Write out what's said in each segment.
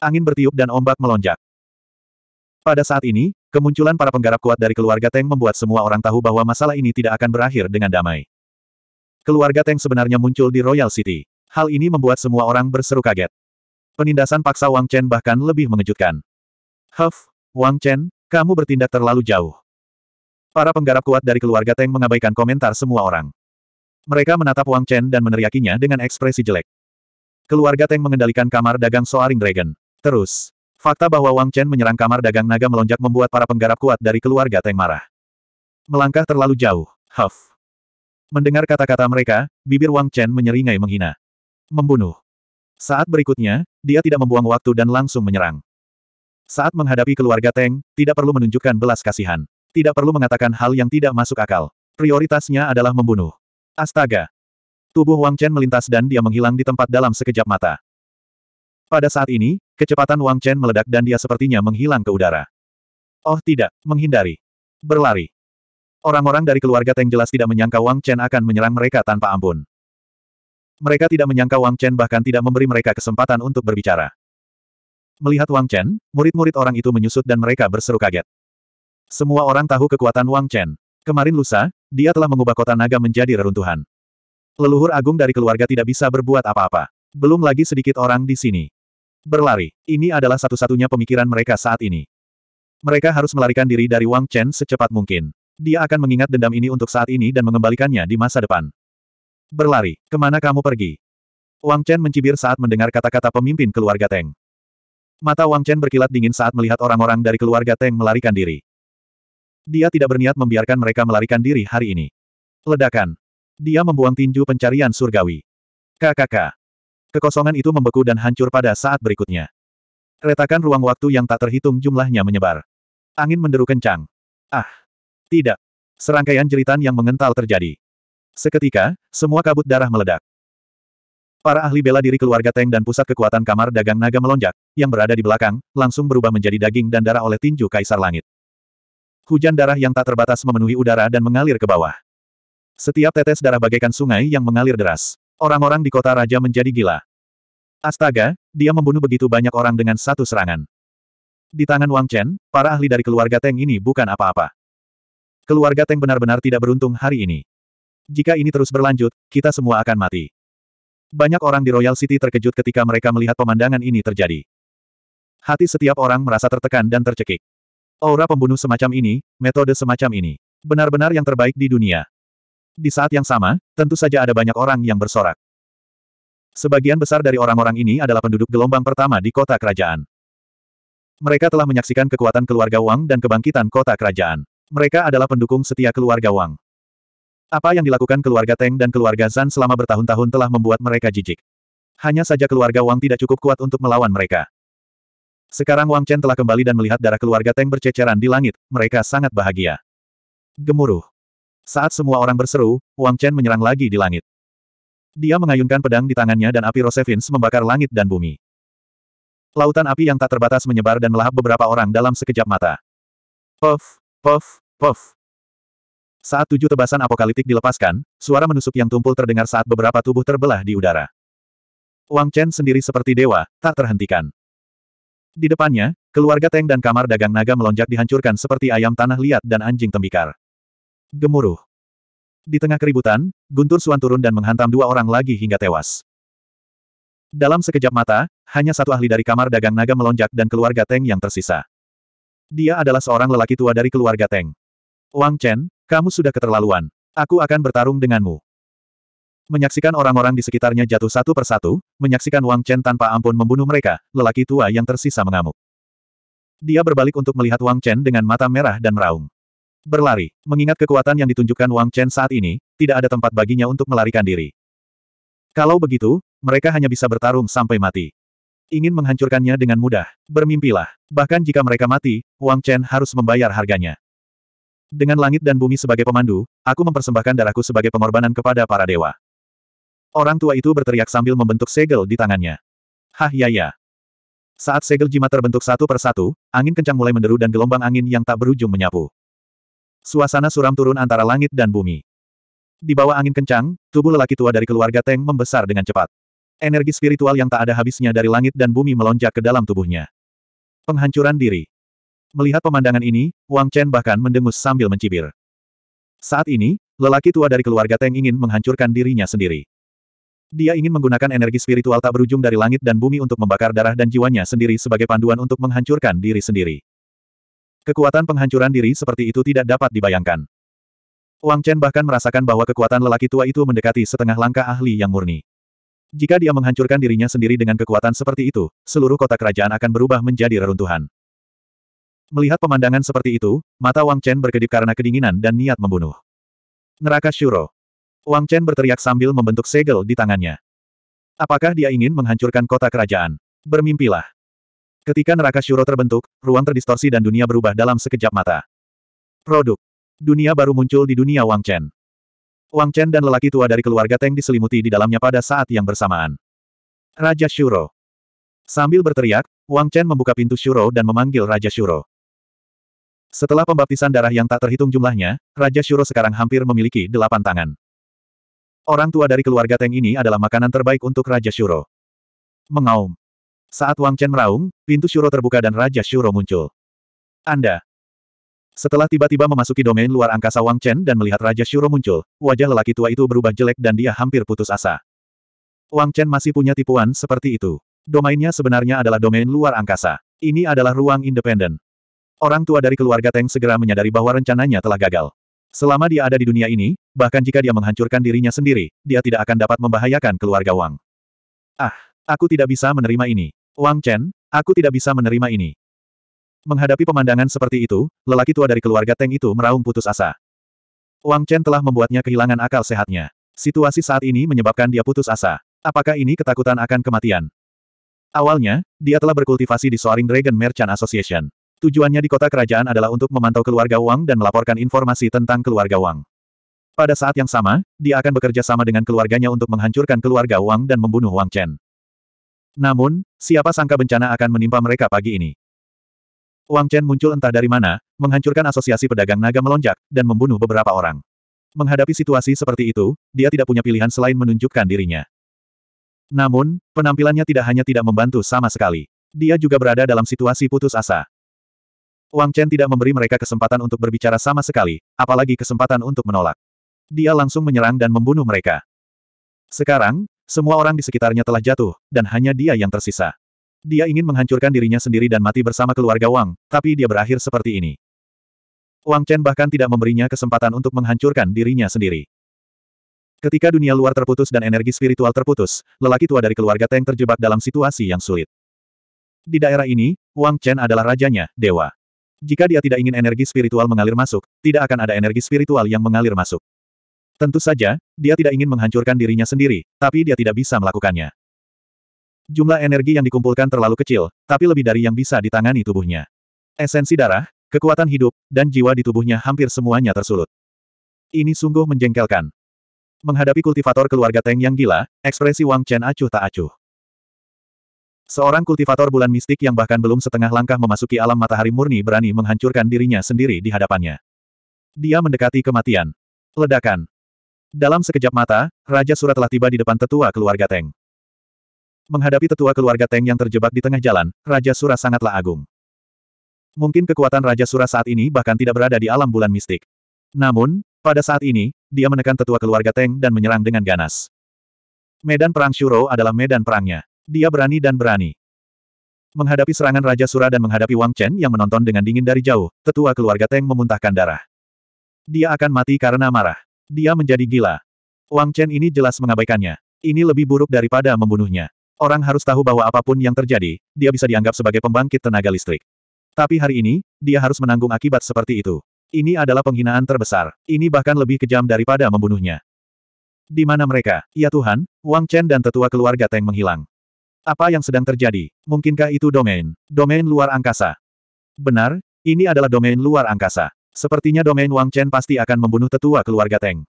Angin bertiup dan ombak melonjak. Pada saat ini, kemunculan para penggarap kuat dari keluarga Teng membuat semua orang tahu bahwa masalah ini tidak akan berakhir dengan damai. Keluarga Teng sebenarnya muncul di Royal City. Hal ini membuat semua orang berseru kaget. Penindasan paksa Wang Chen bahkan lebih mengejutkan. Huff, Wang Chen, kamu bertindak terlalu jauh. Para penggarap kuat dari keluarga Teng mengabaikan komentar semua orang. Mereka menatap Wang Chen dan meneriakinya dengan ekspresi jelek. Keluarga Teng mengendalikan kamar dagang Soaring Dragon. Terus, fakta bahwa Wang Chen menyerang kamar dagang naga melonjak membuat para penggarap kuat dari keluarga Teng marah. Melangkah terlalu jauh, Huff. Mendengar kata-kata mereka, bibir Wang Chen menyeringai menghina. Membunuh. Saat berikutnya, dia tidak membuang waktu dan langsung menyerang. Saat menghadapi keluarga Teng, tidak perlu menunjukkan belas kasihan. Tidak perlu mengatakan hal yang tidak masuk akal. Prioritasnya adalah membunuh. Astaga! Tubuh Wang Chen melintas dan dia menghilang di tempat dalam sekejap mata. Pada saat ini, Kecepatan Wang Chen meledak dan dia sepertinya menghilang ke udara. Oh tidak, menghindari. Berlari. Orang-orang dari keluarga Teng jelas tidak menyangka Wang Chen akan menyerang mereka tanpa ampun. Mereka tidak menyangka Wang Chen bahkan tidak memberi mereka kesempatan untuk berbicara. Melihat Wang Chen, murid-murid orang itu menyusut dan mereka berseru kaget. Semua orang tahu kekuatan Wang Chen. Kemarin lusa, dia telah mengubah kota naga menjadi reruntuhan. Leluhur agung dari keluarga tidak bisa berbuat apa-apa. Belum lagi sedikit orang di sini. Berlari. Ini adalah satu-satunya pemikiran mereka saat ini. Mereka harus melarikan diri dari Wang Chen secepat mungkin. Dia akan mengingat dendam ini untuk saat ini dan mengembalikannya di masa depan. Berlari. Kemana kamu pergi? Wang Chen mencibir saat mendengar kata-kata pemimpin keluarga Teng. Mata Wang Chen berkilat dingin saat melihat orang-orang dari keluarga Teng melarikan diri. Dia tidak berniat membiarkan mereka melarikan diri hari ini. Ledakan. Dia membuang tinju pencarian surgawi. Kakak. Kekosongan itu membeku dan hancur pada saat berikutnya. Retakan ruang waktu yang tak terhitung jumlahnya menyebar. Angin menderu kencang. Ah! Tidak! Serangkaian jeritan yang mengental terjadi. Seketika, semua kabut darah meledak. Para ahli bela diri keluarga Teng dan pusat kekuatan kamar dagang naga melonjak, yang berada di belakang, langsung berubah menjadi daging dan darah oleh tinju kaisar langit. Hujan darah yang tak terbatas memenuhi udara dan mengalir ke bawah. Setiap tetes darah bagaikan sungai yang mengalir deras. Orang-orang di kota raja menjadi gila. Astaga, dia membunuh begitu banyak orang dengan satu serangan. Di tangan Wang Chen, para ahli dari keluarga Teng ini bukan apa-apa. Keluarga Teng benar-benar tidak beruntung hari ini. Jika ini terus berlanjut, kita semua akan mati. Banyak orang di Royal City terkejut ketika mereka melihat pemandangan ini terjadi. Hati setiap orang merasa tertekan dan tercekik. Aura pembunuh semacam ini, metode semacam ini. Benar-benar yang terbaik di dunia. Di saat yang sama, tentu saja ada banyak orang yang bersorak. Sebagian besar dari orang-orang ini adalah penduduk gelombang pertama di kota kerajaan. Mereka telah menyaksikan kekuatan keluarga Wang dan kebangkitan kota kerajaan. Mereka adalah pendukung setia keluarga Wang. Apa yang dilakukan keluarga Teng dan keluarga Zan selama bertahun-tahun telah membuat mereka jijik. Hanya saja keluarga Wang tidak cukup kuat untuk melawan mereka. Sekarang Wang Chen telah kembali dan melihat darah keluarga Teng berceceran di langit, mereka sangat bahagia. Gemuruh. Saat semua orang berseru, Wang Chen menyerang lagi di langit. Dia mengayunkan pedang di tangannya dan api Rosevins membakar langit dan bumi. Lautan api yang tak terbatas menyebar dan melahap beberapa orang dalam sekejap mata. Puff, puff, puff. Saat tujuh tebasan apokaliptik dilepaskan, suara menusuk yang tumpul terdengar saat beberapa tubuh terbelah di udara. Wang Chen sendiri seperti dewa, tak terhentikan. Di depannya, keluarga Teng dan kamar dagang naga melonjak dihancurkan seperti ayam tanah liat dan anjing tembikar. Gemuruh. Di tengah keributan, Guntur Suan turun dan menghantam dua orang lagi hingga tewas. Dalam sekejap mata, hanya satu ahli dari kamar dagang naga melonjak dan keluarga Teng yang tersisa. Dia adalah seorang lelaki tua dari keluarga Teng. Wang Chen, kamu sudah keterlaluan. Aku akan bertarung denganmu. Menyaksikan orang-orang di sekitarnya jatuh satu persatu, menyaksikan Wang Chen tanpa ampun membunuh mereka, lelaki tua yang tersisa mengamuk. Dia berbalik untuk melihat Wang Chen dengan mata merah dan meraung. Berlari. Mengingat kekuatan yang ditunjukkan Wang Chen saat ini, tidak ada tempat baginya untuk melarikan diri. Kalau begitu, mereka hanya bisa bertarung sampai mati. Ingin menghancurkannya dengan mudah. Bermimpilah. Bahkan jika mereka mati, Wang Chen harus membayar harganya. Dengan langit dan bumi sebagai pemandu, aku mempersembahkan darahku sebagai pengorbanan kepada para dewa. Orang tua itu berteriak sambil membentuk segel di tangannya. Hah ya ya. Saat segel jimat terbentuk satu persatu, angin kencang mulai menderu dan gelombang angin yang tak berujung menyapu. Suasana suram turun antara langit dan bumi. Di bawah angin kencang, tubuh lelaki tua dari keluarga Teng membesar dengan cepat. Energi spiritual yang tak ada habisnya dari langit dan bumi melonjak ke dalam tubuhnya. Penghancuran diri. Melihat pemandangan ini, Wang Chen bahkan mendengus sambil mencibir. Saat ini, lelaki tua dari keluarga Teng ingin menghancurkan dirinya sendiri. Dia ingin menggunakan energi spiritual tak berujung dari langit dan bumi untuk membakar darah dan jiwanya sendiri sebagai panduan untuk menghancurkan diri sendiri. Kekuatan penghancuran diri seperti itu tidak dapat dibayangkan. Wang Chen bahkan merasakan bahwa kekuatan lelaki tua itu mendekati setengah langkah ahli yang murni. Jika dia menghancurkan dirinya sendiri dengan kekuatan seperti itu, seluruh kota kerajaan akan berubah menjadi reruntuhan. Melihat pemandangan seperti itu, mata Wang Chen berkedip karena kedinginan dan niat membunuh. Neraka Shuro. Wang Chen berteriak sambil membentuk segel di tangannya. Apakah dia ingin menghancurkan kota kerajaan? Bermimpilah. Ketika neraka Shuro terbentuk, ruang terdistorsi dan dunia berubah dalam sekejap mata. Produk. Dunia baru muncul di dunia Wang Chen. Wang Chen dan lelaki tua dari keluarga Teng diselimuti di dalamnya pada saat yang bersamaan. Raja Shuro. Sambil berteriak, Wang Chen membuka pintu Shuro dan memanggil Raja Shuro. Setelah pembaptisan darah yang tak terhitung jumlahnya, Raja Shuro sekarang hampir memiliki delapan tangan. Orang tua dari keluarga Teng ini adalah makanan terbaik untuk Raja Shuro. Mengaum. Saat Wang Chen meraung, pintu Shuro terbuka dan Raja Shuro muncul. Anda. Setelah tiba-tiba memasuki domain luar angkasa Wang Chen dan melihat Raja Shuro muncul, wajah lelaki tua itu berubah jelek dan dia hampir putus asa. Wang Chen masih punya tipuan seperti itu. Domainnya sebenarnya adalah domain luar angkasa. Ini adalah ruang independen. Orang tua dari keluarga Teng segera menyadari bahwa rencananya telah gagal. Selama dia ada di dunia ini, bahkan jika dia menghancurkan dirinya sendiri, dia tidak akan dapat membahayakan keluarga Wang. Ah, aku tidak bisa menerima ini. Wang Chen, aku tidak bisa menerima ini. Menghadapi pemandangan seperti itu, lelaki tua dari keluarga Teng itu meraung putus asa. Wang Chen telah membuatnya kehilangan akal sehatnya. Situasi saat ini menyebabkan dia putus asa. Apakah ini ketakutan akan kematian? Awalnya, dia telah berkultivasi di Soaring Dragon Merchant Association. Tujuannya di kota kerajaan adalah untuk memantau keluarga Wang dan melaporkan informasi tentang keluarga Wang. Pada saat yang sama, dia akan bekerja sama dengan keluarganya untuk menghancurkan keluarga Wang dan membunuh Wang Chen. Namun, Siapa sangka bencana akan menimpa mereka pagi ini? Wang Chen muncul entah dari mana, menghancurkan asosiasi pedagang naga melonjak, dan membunuh beberapa orang. Menghadapi situasi seperti itu, dia tidak punya pilihan selain menunjukkan dirinya. Namun, penampilannya tidak hanya tidak membantu sama sekali. Dia juga berada dalam situasi putus asa. Wang Chen tidak memberi mereka kesempatan untuk berbicara sama sekali, apalagi kesempatan untuk menolak. Dia langsung menyerang dan membunuh mereka. Sekarang, semua orang di sekitarnya telah jatuh, dan hanya dia yang tersisa. Dia ingin menghancurkan dirinya sendiri dan mati bersama keluarga Wang, tapi dia berakhir seperti ini. Wang Chen bahkan tidak memberinya kesempatan untuk menghancurkan dirinya sendiri. Ketika dunia luar terputus dan energi spiritual terputus, lelaki tua dari keluarga Teng terjebak dalam situasi yang sulit. Di daerah ini, Wang Chen adalah rajanya, dewa. Jika dia tidak ingin energi spiritual mengalir masuk, tidak akan ada energi spiritual yang mengalir masuk. Tentu saja, dia tidak ingin menghancurkan dirinya sendiri, tapi dia tidak bisa melakukannya. Jumlah energi yang dikumpulkan terlalu kecil, tapi lebih dari yang bisa ditangani tubuhnya. Esensi darah, kekuatan hidup, dan jiwa di tubuhnya hampir semuanya tersulut. Ini sungguh menjengkelkan. Menghadapi kultivator keluarga Teng yang gila, ekspresi Wang Chen acuh tak acuh. Seorang kultivator bulan mistik yang bahkan belum setengah langkah memasuki alam matahari murni berani menghancurkan dirinya sendiri di hadapannya. Dia mendekati kematian. Ledakan. Dalam sekejap mata, Raja Sura telah tiba di depan tetua keluarga Teng. Menghadapi tetua keluarga Teng yang terjebak di tengah jalan, Raja Sura sangatlah agung. Mungkin kekuatan Raja Sura saat ini bahkan tidak berada di alam bulan mistik. Namun, pada saat ini, dia menekan tetua keluarga Teng dan menyerang dengan ganas. Medan Perang Shuro adalah medan perangnya. Dia berani dan berani. Menghadapi serangan Raja Sura dan menghadapi Wang Chen yang menonton dengan dingin dari jauh, tetua keluarga Teng memuntahkan darah. Dia akan mati karena marah. Dia menjadi gila. Wang Chen ini jelas mengabaikannya. Ini lebih buruk daripada membunuhnya. Orang harus tahu bahwa apapun yang terjadi, dia bisa dianggap sebagai pembangkit tenaga listrik. Tapi hari ini, dia harus menanggung akibat seperti itu. Ini adalah penghinaan terbesar. Ini bahkan lebih kejam daripada membunuhnya. Di mana mereka? Ya Tuhan, Wang Chen dan tetua keluarga Teng menghilang. Apa yang sedang terjadi? Mungkinkah itu domain? Domain luar angkasa. Benar, ini adalah domain luar angkasa. Sepertinya domain Wang Chen pasti akan membunuh tetua keluarga Teng.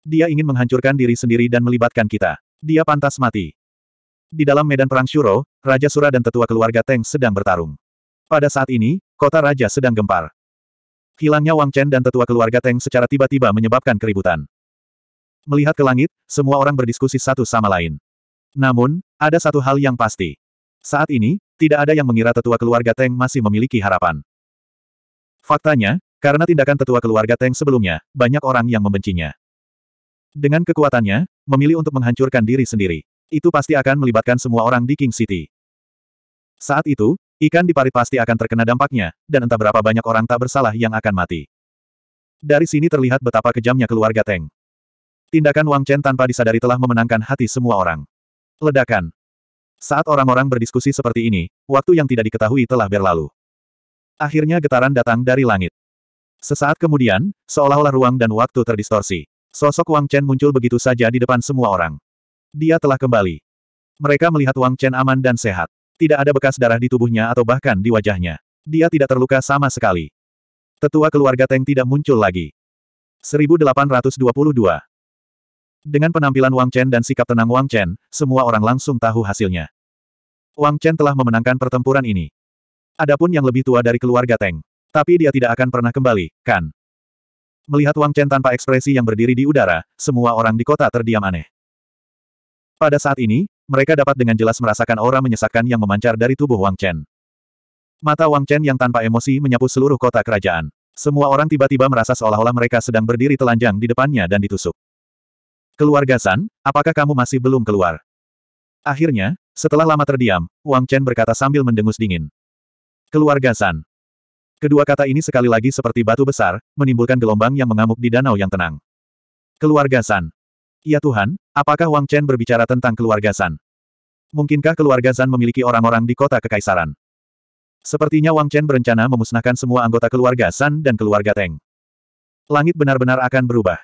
Dia ingin menghancurkan diri sendiri dan melibatkan kita. Dia pantas mati. Di dalam medan perang Shuro, Raja Sura dan tetua keluarga Teng sedang bertarung. Pada saat ini, kota Raja sedang gempar. Hilangnya Wang Chen dan tetua keluarga Teng secara tiba-tiba menyebabkan keributan. Melihat ke langit, semua orang berdiskusi satu sama lain. Namun, ada satu hal yang pasti. Saat ini, tidak ada yang mengira tetua keluarga Teng masih memiliki harapan. Faktanya, karena tindakan tetua keluarga Teng sebelumnya, banyak orang yang membencinya. Dengan kekuatannya, memilih untuk menghancurkan diri sendiri. Itu pasti akan melibatkan semua orang di King City. Saat itu, ikan di parit pasti akan terkena dampaknya, dan entah berapa banyak orang tak bersalah yang akan mati. Dari sini terlihat betapa kejamnya keluarga Teng. Tindakan Wang Chen tanpa disadari telah memenangkan hati semua orang. Ledakan. Saat orang-orang berdiskusi seperti ini, waktu yang tidak diketahui telah berlalu. Akhirnya getaran datang dari langit. Sesaat kemudian, seolah-olah ruang dan waktu terdistorsi. Sosok Wang Chen muncul begitu saja di depan semua orang. Dia telah kembali. Mereka melihat Wang Chen aman dan sehat. Tidak ada bekas darah di tubuhnya atau bahkan di wajahnya. Dia tidak terluka sama sekali. Tetua keluarga Teng tidak muncul lagi. 1822 Dengan penampilan Wang Chen dan sikap tenang Wang Chen, semua orang langsung tahu hasilnya. Wang Chen telah memenangkan pertempuran ini. Adapun yang lebih tua dari keluarga Teng, tapi dia tidak akan pernah kembali, kan? Melihat Wang Chen tanpa ekspresi yang berdiri di udara, semua orang di kota terdiam aneh. Pada saat ini, mereka dapat dengan jelas merasakan aura menyesakkan yang memancar dari tubuh Wang Chen. Mata Wang Chen yang tanpa emosi menyapu seluruh kota kerajaan. Semua orang tiba-tiba merasa seolah-olah mereka sedang berdiri telanjang di depannya dan ditusuk. Keluarga San, apakah kamu masih belum keluar? Akhirnya, setelah lama terdiam, Wang Chen berkata sambil mendengus dingin. Keluarga San, Kedua kata ini sekali lagi seperti batu besar, menimbulkan gelombang yang mengamuk di danau yang tenang. Keluarga San. Ya Tuhan, apakah Wang Chen berbicara tentang keluarga San? Mungkinkah keluarga San memiliki orang-orang di kota kekaisaran? Sepertinya Wang Chen berencana memusnahkan semua anggota keluarga San dan keluarga Teng. Langit benar-benar akan berubah.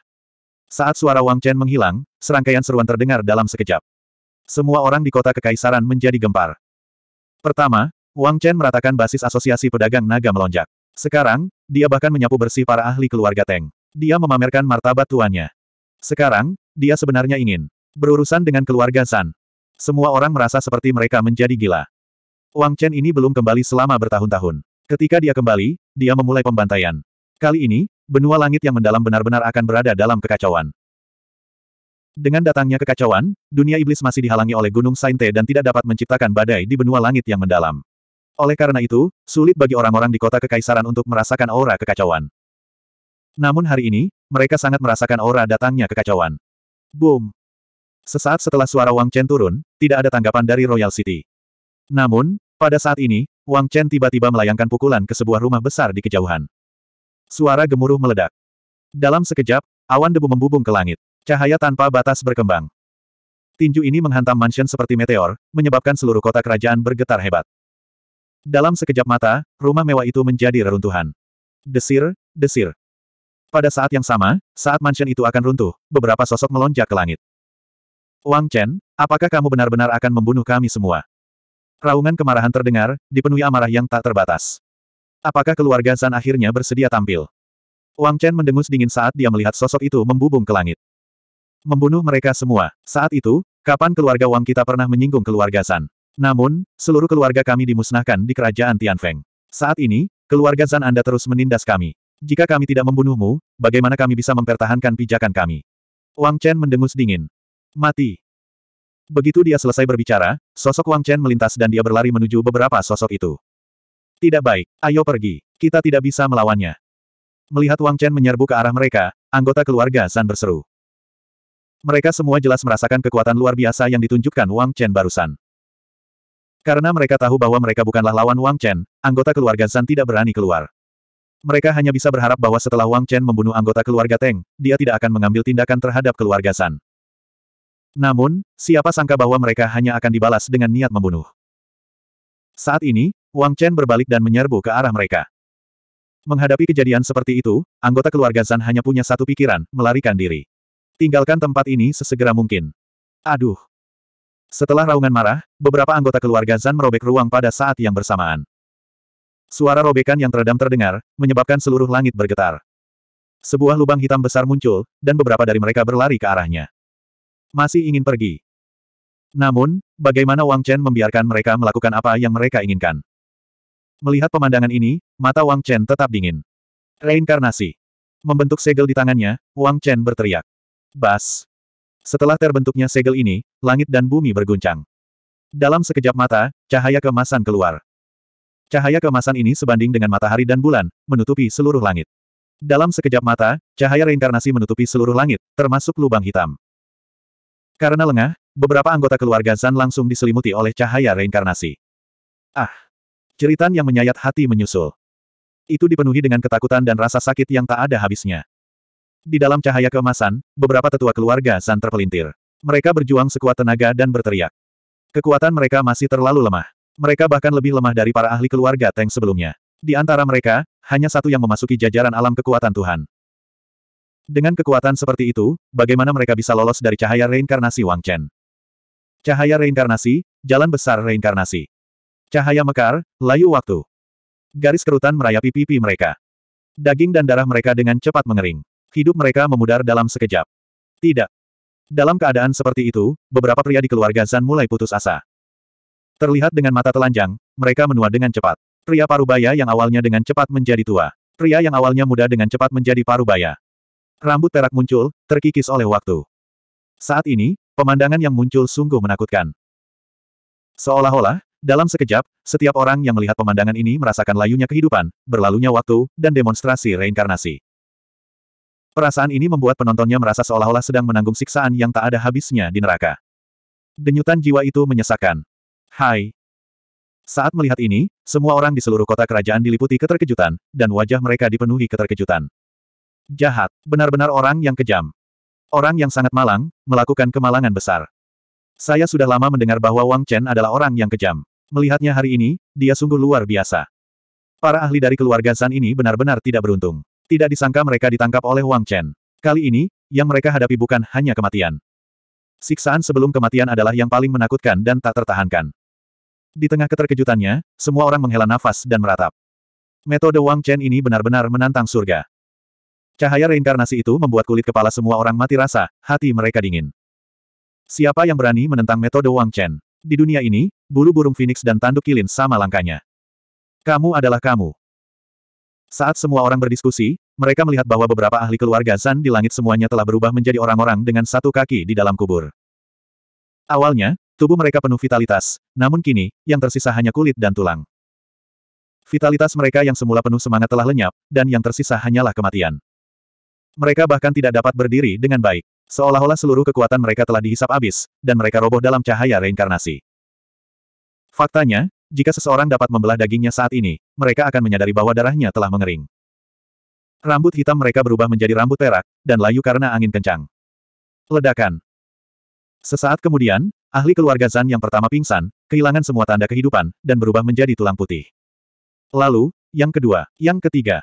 Saat suara Wang Chen menghilang, serangkaian seruan terdengar dalam sekejap. Semua orang di kota kekaisaran menjadi gempar. Pertama, Wang Chen meratakan basis asosiasi pedagang naga melonjak. Sekarang, dia bahkan menyapu bersih para ahli keluarga Teng. Dia memamerkan martabat tuannya. Sekarang, dia sebenarnya ingin berurusan dengan keluarga San. Semua orang merasa seperti mereka menjadi gila. Wang Chen ini belum kembali selama bertahun-tahun. Ketika dia kembali, dia memulai pembantaian. Kali ini, benua langit yang mendalam benar-benar akan berada dalam kekacauan. Dengan datangnya kekacauan, dunia iblis masih dihalangi oleh Gunung Sainte dan tidak dapat menciptakan badai di benua langit yang mendalam. Oleh karena itu, sulit bagi orang-orang di kota kekaisaran untuk merasakan aura kekacauan. Namun hari ini, mereka sangat merasakan aura datangnya kekacauan. Boom! Sesaat setelah suara Wang Chen turun, tidak ada tanggapan dari Royal City. Namun, pada saat ini, Wang Chen tiba-tiba melayangkan pukulan ke sebuah rumah besar di kejauhan. Suara gemuruh meledak. Dalam sekejap, awan debu membubung ke langit. Cahaya tanpa batas berkembang. Tinju ini menghantam mansion seperti meteor, menyebabkan seluruh kota kerajaan bergetar hebat. Dalam sekejap mata, rumah mewah itu menjadi reruntuhan. Desir, desir. Pada saat yang sama, saat mansion itu akan runtuh, beberapa sosok melonjak ke langit. Wang Chen, apakah kamu benar-benar akan membunuh kami semua? Raungan kemarahan terdengar, dipenuhi amarah yang tak terbatas. Apakah keluarga Zan akhirnya bersedia tampil? Wang Chen mendengus dingin saat dia melihat sosok itu membubung ke langit. Membunuh mereka semua. Saat itu, kapan keluarga Wang kita pernah menyinggung keluarga Zan? Namun, seluruh keluarga kami dimusnahkan di kerajaan Tianfeng. Saat ini, keluarga Zan Anda terus menindas kami. Jika kami tidak membunuhmu, bagaimana kami bisa mempertahankan pijakan kami? Wang Chen mendengus dingin. Mati. Begitu dia selesai berbicara, sosok Wang Chen melintas dan dia berlari menuju beberapa sosok itu. Tidak baik, ayo pergi. Kita tidak bisa melawannya. Melihat Wang Chen menyerbu ke arah mereka, anggota keluarga Zan berseru. Mereka semua jelas merasakan kekuatan luar biasa yang ditunjukkan Wang Chen barusan. Karena mereka tahu bahwa mereka bukanlah lawan Wang Chen, anggota keluarga Zan tidak berani keluar. Mereka hanya bisa berharap bahwa setelah Wang Chen membunuh anggota keluarga Teng, dia tidak akan mengambil tindakan terhadap keluarga Zan. Namun, siapa sangka bahwa mereka hanya akan dibalas dengan niat membunuh. Saat ini, Wang Chen berbalik dan menyerbu ke arah mereka. Menghadapi kejadian seperti itu, anggota keluarga Zan hanya punya satu pikiran, melarikan diri. Tinggalkan tempat ini sesegera mungkin. Aduh, setelah raungan marah, beberapa anggota keluarga Zan merobek ruang pada saat yang bersamaan. Suara robekan yang teredam terdengar, menyebabkan seluruh langit bergetar. Sebuah lubang hitam besar muncul, dan beberapa dari mereka berlari ke arahnya. Masih ingin pergi. Namun, bagaimana Wang Chen membiarkan mereka melakukan apa yang mereka inginkan? Melihat pemandangan ini, mata Wang Chen tetap dingin. Reinkarnasi. Membentuk segel di tangannya, Wang Chen berteriak. Bas. Setelah terbentuknya segel ini, langit dan bumi berguncang. Dalam sekejap mata, cahaya kemasan keluar. Cahaya kemasan ini sebanding dengan matahari dan bulan, menutupi seluruh langit. Dalam sekejap mata, cahaya reinkarnasi menutupi seluruh langit, termasuk lubang hitam. Karena lengah, beberapa anggota keluarga Zan langsung diselimuti oleh cahaya reinkarnasi. Ah! Ceritan yang menyayat hati menyusul. Itu dipenuhi dengan ketakutan dan rasa sakit yang tak ada habisnya. Di dalam cahaya keemasan, beberapa tetua keluarga San terpelintir. Mereka berjuang sekuat tenaga dan berteriak. Kekuatan mereka masih terlalu lemah. Mereka bahkan lebih lemah dari para ahli keluarga Teng sebelumnya. Di antara mereka, hanya satu yang memasuki jajaran alam kekuatan Tuhan. Dengan kekuatan seperti itu, bagaimana mereka bisa lolos dari cahaya reinkarnasi Wang Chen? Cahaya reinkarnasi, jalan besar reinkarnasi. Cahaya mekar, layu waktu. Garis kerutan merayapi pipi mereka. Daging dan darah mereka dengan cepat mengering hidup mereka memudar dalam sekejap. Tidak. Dalam keadaan seperti itu, beberapa pria di keluarga Zan mulai putus asa. Terlihat dengan mata telanjang, mereka menua dengan cepat. Pria parubaya yang awalnya dengan cepat menjadi tua. Pria yang awalnya muda dengan cepat menjadi parubaya. Rambut perak muncul, terkikis oleh waktu. Saat ini, pemandangan yang muncul sungguh menakutkan. Seolah-olah, dalam sekejap, setiap orang yang melihat pemandangan ini merasakan layunya kehidupan, berlalunya waktu, dan demonstrasi reinkarnasi. Perasaan ini membuat penontonnya merasa seolah-olah sedang menanggung siksaan yang tak ada habisnya di neraka. Denyutan jiwa itu menyesakkan. Hai. Saat melihat ini, semua orang di seluruh kota kerajaan diliputi keterkejutan, dan wajah mereka dipenuhi keterkejutan. Jahat, benar-benar orang yang kejam. Orang yang sangat malang, melakukan kemalangan besar. Saya sudah lama mendengar bahwa Wang Chen adalah orang yang kejam. Melihatnya hari ini, dia sungguh luar biasa. Para ahli dari keluarga San ini benar-benar tidak beruntung. Tidak disangka mereka ditangkap oleh Wang Chen. Kali ini, yang mereka hadapi bukan hanya kematian. Siksaan sebelum kematian adalah yang paling menakutkan dan tak tertahankan. Di tengah keterkejutannya, semua orang menghela nafas dan meratap. Metode Wang Chen ini benar-benar menantang surga. Cahaya reinkarnasi itu membuat kulit kepala semua orang mati rasa, hati mereka dingin. Siapa yang berani menentang metode Wang Chen? Di dunia ini, bulu burung phoenix dan tanduk kilin sama langkanya. Kamu adalah kamu. Saat semua orang berdiskusi, mereka melihat bahwa beberapa ahli keluarga Zan di langit semuanya telah berubah menjadi orang-orang dengan satu kaki di dalam kubur. Awalnya, tubuh mereka penuh vitalitas, namun kini, yang tersisa hanya kulit dan tulang. Vitalitas mereka yang semula penuh semangat telah lenyap, dan yang tersisa hanyalah kematian. Mereka bahkan tidak dapat berdiri dengan baik. Seolah-olah seluruh kekuatan mereka telah dihisap habis, dan mereka roboh dalam cahaya reinkarnasi. Faktanya, jika seseorang dapat membelah dagingnya saat ini, mereka akan menyadari bahwa darahnya telah mengering. Rambut hitam mereka berubah menjadi rambut perak, dan layu karena angin kencang. Ledakan. Sesaat kemudian, ahli keluarga Zan yang pertama pingsan, kehilangan semua tanda kehidupan, dan berubah menjadi tulang putih. Lalu, yang kedua, yang ketiga.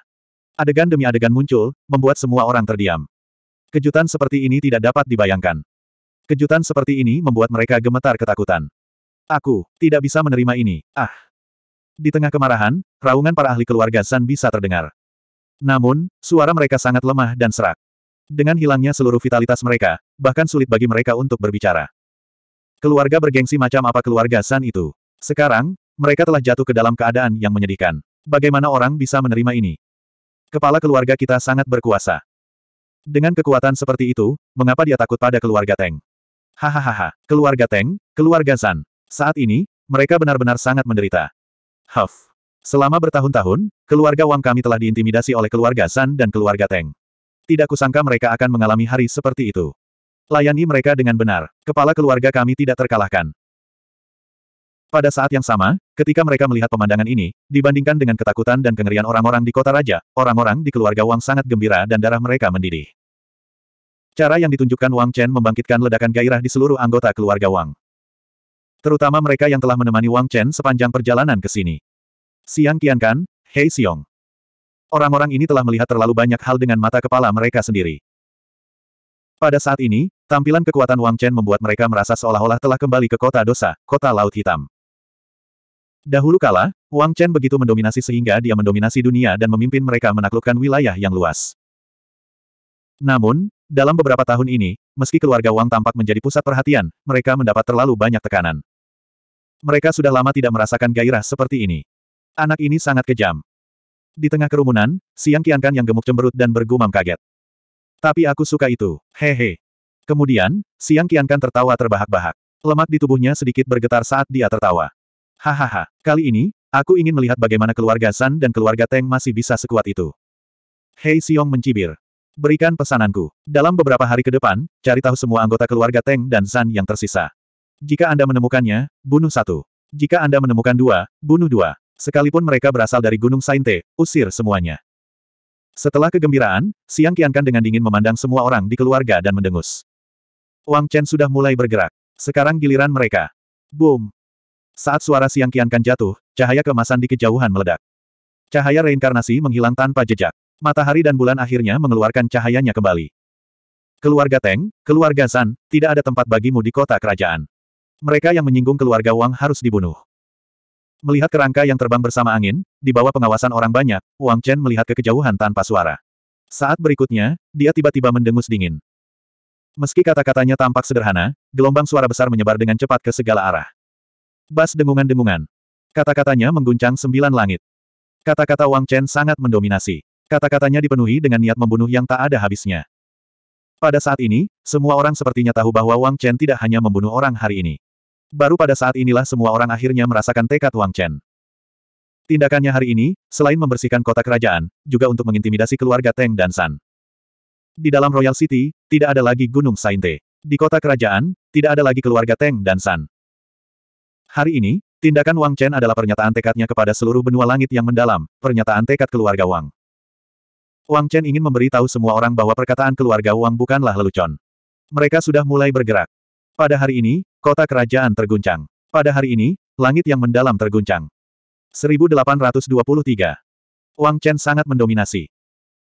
Adegan demi adegan muncul, membuat semua orang terdiam. Kejutan seperti ini tidak dapat dibayangkan. Kejutan seperti ini membuat mereka gemetar ketakutan. Aku, tidak bisa menerima ini, ah. Di tengah kemarahan, raungan para ahli keluarga San bisa terdengar. Namun, suara mereka sangat lemah dan serak. Dengan hilangnya seluruh vitalitas mereka, bahkan sulit bagi mereka untuk berbicara. Keluarga bergengsi macam apa keluarga San itu. Sekarang, mereka telah jatuh ke dalam keadaan yang menyedihkan. Bagaimana orang bisa menerima ini? Kepala keluarga kita sangat berkuasa. Dengan kekuatan seperti itu, mengapa dia takut pada keluarga Teng? Hahaha, keluarga Teng, keluarga San. Saat ini, mereka benar-benar sangat menderita. Huff. Selama bertahun-tahun, keluarga Wang kami telah diintimidasi oleh keluarga San dan keluarga Teng. Tidak kusangka mereka akan mengalami hari seperti itu. Layani mereka dengan benar, kepala keluarga kami tidak terkalahkan. Pada saat yang sama, ketika mereka melihat pemandangan ini, dibandingkan dengan ketakutan dan kengerian orang-orang di kota raja, orang-orang di keluarga Wang sangat gembira dan darah mereka mendidih. Cara yang ditunjukkan Wang Chen membangkitkan ledakan gairah di seluruh anggota keluarga Wang. Terutama mereka yang telah menemani Wang Chen sepanjang perjalanan ke sini. Siang Kan, Hei Xiong. Orang-orang ini telah melihat terlalu banyak hal dengan mata kepala mereka sendiri. Pada saat ini, tampilan kekuatan Wang Chen membuat mereka merasa seolah-olah telah kembali ke kota dosa, kota Laut Hitam. Dahulu kala, Wang Chen begitu mendominasi sehingga dia mendominasi dunia dan memimpin mereka menaklukkan wilayah yang luas. Namun, dalam beberapa tahun ini, meski keluarga Wang tampak menjadi pusat perhatian, mereka mendapat terlalu banyak tekanan. Mereka sudah lama tidak merasakan gairah seperti ini. Anak ini sangat kejam. Di tengah kerumunan, Siang Kiankan yang gemuk cemberut dan bergumam kaget. Tapi aku suka itu, hehe. Kemudian, Siang Kiankan tertawa terbahak-bahak. Lemak di tubuhnya sedikit bergetar saat dia tertawa. Hahaha, kali ini, aku ingin melihat bagaimana keluarga San dan keluarga Teng masih bisa sekuat itu. Hei Siong mencibir. Berikan pesananku. Dalam beberapa hari ke depan, cari tahu semua anggota keluarga Teng dan San yang tersisa. Jika Anda menemukannya, bunuh satu. Jika Anda menemukan dua, bunuh dua. Sekalipun mereka berasal dari Gunung Sainte, usir semuanya. Setelah kegembiraan, Siang Kiankan dengan dingin memandang semua orang di keluarga dan mendengus. Wang Chen sudah mulai bergerak. Sekarang giliran mereka. Boom! Saat suara Siang Kiankan jatuh, cahaya kemasan di kejauhan meledak. Cahaya reinkarnasi menghilang tanpa jejak. Matahari dan bulan akhirnya mengeluarkan cahayanya kembali. Keluarga Teng, keluarga San, tidak ada tempat bagimu di kota kerajaan. Mereka yang menyinggung keluarga Wang harus dibunuh. Melihat kerangka yang terbang bersama angin, di bawah pengawasan orang banyak, Wang Chen melihat ke kejauhan tanpa suara. Saat berikutnya, dia tiba-tiba mendengus dingin. Meski kata-katanya tampak sederhana, gelombang suara besar menyebar dengan cepat ke segala arah. Bas dengungan-dengungan. Kata-katanya mengguncang sembilan langit. Kata-kata Wang Chen sangat mendominasi. Kata-katanya dipenuhi dengan niat membunuh yang tak ada habisnya. Pada saat ini, semua orang sepertinya tahu bahwa Wang Chen tidak hanya membunuh orang hari ini. Baru pada saat inilah semua orang akhirnya merasakan tekad Wang Chen. Tindakannya hari ini, selain membersihkan kota kerajaan, juga untuk mengintimidasi keluarga Teng dan San. Di dalam Royal City, tidak ada lagi Gunung Sainte. Di kota kerajaan, tidak ada lagi keluarga Teng dan San. Hari ini, tindakan Wang Chen adalah pernyataan tekadnya kepada seluruh benua langit yang mendalam, pernyataan tekad keluarga Wang. Wang Chen ingin memberi tahu semua orang bahwa perkataan keluarga Wang bukanlah lelucon. Mereka sudah mulai bergerak. Pada hari ini, Kota kerajaan terguncang. Pada hari ini, langit yang mendalam terguncang. 1823. Wang Chen sangat mendominasi.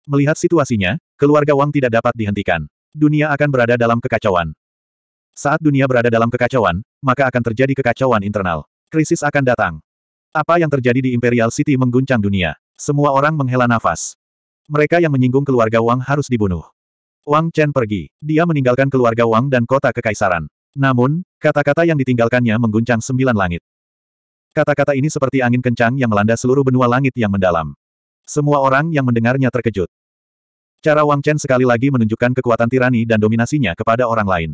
Melihat situasinya, keluarga Wang tidak dapat dihentikan. Dunia akan berada dalam kekacauan. Saat dunia berada dalam kekacauan, maka akan terjadi kekacauan internal. Krisis akan datang. Apa yang terjadi di Imperial City mengguncang dunia. Semua orang menghela nafas. Mereka yang menyinggung keluarga Wang harus dibunuh. Wang Chen pergi. Dia meninggalkan keluarga Wang dan kota kekaisaran. Namun, kata-kata yang ditinggalkannya mengguncang sembilan langit. Kata-kata ini seperti angin kencang yang melanda seluruh benua langit yang mendalam. Semua orang yang mendengarnya terkejut. Cara Wang Chen sekali lagi menunjukkan kekuatan tirani dan dominasinya kepada orang lain.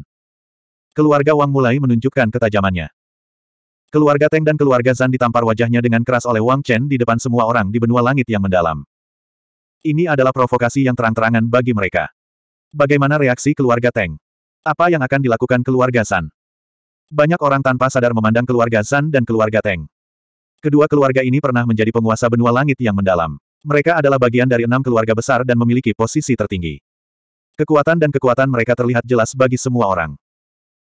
Keluarga Wang mulai menunjukkan ketajamannya. Keluarga Teng dan keluarga Zan ditampar wajahnya dengan keras oleh Wang Chen di depan semua orang di benua langit yang mendalam. Ini adalah provokasi yang terang-terangan bagi mereka. Bagaimana reaksi keluarga Teng? Apa yang akan dilakukan keluarga San? Banyak orang tanpa sadar memandang keluarga San dan keluarga Teng. Kedua keluarga ini pernah menjadi penguasa benua langit yang mendalam. Mereka adalah bagian dari enam keluarga besar dan memiliki posisi tertinggi. Kekuatan dan kekuatan mereka terlihat jelas bagi semua orang.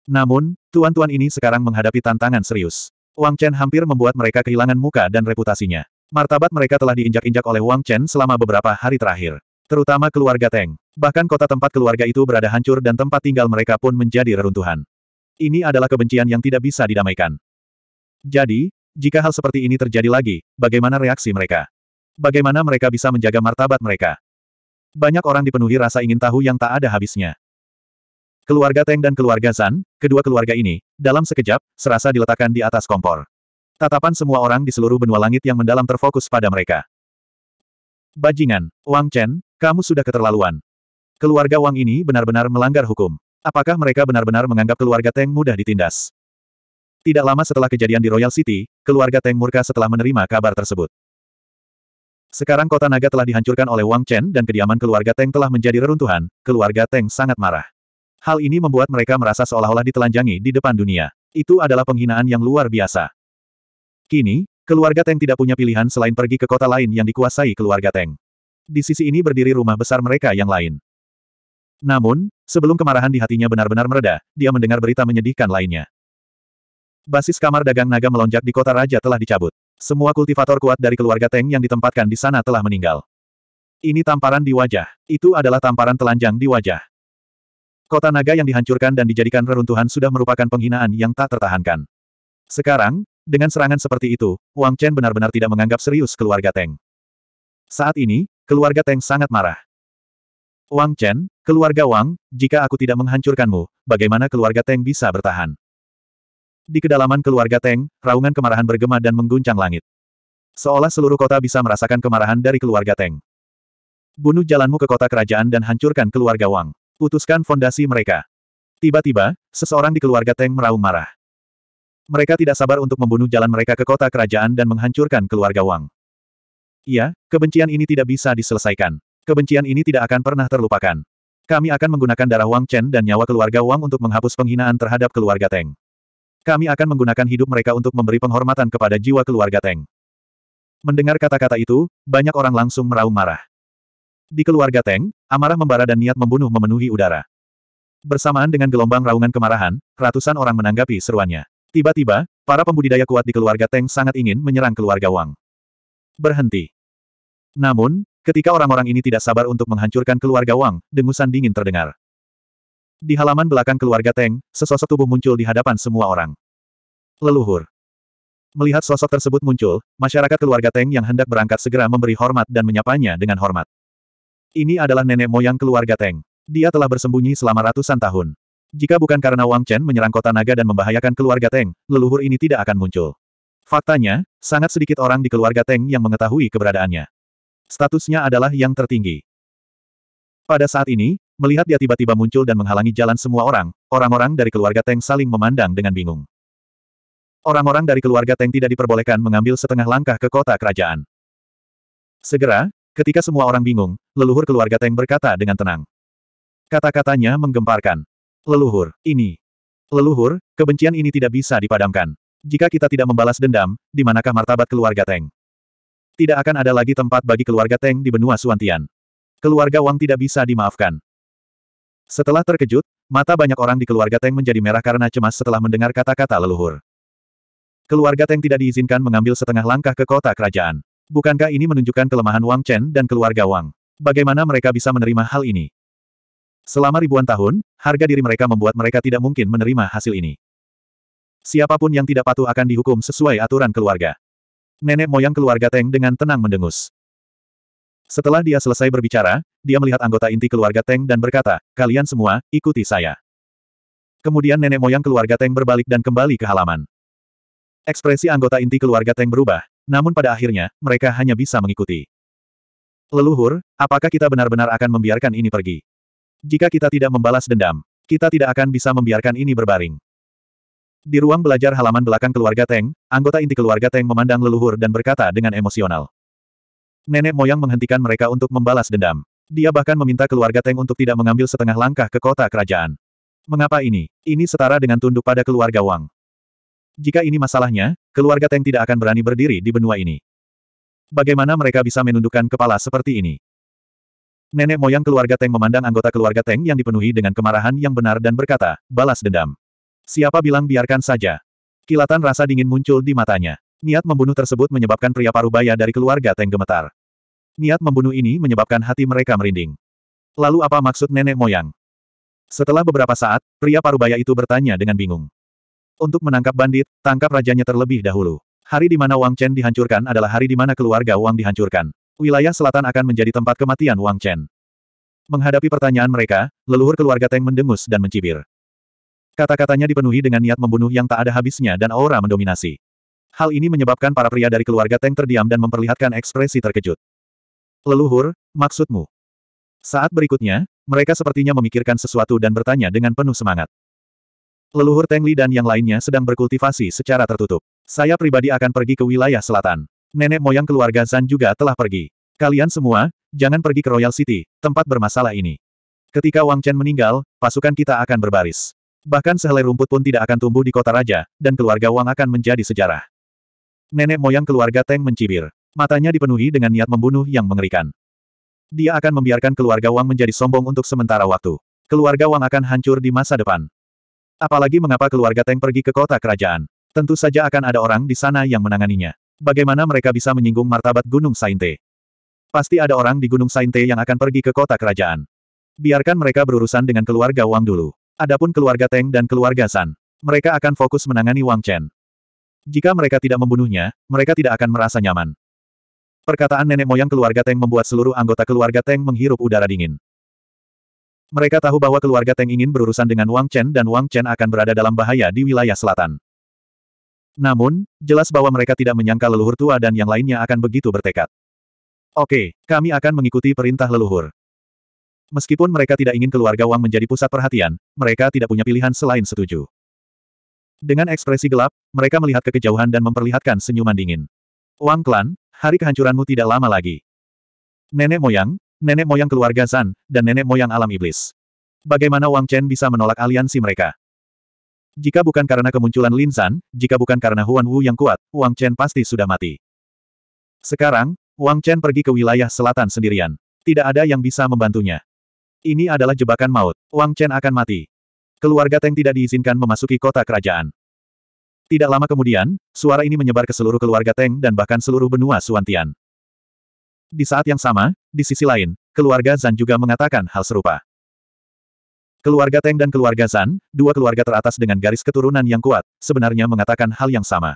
Namun, tuan-tuan ini sekarang menghadapi tantangan serius. Wang Chen hampir membuat mereka kehilangan muka dan reputasinya. Martabat mereka telah diinjak-injak oleh Wang Chen selama beberapa hari terakhir. Terutama keluarga Teng. Bahkan kota tempat keluarga itu berada hancur dan tempat tinggal mereka pun menjadi reruntuhan. Ini adalah kebencian yang tidak bisa didamaikan. Jadi, jika hal seperti ini terjadi lagi, bagaimana reaksi mereka? Bagaimana mereka bisa menjaga martabat mereka? Banyak orang dipenuhi rasa ingin tahu yang tak ada habisnya. Keluarga Teng dan keluarga Zan, kedua keluarga ini, dalam sekejap, serasa diletakkan di atas kompor. Tatapan semua orang di seluruh benua langit yang mendalam terfokus pada mereka. Bajingan, Wang Chen, kamu sudah keterlaluan. Keluarga Wang ini benar-benar melanggar hukum. Apakah mereka benar-benar menganggap keluarga Teng mudah ditindas? Tidak lama setelah kejadian di Royal City, keluarga Teng murka setelah menerima kabar tersebut. Sekarang kota naga telah dihancurkan oleh Wang Chen dan kediaman keluarga Teng telah menjadi reruntuhan, keluarga Teng sangat marah. Hal ini membuat mereka merasa seolah-olah ditelanjangi di depan dunia. Itu adalah penghinaan yang luar biasa. Kini, keluarga Teng tidak punya pilihan selain pergi ke kota lain yang dikuasai keluarga Teng. Di sisi ini berdiri rumah besar mereka yang lain. Namun, sebelum kemarahan di hatinya benar-benar mereda, dia mendengar berita menyedihkan lainnya. Basis kamar dagang naga melonjak di kota raja telah dicabut. Semua kultivator kuat dari keluarga Teng yang ditempatkan di sana telah meninggal. Ini tamparan di wajah. Itu adalah tamparan telanjang di wajah. Kota naga yang dihancurkan dan dijadikan reruntuhan sudah merupakan penghinaan yang tak tertahankan. Sekarang, dengan serangan seperti itu, Wang Chen benar-benar tidak menganggap serius keluarga Teng. Saat ini, keluarga Teng sangat marah. Wang Chen, keluarga Wang, jika aku tidak menghancurkanmu, bagaimana keluarga Teng bisa bertahan? Di kedalaman keluarga Teng, raungan kemarahan bergema dan mengguncang langit. Seolah seluruh kota bisa merasakan kemarahan dari keluarga Teng. Bunuh jalanmu ke kota kerajaan dan hancurkan keluarga Wang. Putuskan fondasi mereka. Tiba-tiba, seseorang di keluarga Teng meraung marah. Mereka tidak sabar untuk membunuh jalan mereka ke kota kerajaan dan menghancurkan keluarga Wang. Iya, kebencian ini tidak bisa diselesaikan. Kebencian ini tidak akan pernah terlupakan. Kami akan menggunakan darah Wang Chen dan nyawa keluarga Wang untuk menghapus penghinaan terhadap keluarga Teng. Kami akan menggunakan hidup mereka untuk memberi penghormatan kepada jiwa keluarga Teng. Mendengar kata-kata itu, banyak orang langsung meraung marah. Di keluarga Teng, amarah membara dan niat membunuh memenuhi udara. Bersamaan dengan gelombang raungan kemarahan, ratusan orang menanggapi seruannya. Tiba-tiba, para pembudidaya kuat di keluarga Teng sangat ingin menyerang keluarga Wang. Berhenti. Namun, ketika orang-orang ini tidak sabar untuk menghancurkan keluarga Wang, dengusan dingin terdengar. Di halaman belakang keluarga Teng, sesosok tubuh muncul di hadapan semua orang. Leluhur. Melihat sosok tersebut muncul, masyarakat keluarga Teng yang hendak berangkat segera memberi hormat dan menyapanya dengan hormat. Ini adalah nenek moyang keluarga Teng. Dia telah bersembunyi selama ratusan tahun. Jika bukan karena Wang Chen menyerang kota naga dan membahayakan keluarga Teng, leluhur ini tidak akan muncul. Faktanya, sangat sedikit orang di keluarga Teng yang mengetahui keberadaannya. Statusnya adalah yang tertinggi. Pada saat ini, melihat dia tiba-tiba muncul dan menghalangi jalan semua orang, orang-orang dari keluarga Teng saling memandang dengan bingung. Orang-orang dari keluarga Teng tidak diperbolehkan mengambil setengah langkah ke kota kerajaan. Segera, ketika semua orang bingung, leluhur keluarga Teng berkata dengan tenang. Kata-katanya menggemparkan. Leluhur, ini. Leluhur, kebencian ini tidak bisa dipadamkan. Jika kita tidak membalas dendam, di manakah martabat keluarga Teng? Tidak akan ada lagi tempat bagi keluarga Teng di benua Suantian. Keluarga Wang tidak bisa dimaafkan. Setelah terkejut, mata banyak orang di keluarga Teng menjadi merah karena cemas setelah mendengar kata-kata leluhur. Keluarga Teng tidak diizinkan mengambil setengah langkah ke kota kerajaan. Bukankah ini menunjukkan kelemahan Wang Chen dan keluarga Wang? Bagaimana mereka bisa menerima hal ini? Selama ribuan tahun, harga diri mereka membuat mereka tidak mungkin menerima hasil ini. Siapapun yang tidak patuh akan dihukum sesuai aturan keluarga. Nenek moyang keluarga Teng dengan tenang mendengus. Setelah dia selesai berbicara, dia melihat anggota inti keluarga Teng dan berkata, kalian semua, ikuti saya. Kemudian nenek moyang keluarga Teng berbalik dan kembali ke halaman. Ekspresi anggota inti keluarga Teng berubah, namun pada akhirnya, mereka hanya bisa mengikuti. Leluhur, apakah kita benar-benar akan membiarkan ini pergi? Jika kita tidak membalas dendam, kita tidak akan bisa membiarkan ini berbaring. Di ruang belajar halaman belakang keluarga Teng, anggota inti keluarga Teng memandang leluhur dan berkata dengan emosional. Nenek moyang menghentikan mereka untuk membalas dendam. Dia bahkan meminta keluarga Teng untuk tidak mengambil setengah langkah ke kota kerajaan. Mengapa ini? Ini setara dengan tunduk pada keluarga Wang. Jika ini masalahnya, keluarga Teng tidak akan berani berdiri di benua ini. Bagaimana mereka bisa menundukkan kepala seperti ini? Nenek moyang keluarga Teng memandang anggota keluarga Teng yang dipenuhi dengan kemarahan yang benar dan berkata, balas dendam. Siapa bilang biarkan saja? Kilatan rasa dingin muncul di matanya. Niat membunuh tersebut menyebabkan pria parubaya dari keluarga Teng gemetar. Niat membunuh ini menyebabkan hati mereka merinding. Lalu apa maksud nenek moyang? Setelah beberapa saat, pria parubaya itu bertanya dengan bingung. Untuk menangkap bandit, tangkap rajanya terlebih dahulu. Hari di mana Wang Chen dihancurkan adalah hari di mana keluarga Wang dihancurkan. Wilayah selatan akan menjadi tempat kematian Wang Chen. Menghadapi pertanyaan mereka, leluhur keluarga Teng mendengus dan mencibir. Kata-katanya dipenuhi dengan niat membunuh yang tak ada habisnya dan aura mendominasi. Hal ini menyebabkan para pria dari keluarga Teng terdiam dan memperlihatkan ekspresi terkejut. Leluhur, maksudmu? Saat berikutnya, mereka sepertinya memikirkan sesuatu dan bertanya dengan penuh semangat. Leluhur Teng Li dan yang lainnya sedang berkultivasi secara tertutup. Saya pribadi akan pergi ke wilayah selatan. Nenek moyang keluarga Zan juga telah pergi. Kalian semua, jangan pergi ke Royal City, tempat bermasalah ini. Ketika Wang Chen meninggal, pasukan kita akan berbaris. Bahkan sehelai rumput pun tidak akan tumbuh di kota raja, dan keluarga Wang akan menjadi sejarah. Nenek moyang keluarga Teng mencibir. Matanya dipenuhi dengan niat membunuh yang mengerikan. Dia akan membiarkan keluarga Wang menjadi sombong untuk sementara waktu. Keluarga Wang akan hancur di masa depan. Apalagi mengapa keluarga Teng pergi ke kota kerajaan. Tentu saja akan ada orang di sana yang menanganinya. Bagaimana mereka bisa menyinggung martabat Gunung Sainte? Pasti ada orang di Gunung Sainte yang akan pergi ke kota kerajaan. Biarkan mereka berurusan dengan keluarga Wang dulu. Adapun keluarga Teng dan keluarga San, mereka akan fokus menangani Wang Chen. Jika mereka tidak membunuhnya, mereka tidak akan merasa nyaman. Perkataan nenek moyang keluarga Teng membuat seluruh anggota keluarga Teng menghirup udara dingin. Mereka tahu bahwa keluarga Teng ingin berurusan dengan Wang Chen dan Wang Chen akan berada dalam bahaya di wilayah selatan. Namun, jelas bahwa mereka tidak menyangka leluhur tua dan yang lainnya akan begitu bertekad. Oke, kami akan mengikuti perintah leluhur. Meskipun mereka tidak ingin keluarga Wang menjadi pusat perhatian, mereka tidak punya pilihan selain setuju. Dengan ekspresi gelap, mereka melihat ke kejauhan dan memperlihatkan senyuman dingin. Wang Klan, hari kehancuranmu tidak lama lagi. Nenek moyang, nenek moyang keluarga Zan, dan nenek moyang alam iblis. Bagaimana Wang Chen bisa menolak aliansi mereka? Jika bukan karena kemunculan Lin Zan, jika bukan karena Huan Wu yang kuat, Wang Chen pasti sudah mati. Sekarang, Wang Chen pergi ke wilayah selatan sendirian. Tidak ada yang bisa membantunya. Ini adalah jebakan maut. Wang Chen akan mati. Keluarga Teng tidak diizinkan memasuki kota kerajaan. Tidak lama kemudian, suara ini menyebar ke seluruh keluarga Teng dan bahkan seluruh benua Suantian. Di saat yang sama, di sisi lain, keluarga Zan juga mengatakan hal serupa. Keluarga Teng dan keluarga Zan, dua keluarga teratas dengan garis keturunan yang kuat, sebenarnya mengatakan hal yang sama.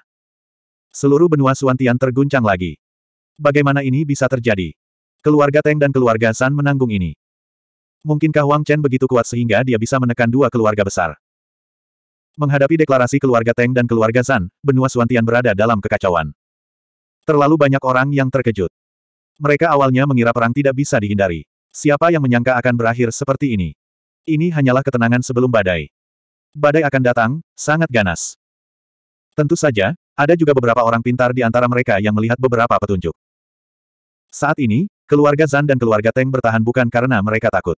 Seluruh benua Suantian terguncang lagi. Bagaimana ini bisa terjadi? Keluarga Teng dan keluarga Zan menanggung ini. Mungkinkah Wang Chen begitu kuat sehingga dia bisa menekan dua keluarga besar? Menghadapi deklarasi keluarga Teng dan keluarga Zan, benua Suantian berada dalam kekacauan. Terlalu banyak orang yang terkejut. Mereka awalnya mengira perang tidak bisa dihindari. Siapa yang menyangka akan berakhir seperti ini? Ini hanyalah ketenangan sebelum badai. Badai akan datang, sangat ganas. Tentu saja, ada juga beberapa orang pintar di antara mereka yang melihat beberapa petunjuk. Saat ini, keluarga Zan dan keluarga Teng bertahan bukan karena mereka takut.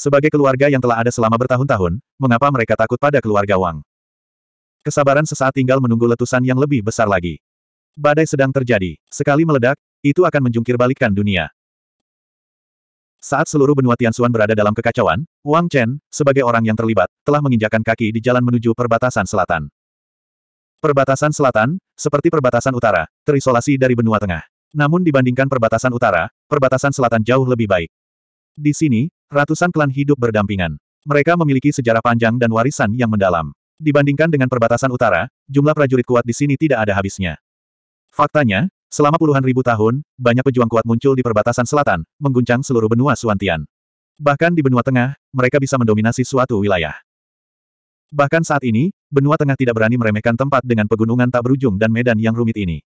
Sebagai keluarga yang telah ada selama bertahun-tahun, mengapa mereka takut pada keluarga Wang? Kesabaran sesaat tinggal menunggu letusan yang lebih besar lagi. Badai sedang terjadi. Sekali meledak, itu akan menjungkir balikkan dunia. Saat seluruh benua Tianxuan berada dalam kekacauan, Wang Chen, sebagai orang yang terlibat, telah menginjakan kaki di jalan menuju perbatasan selatan. Perbatasan selatan, seperti perbatasan utara, terisolasi dari benua tengah. Namun dibandingkan perbatasan utara, perbatasan selatan jauh lebih baik. Di sini, Ratusan klan hidup berdampingan. Mereka memiliki sejarah panjang dan warisan yang mendalam. Dibandingkan dengan perbatasan utara, jumlah prajurit kuat di sini tidak ada habisnya. Faktanya, selama puluhan ribu tahun, banyak pejuang kuat muncul di perbatasan selatan, mengguncang seluruh benua Suantian. Bahkan di benua tengah, mereka bisa mendominasi suatu wilayah. Bahkan saat ini, benua tengah tidak berani meremehkan tempat dengan pegunungan tak berujung dan medan yang rumit ini.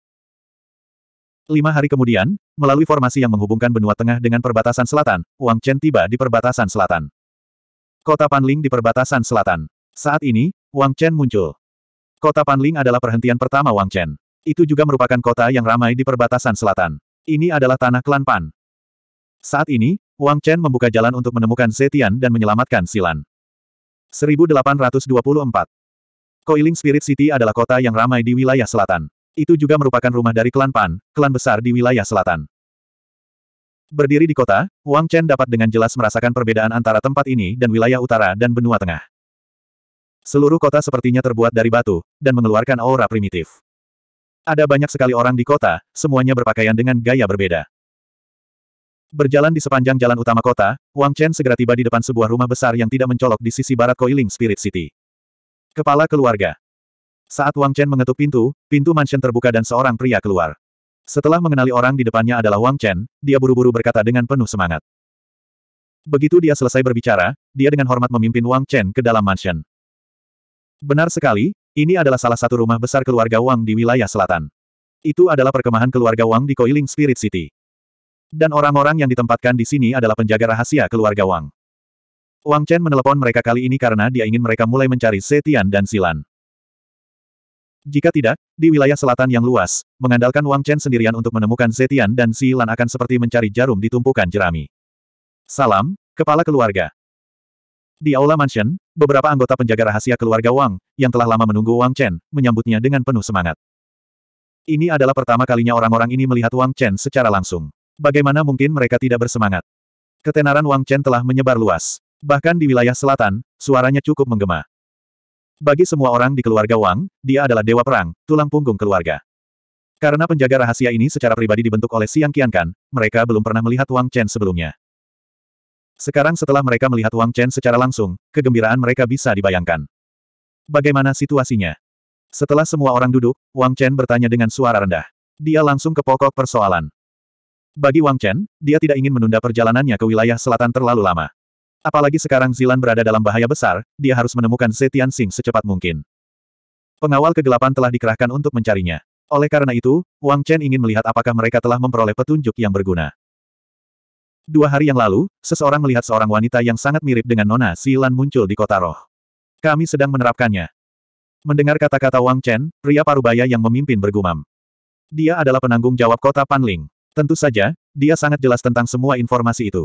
Lima hari kemudian, melalui formasi yang menghubungkan benua tengah dengan perbatasan selatan, Wang Chen tiba di perbatasan selatan. Kota Panling di perbatasan selatan. Saat ini, Wang Chen muncul. Kota Panling adalah perhentian pertama Wang Chen. Itu juga merupakan kota yang ramai di perbatasan selatan. Ini adalah tanah klan Pan. Saat ini, Wang Chen membuka jalan untuk menemukan Setian dan menyelamatkan Silan. 1824 Coiling Spirit City adalah kota yang ramai di wilayah selatan. Itu juga merupakan rumah dari klan Pan, klan besar di wilayah selatan. Berdiri di kota, Wang Chen dapat dengan jelas merasakan perbedaan antara tempat ini dan wilayah utara dan benua tengah. Seluruh kota sepertinya terbuat dari batu, dan mengeluarkan aura primitif. Ada banyak sekali orang di kota, semuanya berpakaian dengan gaya berbeda. Berjalan di sepanjang jalan utama kota, Wang Chen segera tiba di depan sebuah rumah besar yang tidak mencolok di sisi barat Koiling Spirit City. Kepala keluarga. Saat Wang Chen mengetuk pintu, pintu mansion terbuka dan seorang pria keluar. Setelah mengenali orang di depannya adalah Wang Chen, dia buru-buru berkata dengan penuh semangat. Begitu dia selesai berbicara, dia dengan hormat memimpin Wang Chen ke dalam mansion. Benar sekali, ini adalah salah satu rumah besar keluarga Wang di wilayah selatan. Itu adalah perkemahan keluarga Wang di Koiling Spirit City. Dan orang-orang yang ditempatkan di sini adalah penjaga rahasia keluarga Wang. Wang Chen menelepon mereka kali ini karena dia ingin mereka mulai mencari Setian dan Silan. Jika tidak, di wilayah selatan yang luas, mengandalkan Wang Chen sendirian untuk menemukan Zetian dan Zilan akan seperti mencari jarum di tumpukan jerami. Salam, Kepala Keluarga. Di Aula Mansion, beberapa anggota penjaga rahasia keluarga Wang, yang telah lama menunggu Wang Chen, menyambutnya dengan penuh semangat. Ini adalah pertama kalinya orang-orang ini melihat Wang Chen secara langsung. Bagaimana mungkin mereka tidak bersemangat? Ketenaran Wang Chen telah menyebar luas. Bahkan di wilayah selatan, suaranya cukup menggema. Bagi semua orang di keluarga Wang, dia adalah dewa perang, tulang punggung keluarga. Karena penjaga rahasia ini secara pribadi dibentuk oleh Siang Qiankan, mereka belum pernah melihat Wang Chen sebelumnya. Sekarang setelah mereka melihat Wang Chen secara langsung, kegembiraan mereka bisa dibayangkan. Bagaimana situasinya? Setelah semua orang duduk, Wang Chen bertanya dengan suara rendah. Dia langsung ke pokok persoalan. Bagi Wang Chen, dia tidak ingin menunda perjalanannya ke wilayah selatan terlalu lama. Apalagi sekarang Zilan berada dalam bahaya besar, dia harus menemukan Zetian Sing secepat mungkin. Pengawal kegelapan telah dikerahkan untuk mencarinya. Oleh karena itu, Wang Chen ingin melihat apakah mereka telah memperoleh petunjuk yang berguna. Dua hari yang lalu, seseorang melihat seorang wanita yang sangat mirip dengan Nona Zilan muncul di kota roh. Kami sedang menerapkannya. Mendengar kata-kata Wang Chen, pria parubaya yang memimpin bergumam. Dia adalah penanggung jawab kota Panling. Tentu saja, dia sangat jelas tentang semua informasi itu.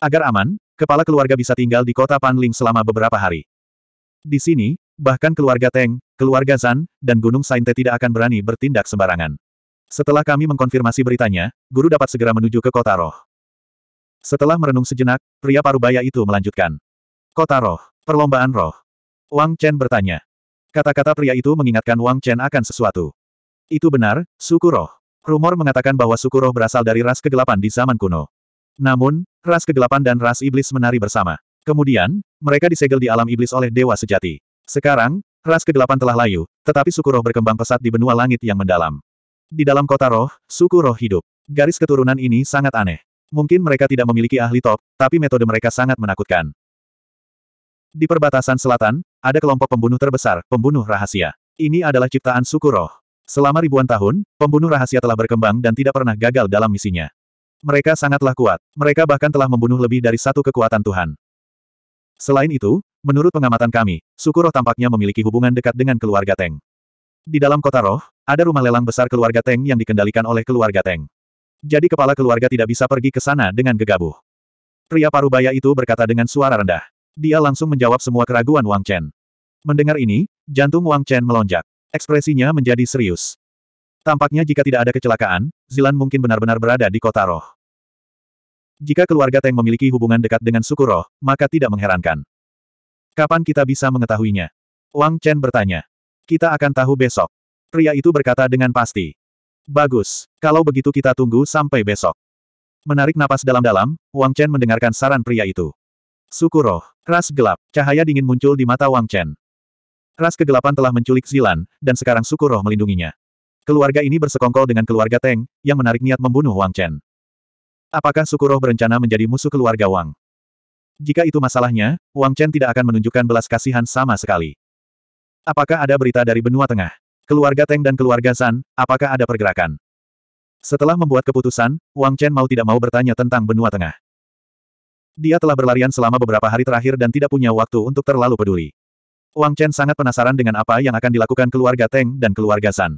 Agar aman, kepala keluarga bisa tinggal di kota Panling selama beberapa hari. Di sini, bahkan keluarga Teng, keluarga Zan, dan Gunung Sainte tidak akan berani bertindak sembarangan. Setelah kami mengkonfirmasi beritanya, guru dapat segera menuju ke kota roh. Setelah merenung sejenak, pria parubaya itu melanjutkan. Kota roh, perlombaan roh. Wang Chen bertanya. Kata-kata pria itu mengingatkan Wang Chen akan sesuatu. Itu benar, suku roh. Rumor mengatakan bahwa suku roh berasal dari ras kegelapan di zaman kuno. Namun, ras kegelapan dan ras iblis menari bersama. Kemudian, mereka disegel di alam iblis oleh dewa sejati. Sekarang, ras kegelapan telah layu, tetapi suku roh berkembang pesat di benua langit yang mendalam. Di dalam kota roh, suku roh hidup. Garis keturunan ini sangat aneh. Mungkin mereka tidak memiliki ahli top, tapi metode mereka sangat menakutkan. Di perbatasan selatan, ada kelompok pembunuh terbesar, pembunuh rahasia. Ini adalah ciptaan suku roh. Selama ribuan tahun, pembunuh rahasia telah berkembang dan tidak pernah gagal dalam misinya. Mereka sangatlah kuat. Mereka bahkan telah membunuh lebih dari satu kekuatan Tuhan. Selain itu, menurut pengamatan kami, suku roh tampaknya memiliki hubungan dekat dengan keluarga Teng. Di dalam kota roh, ada rumah lelang besar keluarga Teng yang dikendalikan oleh keluarga Teng. Jadi kepala keluarga tidak bisa pergi ke sana dengan gegabah. Pria parubaya itu berkata dengan suara rendah. Dia langsung menjawab semua keraguan Wang Chen. Mendengar ini, jantung Wang Chen melonjak. Ekspresinya menjadi serius. Tampaknya jika tidak ada kecelakaan, Zilan mungkin benar-benar berada di kota roh. Jika keluarga Teng memiliki hubungan dekat dengan suku roh, maka tidak mengherankan. Kapan kita bisa mengetahuinya? Wang Chen bertanya. Kita akan tahu besok. Pria itu berkata dengan pasti. Bagus, kalau begitu kita tunggu sampai besok. Menarik napas dalam-dalam, Wang Chen mendengarkan saran pria itu. Suku roh, ras gelap, cahaya dingin muncul di mata Wang Chen. Ras kegelapan telah menculik Zilan, dan sekarang suku roh melindunginya. Keluarga ini bersekongkol dengan keluarga Teng, yang menarik niat membunuh Wang Chen. Apakah Sukuro berencana menjadi musuh keluarga Wang? Jika itu masalahnya, Wang Chen tidak akan menunjukkan belas kasihan sama sekali. Apakah ada berita dari benua tengah? Keluarga Teng dan keluarga San, apakah ada pergerakan? Setelah membuat keputusan, Wang Chen mau tidak mau bertanya tentang benua tengah. Dia telah berlarian selama beberapa hari terakhir dan tidak punya waktu untuk terlalu peduli. Wang Chen sangat penasaran dengan apa yang akan dilakukan keluarga Teng dan keluarga San.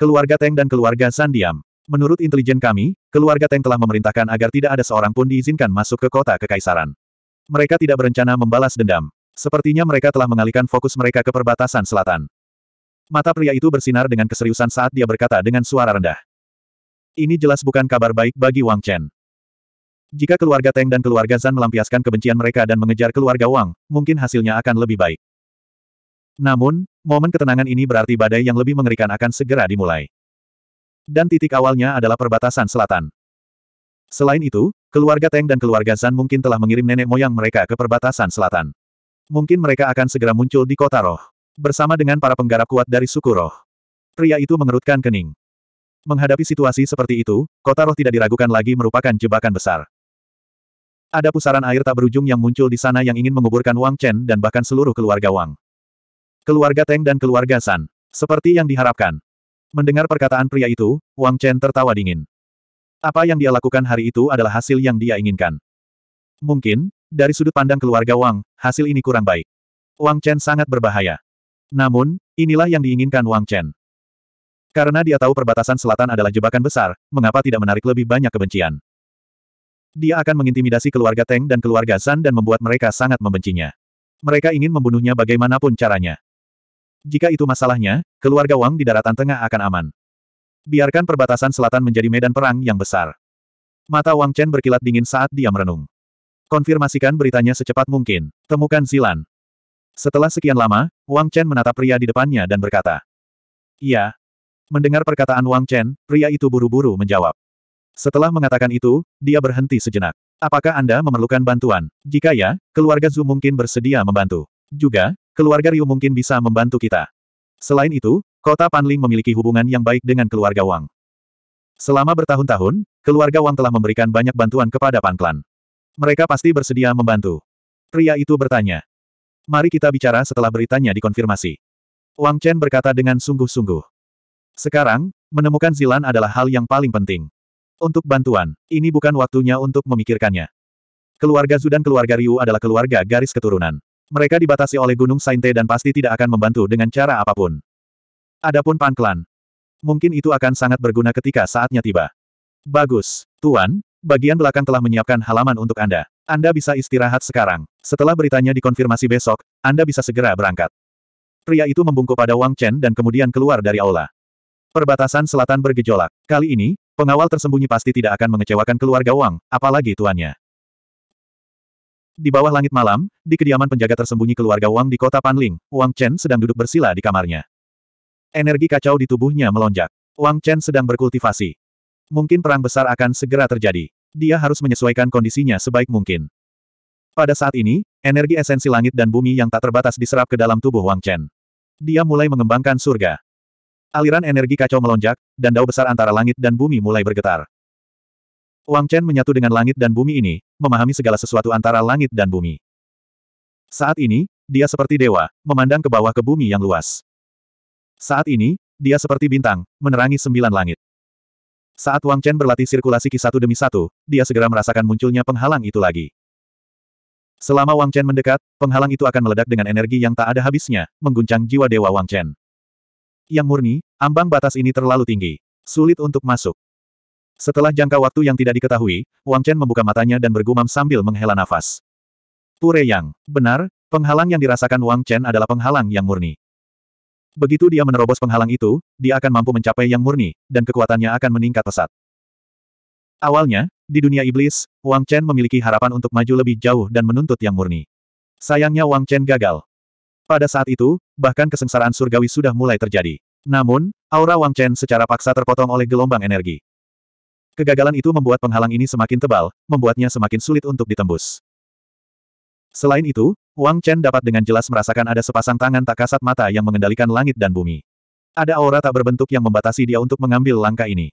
Keluarga Teng dan keluarga San diam. Menurut intelijen kami, keluarga Teng telah memerintahkan agar tidak ada seorang pun diizinkan masuk ke kota kekaisaran. Mereka tidak berencana membalas dendam. Sepertinya mereka telah mengalihkan fokus mereka ke perbatasan selatan. Mata pria itu bersinar dengan keseriusan saat dia berkata dengan suara rendah. Ini jelas bukan kabar baik bagi Wang Chen. Jika keluarga Teng dan keluarga Zan melampiaskan kebencian mereka dan mengejar keluarga Wang, mungkin hasilnya akan lebih baik. Namun, Momen ketenangan ini berarti badai yang lebih mengerikan akan segera dimulai. Dan titik awalnya adalah perbatasan selatan. Selain itu, keluarga Teng dan keluarga Zan mungkin telah mengirim nenek moyang mereka ke perbatasan selatan. Mungkin mereka akan segera muncul di kota roh. Bersama dengan para penggarap kuat dari suku roh. Pria itu mengerutkan kening. Menghadapi situasi seperti itu, kota roh tidak diragukan lagi merupakan jebakan besar. Ada pusaran air tak berujung yang muncul di sana yang ingin menguburkan Wang Chen dan bahkan seluruh keluarga Wang. Keluarga Teng dan keluarga San. Seperti yang diharapkan. Mendengar perkataan pria itu, Wang Chen tertawa dingin. Apa yang dia lakukan hari itu adalah hasil yang dia inginkan. Mungkin, dari sudut pandang keluarga Wang, hasil ini kurang baik. Wang Chen sangat berbahaya. Namun, inilah yang diinginkan Wang Chen. Karena dia tahu perbatasan selatan adalah jebakan besar, mengapa tidak menarik lebih banyak kebencian? Dia akan mengintimidasi keluarga Teng dan keluarga San dan membuat mereka sangat membencinya. Mereka ingin membunuhnya bagaimanapun caranya. Jika itu masalahnya, keluarga Wang di daratan tengah akan aman. Biarkan perbatasan selatan menjadi medan perang yang besar. Mata Wang Chen berkilat dingin saat dia merenung. Konfirmasikan beritanya secepat mungkin. Temukan Zilan. Setelah sekian lama, Wang Chen menatap pria di depannya dan berkata. Iya. Mendengar perkataan Wang Chen, pria itu buru-buru menjawab. Setelah mengatakan itu, dia berhenti sejenak. Apakah Anda memerlukan bantuan? Jika ya, keluarga Zhu mungkin bersedia membantu. Juga, Keluarga Ryu mungkin bisa membantu kita. Selain itu, kota Panling memiliki hubungan yang baik dengan keluarga Wang. Selama bertahun-tahun, keluarga Wang telah memberikan banyak bantuan kepada Panklan. Mereka pasti bersedia membantu. Pria itu bertanya. Mari kita bicara setelah beritanya dikonfirmasi. Wang Chen berkata dengan sungguh-sungguh. Sekarang, menemukan Zilan adalah hal yang paling penting. Untuk bantuan, ini bukan waktunya untuk memikirkannya. Keluarga Zu dan keluarga Ryu adalah keluarga garis keturunan. Mereka dibatasi oleh Gunung Sainte dan pasti tidak akan membantu dengan cara apapun. Adapun Pan Mungkin itu akan sangat berguna ketika saatnya tiba. Bagus, Tuan, bagian belakang telah menyiapkan halaman untuk Anda. Anda bisa istirahat sekarang. Setelah beritanya dikonfirmasi besok, Anda bisa segera berangkat. Pria itu membungkuk pada Wang Chen dan kemudian keluar dari aula. Perbatasan selatan bergejolak. Kali ini, pengawal tersembunyi pasti tidak akan mengecewakan keluarga Wang, apalagi tuannya. Di bawah langit malam, di kediaman penjaga tersembunyi keluarga Wang di kota Panling, Wang Chen sedang duduk bersila di kamarnya. Energi kacau di tubuhnya melonjak. Wang Chen sedang berkultivasi. Mungkin perang besar akan segera terjadi. Dia harus menyesuaikan kondisinya sebaik mungkin. Pada saat ini, energi esensi langit dan bumi yang tak terbatas diserap ke dalam tubuh Wang Chen. Dia mulai mengembangkan surga. Aliran energi kacau melonjak, dan dao besar antara langit dan bumi mulai bergetar. Wang Chen menyatu dengan langit dan bumi ini, memahami segala sesuatu antara langit dan bumi. Saat ini, dia seperti dewa, memandang ke bawah ke bumi yang luas. Saat ini, dia seperti bintang, menerangi sembilan langit. Saat Wang Chen berlatih sirkulasi ki satu demi satu, dia segera merasakan munculnya penghalang itu lagi. Selama Wang Chen mendekat, penghalang itu akan meledak dengan energi yang tak ada habisnya, mengguncang jiwa dewa Wang Chen. Yang murni, ambang batas ini terlalu tinggi. Sulit untuk masuk. Setelah jangka waktu yang tidak diketahui, Wang Chen membuka matanya dan bergumam sambil menghela nafas. Pure Yang, benar, penghalang yang dirasakan Wang Chen adalah penghalang yang murni. Begitu dia menerobos penghalang itu, dia akan mampu mencapai yang murni, dan kekuatannya akan meningkat pesat. Awalnya, di dunia iblis, Wang Chen memiliki harapan untuk maju lebih jauh dan menuntut yang murni. Sayangnya Wang Chen gagal. Pada saat itu, bahkan kesengsaraan surgawi sudah mulai terjadi. Namun, aura Wang Chen secara paksa terpotong oleh gelombang energi. Kegagalan itu membuat penghalang ini semakin tebal, membuatnya semakin sulit untuk ditembus. Selain itu, Wang Chen dapat dengan jelas merasakan ada sepasang tangan tak kasat mata yang mengendalikan langit dan bumi. Ada aura tak berbentuk yang membatasi dia untuk mengambil langkah ini.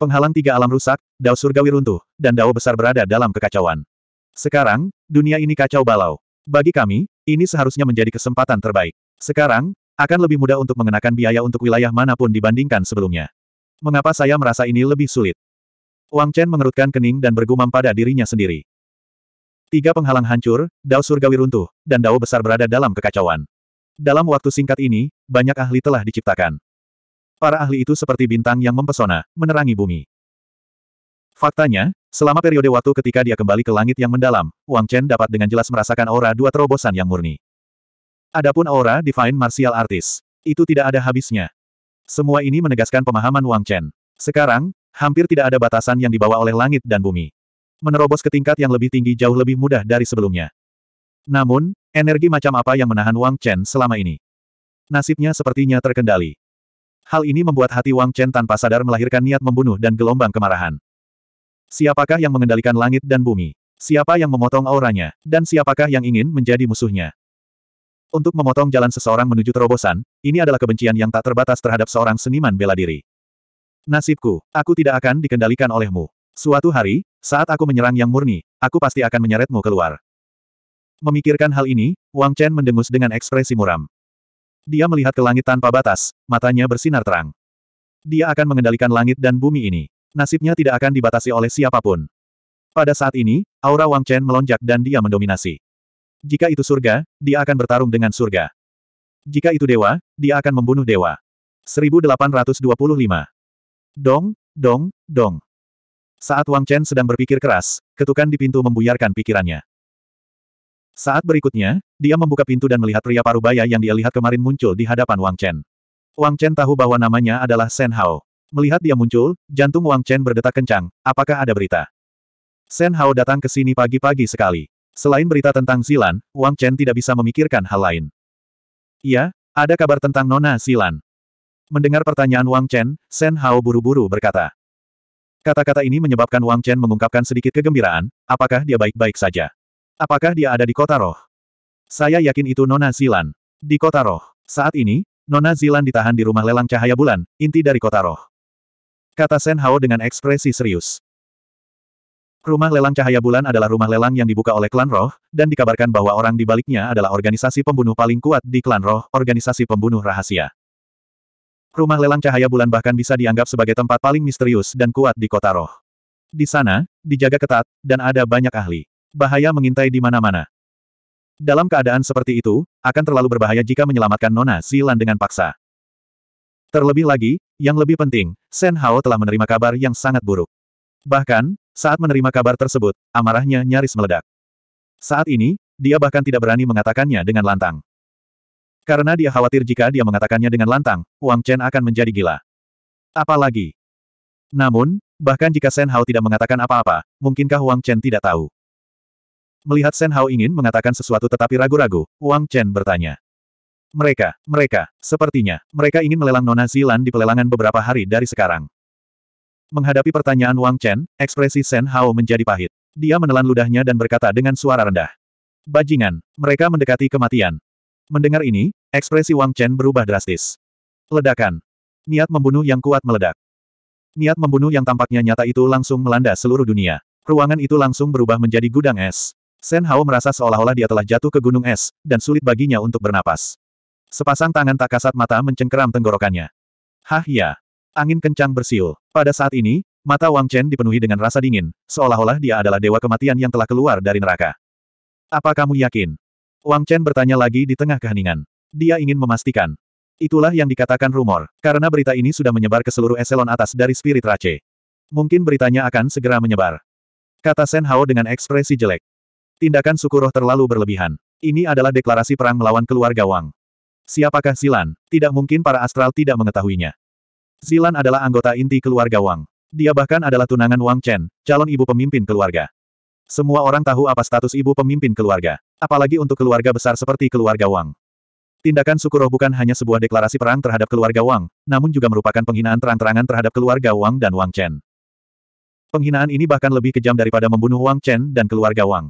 Penghalang tiga alam rusak, dao surgawi runtuh, dan dao besar berada dalam kekacauan. Sekarang, dunia ini kacau balau. Bagi kami, ini seharusnya menjadi kesempatan terbaik. Sekarang, akan lebih mudah untuk mengenakan biaya untuk wilayah manapun dibandingkan sebelumnya. Mengapa saya merasa ini lebih sulit? Wang Chen mengerutkan kening dan bergumam pada dirinya sendiri. Tiga penghalang hancur, dao surgawi runtuh, dan dao besar berada dalam kekacauan. Dalam waktu singkat ini, banyak ahli telah diciptakan. Para ahli itu seperti bintang yang mempesona, menerangi bumi. Faktanya, selama periode waktu ketika dia kembali ke langit yang mendalam, Wang Chen dapat dengan jelas merasakan aura dua terobosan yang murni. Adapun aura Divine Martial Artist, itu tidak ada habisnya. Semua ini menegaskan pemahaman Wang Chen. Sekarang, hampir tidak ada batasan yang dibawa oleh langit dan bumi. Menerobos ke tingkat yang lebih tinggi jauh lebih mudah dari sebelumnya. Namun, energi macam apa yang menahan Wang Chen selama ini? Nasibnya sepertinya terkendali. Hal ini membuat hati Wang Chen tanpa sadar melahirkan niat membunuh dan gelombang kemarahan. Siapakah yang mengendalikan langit dan bumi? Siapa yang memotong auranya? Dan siapakah yang ingin menjadi musuhnya? Untuk memotong jalan seseorang menuju terobosan, ini adalah kebencian yang tak terbatas terhadap seorang seniman bela diri. Nasibku, aku tidak akan dikendalikan olehmu. Suatu hari, saat aku menyerang yang murni, aku pasti akan menyeretmu keluar. Memikirkan hal ini, Wang Chen mendengus dengan ekspresi muram. Dia melihat ke langit tanpa batas, matanya bersinar terang. Dia akan mengendalikan langit dan bumi ini. Nasibnya tidak akan dibatasi oleh siapapun. Pada saat ini, aura Wang Chen melonjak dan dia mendominasi. Jika itu surga, dia akan bertarung dengan surga. Jika itu dewa, dia akan membunuh dewa. 1825. Dong, dong, dong. Saat Wang Chen sedang berpikir keras, ketukan di pintu membuyarkan pikirannya. Saat berikutnya, dia membuka pintu dan melihat pria parubaya yang dia lihat kemarin muncul di hadapan Wang Chen. Wang Chen tahu bahwa namanya adalah Shen Hao. Melihat dia muncul, jantung Wang Chen berdetak kencang, apakah ada berita? Shen Hao datang ke sini pagi-pagi sekali. Selain berita tentang Zilan, Wang Chen tidak bisa memikirkan hal lain. Iya, ada kabar tentang Nona Zilan. Mendengar pertanyaan Wang Chen, Shen Hao buru-buru berkata. Kata-kata ini menyebabkan Wang Chen mengungkapkan sedikit kegembiraan, apakah dia baik-baik saja? Apakah dia ada di kota roh? Saya yakin itu Nona Zilan. Di kota roh. Saat ini, Nona Zilan ditahan di rumah lelang cahaya bulan, inti dari kota roh. Kata Shen Hao dengan ekspresi serius. Rumah lelang cahaya bulan adalah rumah lelang yang dibuka oleh klan roh, dan dikabarkan bahwa orang di baliknya adalah organisasi pembunuh paling kuat di klan roh, organisasi pembunuh rahasia. Rumah lelang cahaya bulan bahkan bisa dianggap sebagai tempat paling misterius dan kuat di kota roh. Di sana, dijaga ketat, dan ada banyak ahli. Bahaya mengintai di mana-mana. Dalam keadaan seperti itu, akan terlalu berbahaya jika menyelamatkan Nona Zilan dengan paksa. Terlebih lagi, yang lebih penting, Shen Hao telah menerima kabar yang sangat buruk. Bahkan, saat menerima kabar tersebut, amarahnya nyaris meledak. Saat ini, dia bahkan tidak berani mengatakannya dengan lantang. Karena dia khawatir jika dia mengatakannya dengan lantang, Wang Chen akan menjadi gila. Apalagi. Namun, bahkan jika Shen Hao tidak mengatakan apa-apa, mungkinkah Wang Chen tidak tahu? Melihat Shen Hao ingin mengatakan sesuatu tetapi ragu-ragu, Wang Chen bertanya. Mereka, mereka, sepertinya, mereka ingin melelang Nona Zilan di pelelangan beberapa hari dari sekarang. Menghadapi pertanyaan Wang Chen, ekspresi Shen Hao menjadi pahit. Dia menelan ludahnya dan berkata dengan suara rendah. Bajingan, mereka mendekati kematian. Mendengar ini, ekspresi Wang Chen berubah drastis. Ledakan. Niat membunuh yang kuat meledak. Niat membunuh yang tampaknya nyata itu langsung melanda seluruh dunia. Ruangan itu langsung berubah menjadi gudang es. Shen Hao merasa seolah-olah dia telah jatuh ke gunung es, dan sulit baginya untuk bernapas. Sepasang tangan tak kasat mata mencengkeram tenggorokannya. Hah ya. Angin kencang bersiul. Pada saat ini, mata Wang Chen dipenuhi dengan rasa dingin, seolah-olah dia adalah dewa kematian yang telah keluar dari neraka. Apa kamu yakin? Wang Chen bertanya lagi di tengah keheningan. Dia ingin memastikan. Itulah yang dikatakan rumor, karena berita ini sudah menyebar ke seluruh eselon atas dari spirit race. Mungkin beritanya akan segera menyebar. Kata Shen Hao dengan ekspresi jelek. Tindakan suku roh terlalu berlebihan. Ini adalah deklarasi perang melawan keluarga Wang. Siapakah Silan? Tidak mungkin para astral tidak mengetahuinya. Zilan adalah anggota inti keluarga Wang. Dia bahkan adalah tunangan Wang Chen, calon ibu pemimpin keluarga. Semua orang tahu apa status ibu pemimpin keluarga. Apalagi untuk keluarga besar seperti keluarga Wang. Tindakan Sukuro bukan hanya sebuah deklarasi perang terhadap keluarga Wang, namun juga merupakan penghinaan terang-terangan terhadap keluarga Wang dan Wang Chen. Penghinaan ini bahkan lebih kejam daripada membunuh Wang Chen dan keluarga Wang.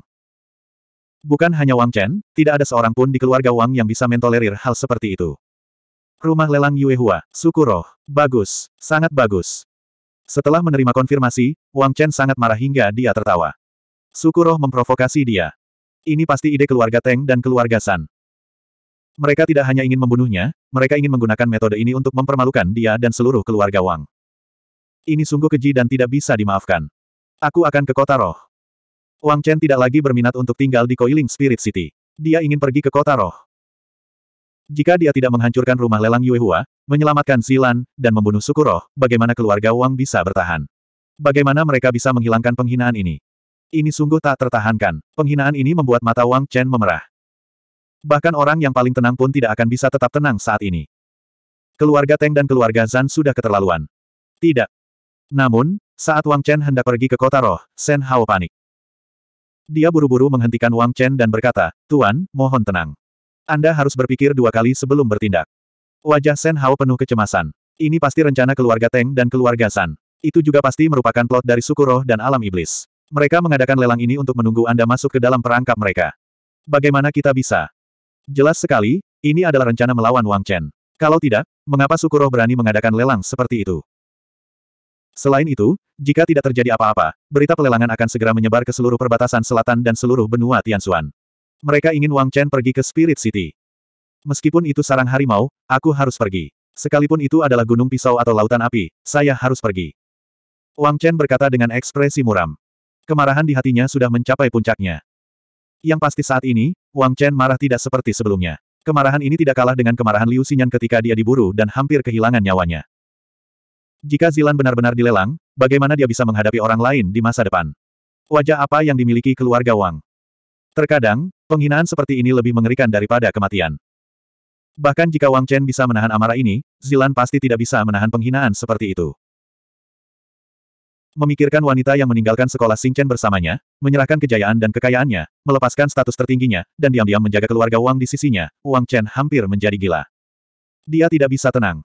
Bukan hanya Wang Chen, tidak ada seorang pun di keluarga Wang yang bisa mentolerir hal seperti itu. Rumah lelang Yuehua, Roh, Bagus, sangat bagus. Setelah menerima konfirmasi, Wang Chen sangat marah hingga dia tertawa. Suku Roh memprovokasi dia. Ini pasti ide keluarga Teng dan keluarga San. Mereka tidak hanya ingin membunuhnya, mereka ingin menggunakan metode ini untuk mempermalukan dia dan seluruh keluarga Wang. Ini sungguh keji dan tidak bisa dimaafkan. Aku akan ke kota roh. Wang Chen tidak lagi berminat untuk tinggal di Coiling Spirit City. Dia ingin pergi ke kota roh. Jika dia tidak menghancurkan rumah lelang Yuehua, menyelamatkan Silan, dan membunuh Sukuro, bagaimana keluarga Wang bisa bertahan? Bagaimana mereka bisa menghilangkan penghinaan ini? Ini sungguh tak tertahankan. Penghinaan ini membuat mata Wang Chen memerah. Bahkan orang yang paling tenang pun tidak akan bisa tetap tenang saat ini. Keluarga Teng dan keluarga Zan sudah keterlaluan. Tidak. Namun, saat Wang Chen hendak pergi ke kota roh, Shen Hao panik. Dia buru-buru menghentikan Wang Chen dan berkata, Tuan, mohon tenang. Anda harus berpikir dua kali sebelum bertindak. Wajah Shen Hao penuh kecemasan. Ini pasti rencana keluarga Teng dan keluarga San. Itu juga pasti merupakan plot dari suku roh dan alam iblis. Mereka mengadakan lelang ini untuk menunggu Anda masuk ke dalam perangkap mereka. Bagaimana kita bisa? Jelas sekali, ini adalah rencana melawan Wang Chen. Kalau tidak, mengapa suku roh berani mengadakan lelang seperti itu? Selain itu, jika tidak terjadi apa-apa, berita pelelangan akan segera menyebar ke seluruh perbatasan selatan dan seluruh benua Tianxuan. Mereka ingin Wang Chen pergi ke Spirit City. Meskipun itu sarang harimau, aku harus pergi. Sekalipun itu adalah gunung pisau atau lautan api, saya harus pergi. Wang Chen berkata dengan ekspresi muram. Kemarahan di hatinya sudah mencapai puncaknya. Yang pasti saat ini, Wang Chen marah tidak seperti sebelumnya. Kemarahan ini tidak kalah dengan kemarahan Liu Xinyan ketika dia diburu dan hampir kehilangan nyawanya. Jika Zilan benar-benar dilelang, bagaimana dia bisa menghadapi orang lain di masa depan? Wajah apa yang dimiliki keluarga Wang? Terkadang, Penghinaan seperti ini lebih mengerikan daripada kematian. Bahkan jika Wang Chen bisa menahan amarah ini, Zilan pasti tidak bisa menahan penghinaan seperti itu. Memikirkan wanita yang meninggalkan sekolah Chen bersamanya, menyerahkan kejayaan dan kekayaannya, melepaskan status tertingginya, dan diam-diam menjaga keluarga Wang di sisinya, Wang Chen hampir menjadi gila. Dia tidak bisa tenang.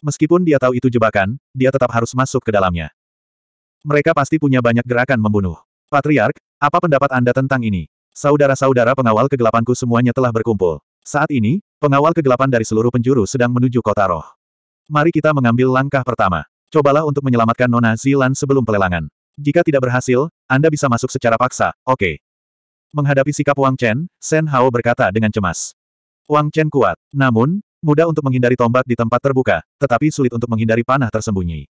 Meskipun dia tahu itu jebakan, dia tetap harus masuk ke dalamnya. Mereka pasti punya banyak gerakan membunuh. Patriark, apa pendapat Anda tentang ini? Saudara-saudara pengawal kegelapanku semuanya telah berkumpul. Saat ini, pengawal kegelapan dari seluruh penjuru sedang menuju kota roh. Mari kita mengambil langkah pertama. Cobalah untuk menyelamatkan Nona Zilan sebelum pelelangan. Jika tidak berhasil, Anda bisa masuk secara paksa, oke. Okay. Menghadapi sikap Wang Chen, Shen Hao berkata dengan cemas. Wang Chen kuat, namun, mudah untuk menghindari tombak di tempat terbuka, tetapi sulit untuk menghindari panah tersembunyi.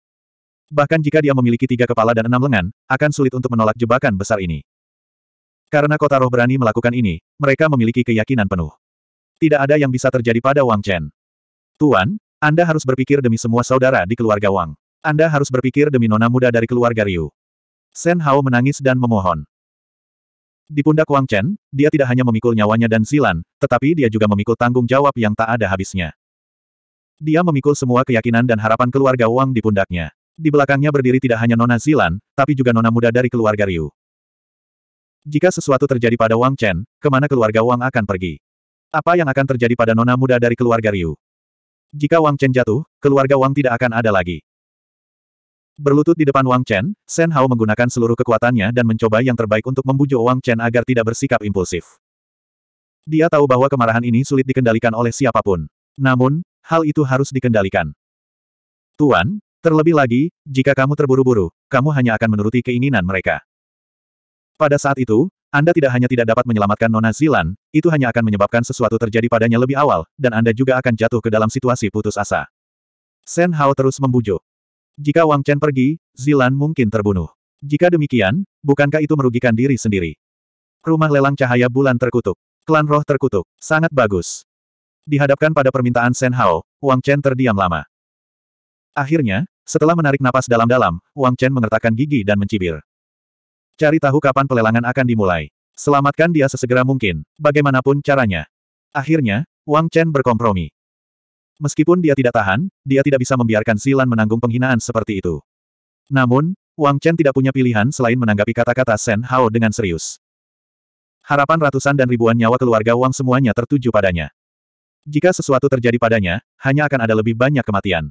Bahkan jika dia memiliki tiga kepala dan enam lengan, akan sulit untuk menolak jebakan besar ini. Karena kota roh berani melakukan ini, mereka memiliki keyakinan penuh. Tidak ada yang bisa terjadi pada Wang Chen. Tuan, Anda harus berpikir demi semua saudara di keluarga Wang. Anda harus berpikir demi nona muda dari keluarga Ryu. Shen Hao menangis dan memohon. Di pundak Wang Chen, dia tidak hanya memikul nyawanya dan Zilan, tetapi dia juga memikul tanggung jawab yang tak ada habisnya. Dia memikul semua keyakinan dan harapan keluarga Wang di pundaknya. Di belakangnya berdiri tidak hanya Nona Zilan, tapi juga Nona muda dari keluarga Ryu. Jika sesuatu terjadi pada Wang Chen, kemana keluarga Wang akan pergi? Apa yang akan terjadi pada nona muda dari keluarga Ryu? Jika Wang Chen jatuh, keluarga Wang tidak akan ada lagi. Berlutut di depan Wang Chen, Shen Hao menggunakan seluruh kekuatannya dan mencoba yang terbaik untuk membujuk Wang Chen agar tidak bersikap impulsif. Dia tahu bahwa kemarahan ini sulit dikendalikan oleh siapapun. Namun, hal itu harus dikendalikan. Tuan, terlebih lagi, jika kamu terburu-buru, kamu hanya akan menuruti keinginan mereka. Pada saat itu, Anda tidak hanya tidak dapat menyelamatkan Nona Zilan, itu hanya akan menyebabkan sesuatu terjadi padanya lebih awal, dan Anda juga akan jatuh ke dalam situasi putus asa. Shen Hao terus membujuk. Jika Wang Chen pergi, Zilan mungkin terbunuh. Jika demikian, bukankah itu merugikan diri sendiri? Rumah lelang cahaya bulan terkutuk. Klan roh terkutuk. Sangat bagus. Dihadapkan pada permintaan Shen Hao, Wang Chen terdiam lama. Akhirnya, setelah menarik napas dalam-dalam, Wang Chen mengertakkan gigi dan mencibir. Cari tahu kapan pelelangan akan dimulai. Selamatkan dia sesegera mungkin, bagaimanapun caranya. Akhirnya, Wang Chen berkompromi. Meskipun dia tidak tahan, dia tidak bisa membiarkan Silan menanggung penghinaan seperti itu. Namun, Wang Chen tidak punya pilihan selain menanggapi kata-kata Shen Hao dengan serius. Harapan ratusan dan ribuan nyawa keluarga Wang semuanya tertuju padanya. Jika sesuatu terjadi padanya, hanya akan ada lebih banyak kematian.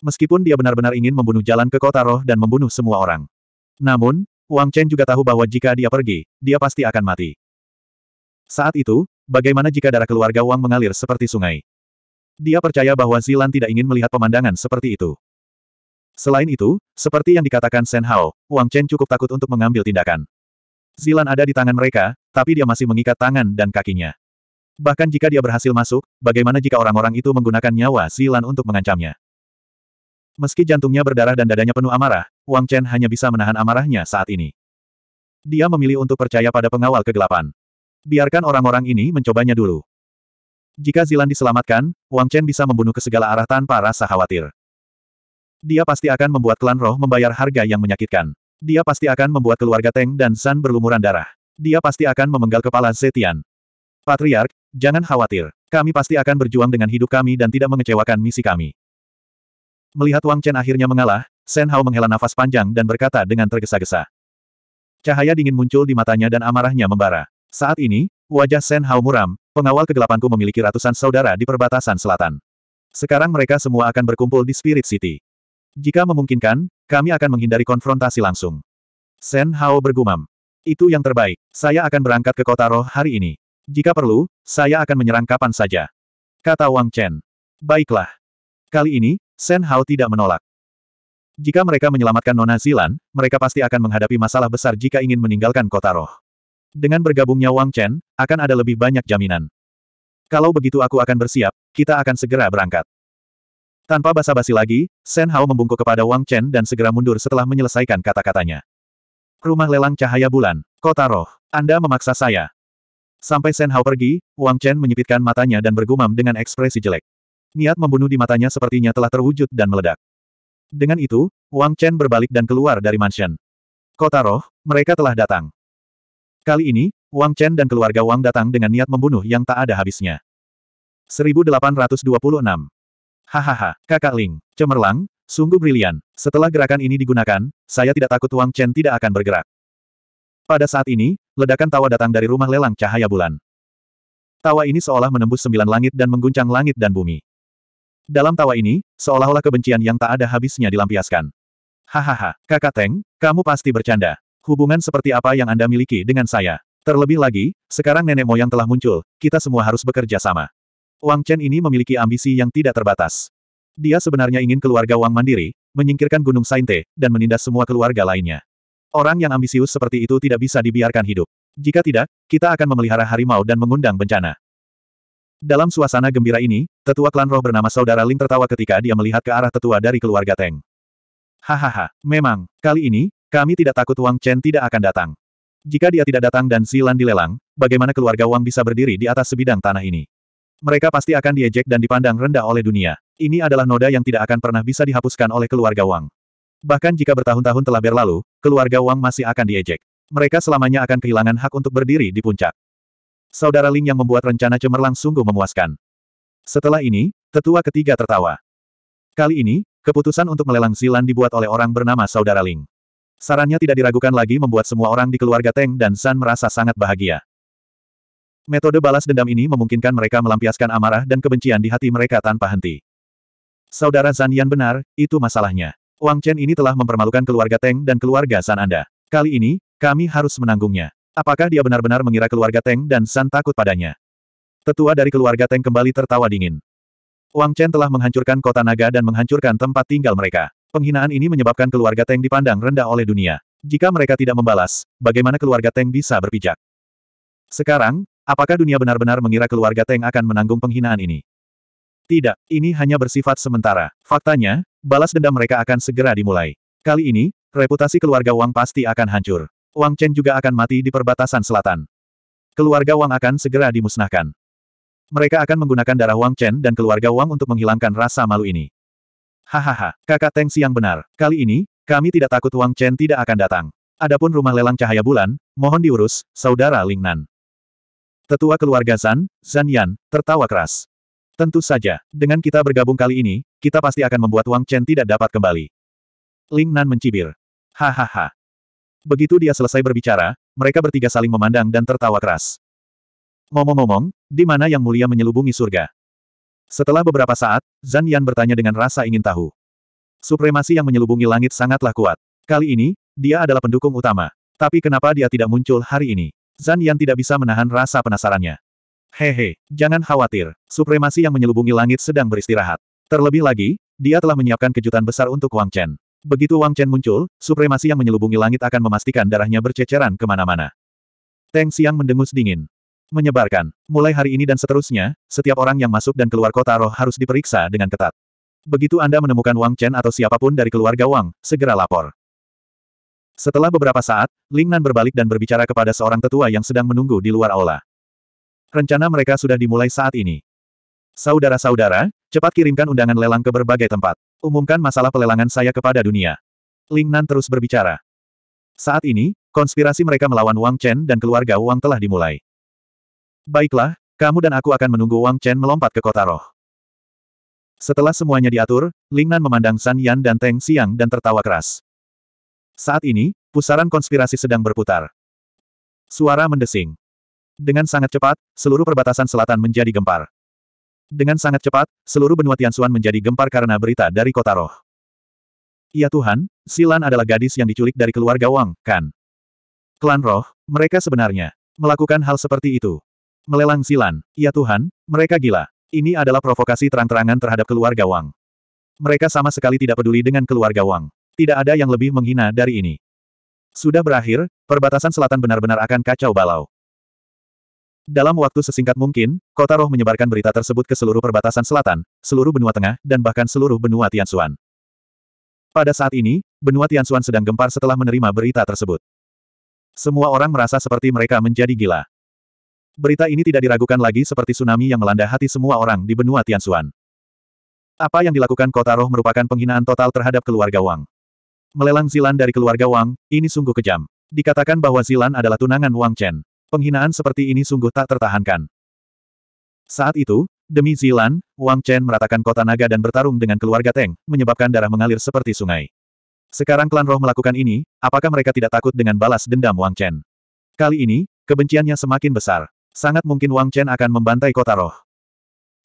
Meskipun dia benar-benar ingin membunuh jalan ke kota roh dan membunuh semua orang. Namun, Wang Chen juga tahu bahwa jika dia pergi, dia pasti akan mati. Saat itu, bagaimana jika darah keluarga Wang mengalir seperti sungai? Dia percaya bahwa Zilan tidak ingin melihat pemandangan seperti itu. Selain itu, seperti yang dikatakan Shen Hao, Wang Chen cukup takut untuk mengambil tindakan. Zilan ada di tangan mereka, tapi dia masih mengikat tangan dan kakinya. Bahkan jika dia berhasil masuk, bagaimana jika orang-orang itu menggunakan nyawa Zilan untuk mengancamnya? Meski jantungnya berdarah dan dadanya penuh amarah, Wang Chen hanya bisa menahan amarahnya saat ini. Dia memilih untuk percaya pada pengawal kegelapan. Biarkan orang-orang ini mencobanya dulu. Jika Zilan diselamatkan, Wang Chen bisa membunuh ke segala arah tanpa rasa khawatir. Dia pasti akan membuat klan roh membayar harga yang menyakitkan. Dia pasti akan membuat keluarga Teng dan San berlumuran darah. Dia pasti akan memenggal kepala Zetian. Patriark, jangan khawatir. Kami pasti akan berjuang dengan hidup kami dan tidak mengecewakan misi kami. Melihat Wang Chen akhirnya mengalah, Shen Hao menghela nafas panjang dan berkata dengan tergesa-gesa. Cahaya dingin muncul di matanya dan amarahnya membara. Saat ini, wajah Shen Hao muram, pengawal kegelapanku memiliki ratusan saudara di perbatasan selatan. Sekarang mereka semua akan berkumpul di Spirit City. Jika memungkinkan, kami akan menghindari konfrontasi langsung. Shen Hao bergumam. Itu yang terbaik. Saya akan berangkat ke kota roh hari ini. Jika perlu, saya akan menyerang kapan saja. Kata Wang Chen. Baiklah. Kali ini, Shen Hao tidak menolak. Jika mereka menyelamatkan Nona Zilan, mereka pasti akan menghadapi masalah besar jika ingin meninggalkan kota roh. Dengan bergabungnya Wang Chen, akan ada lebih banyak jaminan. Kalau begitu aku akan bersiap, kita akan segera berangkat. Tanpa basa-basi lagi, Shen Hao membungkuk kepada Wang Chen dan segera mundur setelah menyelesaikan kata-katanya. Rumah lelang cahaya bulan, kota roh, Anda memaksa saya. Sampai Shen Hao pergi, Wang Chen menyipitkan matanya dan bergumam dengan ekspresi jelek. Niat membunuh di matanya sepertinya telah terwujud dan meledak. Dengan itu, Wang Chen berbalik dan keluar dari mansion. Kota roh, mereka telah datang. Kali ini, Wang Chen dan keluarga Wang datang dengan niat membunuh yang tak ada habisnya. 1826. Hahaha, kakak Ling, cemerlang, sungguh brilian. Setelah gerakan ini digunakan, saya tidak takut Wang Chen tidak akan bergerak. Pada saat ini, ledakan tawa datang dari rumah lelang cahaya bulan. Tawa ini seolah menembus sembilan langit dan mengguncang langit dan bumi. Dalam tawa ini, seolah-olah kebencian yang tak ada habisnya dilampiaskan. Hahaha, kakak Teng, kamu pasti bercanda. Hubungan seperti apa yang Anda miliki dengan saya? Terlebih lagi, sekarang nenek moyang telah muncul, kita semua harus bekerja sama. Wang Chen ini memiliki ambisi yang tidak terbatas. Dia sebenarnya ingin keluarga Wang mandiri, menyingkirkan Gunung Sainte, dan menindas semua keluarga lainnya. Orang yang ambisius seperti itu tidak bisa dibiarkan hidup. Jika tidak, kita akan memelihara harimau dan mengundang bencana. Dalam suasana gembira ini, tetua klan roh bernama Saudara Ling tertawa ketika dia melihat ke arah tetua dari keluarga Teng. Hahaha, memang, kali ini, kami tidak takut Wang Chen tidak akan datang. Jika dia tidak datang dan Zilan dilelang, bagaimana keluarga Wang bisa berdiri di atas sebidang tanah ini? Mereka pasti akan diejek dan dipandang rendah oleh dunia. Ini adalah noda yang tidak akan pernah bisa dihapuskan oleh keluarga Wang. Bahkan jika bertahun-tahun telah berlalu, keluarga Wang masih akan diejek. Mereka selamanya akan kehilangan hak untuk berdiri di puncak. Saudara Ling yang membuat rencana cemerlang sungguh memuaskan. Setelah ini, tetua ketiga tertawa. Kali ini, keputusan untuk melelang Zilan dibuat oleh orang bernama Saudara Ling. Sarannya tidak diragukan lagi membuat semua orang di keluarga Teng dan San merasa sangat bahagia. Metode balas dendam ini memungkinkan mereka melampiaskan amarah dan kebencian di hati mereka tanpa henti. Saudara San Yan benar, itu masalahnya. Wang Chen ini telah mempermalukan keluarga Teng dan keluarga San Anda. Kali ini, kami harus menanggungnya. Apakah dia benar-benar mengira keluarga Teng dan San takut padanya? Tetua dari keluarga Teng kembali tertawa dingin. Wang Chen telah menghancurkan kota naga dan menghancurkan tempat tinggal mereka. Penghinaan ini menyebabkan keluarga Teng dipandang rendah oleh dunia. Jika mereka tidak membalas, bagaimana keluarga Teng bisa berpijak? Sekarang, apakah dunia benar-benar mengira keluarga Teng akan menanggung penghinaan ini? Tidak, ini hanya bersifat sementara. Faktanya, balas dendam mereka akan segera dimulai. Kali ini, reputasi keluarga Wang pasti akan hancur. Wang Chen juga akan mati di perbatasan selatan. Keluarga Wang akan segera dimusnahkan. Mereka akan menggunakan darah Wang Chen dan keluarga Wang untuk menghilangkan rasa malu ini. Hahaha, kakak Teng Siang benar. Kali ini, kami tidak takut Wang Chen tidak akan datang. Adapun rumah lelang cahaya bulan, mohon diurus, saudara Lingnan. Tetua keluarga Zan, Zan Yan, tertawa keras. Tentu saja, dengan kita bergabung kali ini, kita pasti akan membuat Wang Chen tidak dapat kembali. Lingnan mencibir. Hahaha, Begitu dia selesai berbicara, mereka bertiga saling memandang dan tertawa keras. Ngomong-ngomong, di mana Yang Mulia menyelubungi surga? Setelah beberapa saat, Zan Yan bertanya dengan rasa ingin tahu. Supremasi yang menyelubungi langit sangatlah kuat. Kali ini, dia adalah pendukung utama. Tapi kenapa dia tidak muncul hari ini? Zan Yan tidak bisa menahan rasa penasarannya. Hehe, jangan khawatir. Supremasi yang menyelubungi langit sedang beristirahat. Terlebih lagi, dia telah menyiapkan kejutan besar untuk Wang Chen. Begitu Wang Chen muncul, supremasi yang menyelubungi langit akan memastikan darahnya berceceran kemana-mana. Teng Xiang mendengus dingin. Menyebarkan. Mulai hari ini dan seterusnya, setiap orang yang masuk dan keluar kota roh harus diperiksa dengan ketat. Begitu Anda menemukan Wang Chen atau siapapun dari keluarga Wang, segera lapor. Setelah beberapa saat, Ling Nan berbalik dan berbicara kepada seorang tetua yang sedang menunggu di luar aula. Rencana mereka sudah dimulai saat ini. Saudara-saudara, cepat kirimkan undangan lelang ke berbagai tempat. Umumkan masalah pelelangan saya kepada dunia. Ling Nan terus berbicara. Saat ini, konspirasi mereka melawan Wang Chen dan keluarga Wang telah dimulai. Baiklah, kamu dan aku akan menunggu Wang Chen melompat ke kota roh. Setelah semuanya diatur, Ling Nan memandang San Yan dan Teng Siang dan tertawa keras. Saat ini, pusaran konspirasi sedang berputar. Suara mendesing. Dengan sangat cepat, seluruh perbatasan selatan menjadi gempar. Dengan sangat cepat, seluruh benua Tianxuan menjadi gempar karena berita dari kota roh. Ya Tuhan, Silan adalah gadis yang diculik dari keluarga Wang, kan? Klan roh, mereka sebenarnya melakukan hal seperti itu. Melelang Silan, ya Tuhan, mereka gila. Ini adalah provokasi terang-terangan terhadap keluarga Wang. Mereka sama sekali tidak peduli dengan keluarga Wang. Tidak ada yang lebih menghina dari ini. Sudah berakhir, perbatasan selatan benar-benar akan kacau balau. Dalam waktu sesingkat mungkin, kota roh menyebarkan berita tersebut ke seluruh perbatasan selatan, seluruh benua tengah, dan bahkan seluruh benua Tianxuan. Pada saat ini, benua Tianxuan sedang gempar setelah menerima berita tersebut. Semua orang merasa seperti mereka menjadi gila. Berita ini tidak diragukan lagi seperti tsunami yang melanda hati semua orang di benua Tianxuan. Apa yang dilakukan kota roh merupakan penghinaan total terhadap keluarga Wang. Melelang Zilan dari keluarga Wang, ini sungguh kejam. Dikatakan bahwa Zilan adalah tunangan Wang Chen. Penghinaan seperti ini sungguh tak tertahankan. Saat itu, demi Zilan, Wang Chen meratakan kota naga dan bertarung dengan keluarga Teng, menyebabkan darah mengalir seperti sungai. Sekarang klan roh melakukan ini, apakah mereka tidak takut dengan balas dendam Wang Chen? Kali ini, kebenciannya semakin besar. Sangat mungkin Wang Chen akan membantai kota roh.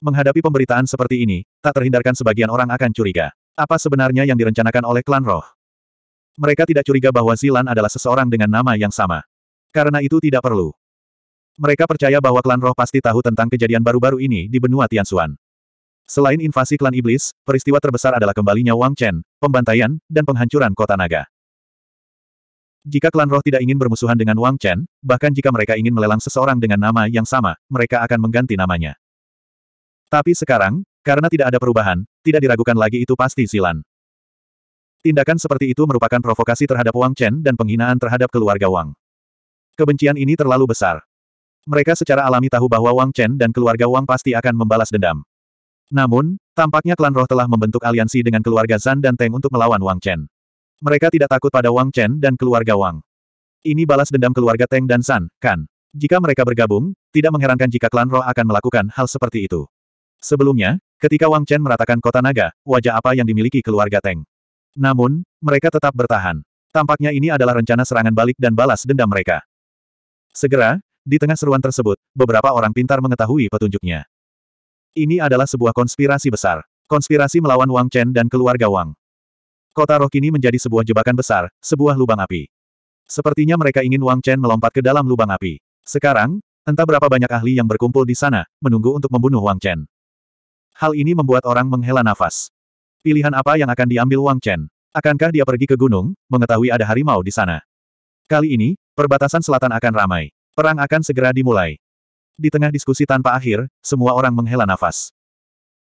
Menghadapi pemberitaan seperti ini, tak terhindarkan sebagian orang akan curiga. Apa sebenarnya yang direncanakan oleh klan roh? Mereka tidak curiga bahwa Zilan adalah seseorang dengan nama yang sama. Karena itu tidak perlu. Mereka percaya bahwa klan roh pasti tahu tentang kejadian baru-baru ini di benua Tianxuan. Selain invasi klan iblis, peristiwa terbesar adalah kembalinya Wang Chen, pembantaian, dan penghancuran kota naga. Jika klan roh tidak ingin bermusuhan dengan Wang Chen, bahkan jika mereka ingin melelang seseorang dengan nama yang sama, mereka akan mengganti namanya. Tapi sekarang, karena tidak ada perubahan, tidak diragukan lagi itu pasti silan. Tindakan seperti itu merupakan provokasi terhadap Wang Chen dan penghinaan terhadap keluarga Wang. Kebencian ini terlalu besar. Mereka secara alami tahu bahwa Wang Chen dan keluarga Wang pasti akan membalas dendam. Namun, tampaknya klan roh telah membentuk aliansi dengan keluarga Zan dan Teng untuk melawan Wang Chen. Mereka tidak takut pada Wang Chen dan keluarga Wang. Ini balas dendam keluarga Teng dan San, kan? Jika mereka bergabung, tidak mengherankan jika klan roh akan melakukan hal seperti itu. Sebelumnya, ketika Wang Chen meratakan kota naga, wajah apa yang dimiliki keluarga Teng. Namun, mereka tetap bertahan. Tampaknya ini adalah rencana serangan balik dan balas dendam mereka. Segera, di tengah seruan tersebut, beberapa orang pintar mengetahui petunjuknya. Ini adalah sebuah konspirasi besar. Konspirasi melawan Wang Chen dan keluarga Wang. Kota roh kini menjadi sebuah jebakan besar, sebuah lubang api. Sepertinya mereka ingin Wang Chen melompat ke dalam lubang api. Sekarang, entah berapa banyak ahli yang berkumpul di sana, menunggu untuk membunuh Wang Chen. Hal ini membuat orang menghela nafas. Pilihan apa yang akan diambil Wang Chen? Akankah dia pergi ke gunung, mengetahui ada harimau di sana? Kali ini, Perbatasan selatan akan ramai. Perang akan segera dimulai. Di tengah diskusi tanpa akhir, semua orang menghela nafas.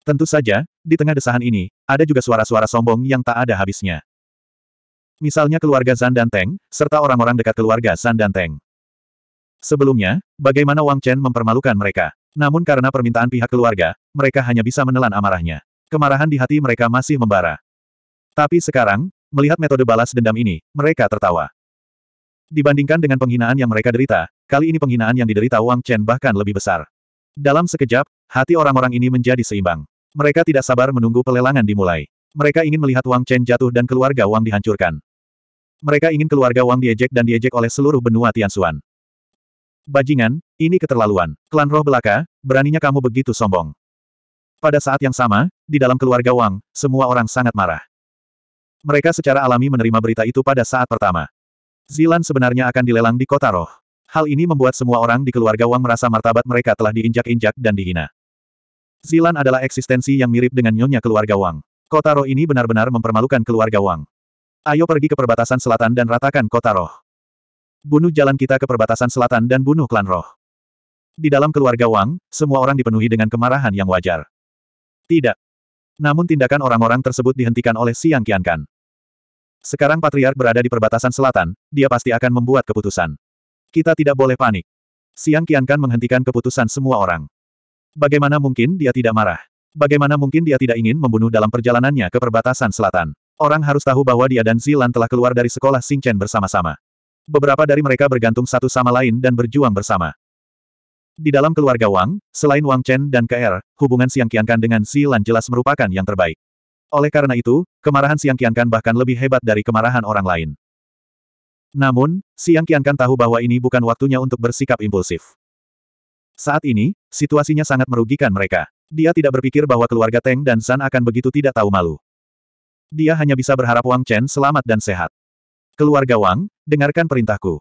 Tentu saja, di tengah desahan ini, ada juga suara-suara sombong yang tak ada habisnya. Misalnya keluarga Zan dan Teng, serta orang-orang dekat keluarga Zan dan Teng. Sebelumnya, bagaimana Wang Chen mempermalukan mereka. Namun karena permintaan pihak keluarga, mereka hanya bisa menelan amarahnya. Kemarahan di hati mereka masih membara. Tapi sekarang, melihat metode balas dendam ini, mereka tertawa. Dibandingkan dengan penghinaan yang mereka derita, kali ini penghinaan yang diderita Wang Chen bahkan lebih besar. Dalam sekejap, hati orang-orang ini menjadi seimbang. Mereka tidak sabar menunggu pelelangan dimulai. Mereka ingin melihat Wang Chen jatuh dan keluarga Wang dihancurkan. Mereka ingin keluarga Wang diejek dan diejek oleh seluruh benua Tianxuan. Bajingan, ini keterlaluan. Klan roh belaka, beraninya kamu begitu sombong. Pada saat yang sama, di dalam keluarga Wang, semua orang sangat marah. Mereka secara alami menerima berita itu pada saat pertama. Zilan sebenarnya akan dilelang di kota roh. Hal ini membuat semua orang di keluarga Wang merasa martabat mereka telah diinjak-injak dan dihina. Zilan adalah eksistensi yang mirip dengan nyonya keluarga Wang. Kota roh ini benar-benar mempermalukan keluarga Wang. Ayo pergi ke perbatasan selatan dan ratakan kota roh. Bunuh jalan kita ke perbatasan selatan dan bunuh klan roh. Di dalam keluarga Wang, semua orang dipenuhi dengan kemarahan yang wajar. Tidak. Namun tindakan orang-orang tersebut dihentikan oleh Siang Qiankan. Sekarang Patriark berada di perbatasan selatan, dia pasti akan membuat keputusan. Kita tidak boleh panik. Siang Kian Kan menghentikan keputusan semua orang. Bagaimana mungkin dia tidak marah? Bagaimana mungkin dia tidak ingin membunuh dalam perjalanannya ke perbatasan selatan? Orang harus tahu bahwa dia dan Zilan telah keluar dari sekolah Sing Chen bersama-sama. Beberapa dari mereka bergantung satu sama lain dan berjuang bersama. Di dalam keluarga Wang, selain Wang Chen dan KR, er, hubungan Siang Kan dengan Zilan jelas merupakan yang terbaik. Oleh karena itu, kemarahan Siang Kiankan bahkan lebih hebat dari kemarahan orang lain. Namun, Siang Kiankan tahu bahwa ini bukan waktunya untuk bersikap impulsif. Saat ini, situasinya sangat merugikan mereka. Dia tidak berpikir bahwa keluarga Teng dan San akan begitu tidak tahu malu. Dia hanya bisa berharap Wang Chen selamat dan sehat. Keluarga Wang, dengarkan perintahku.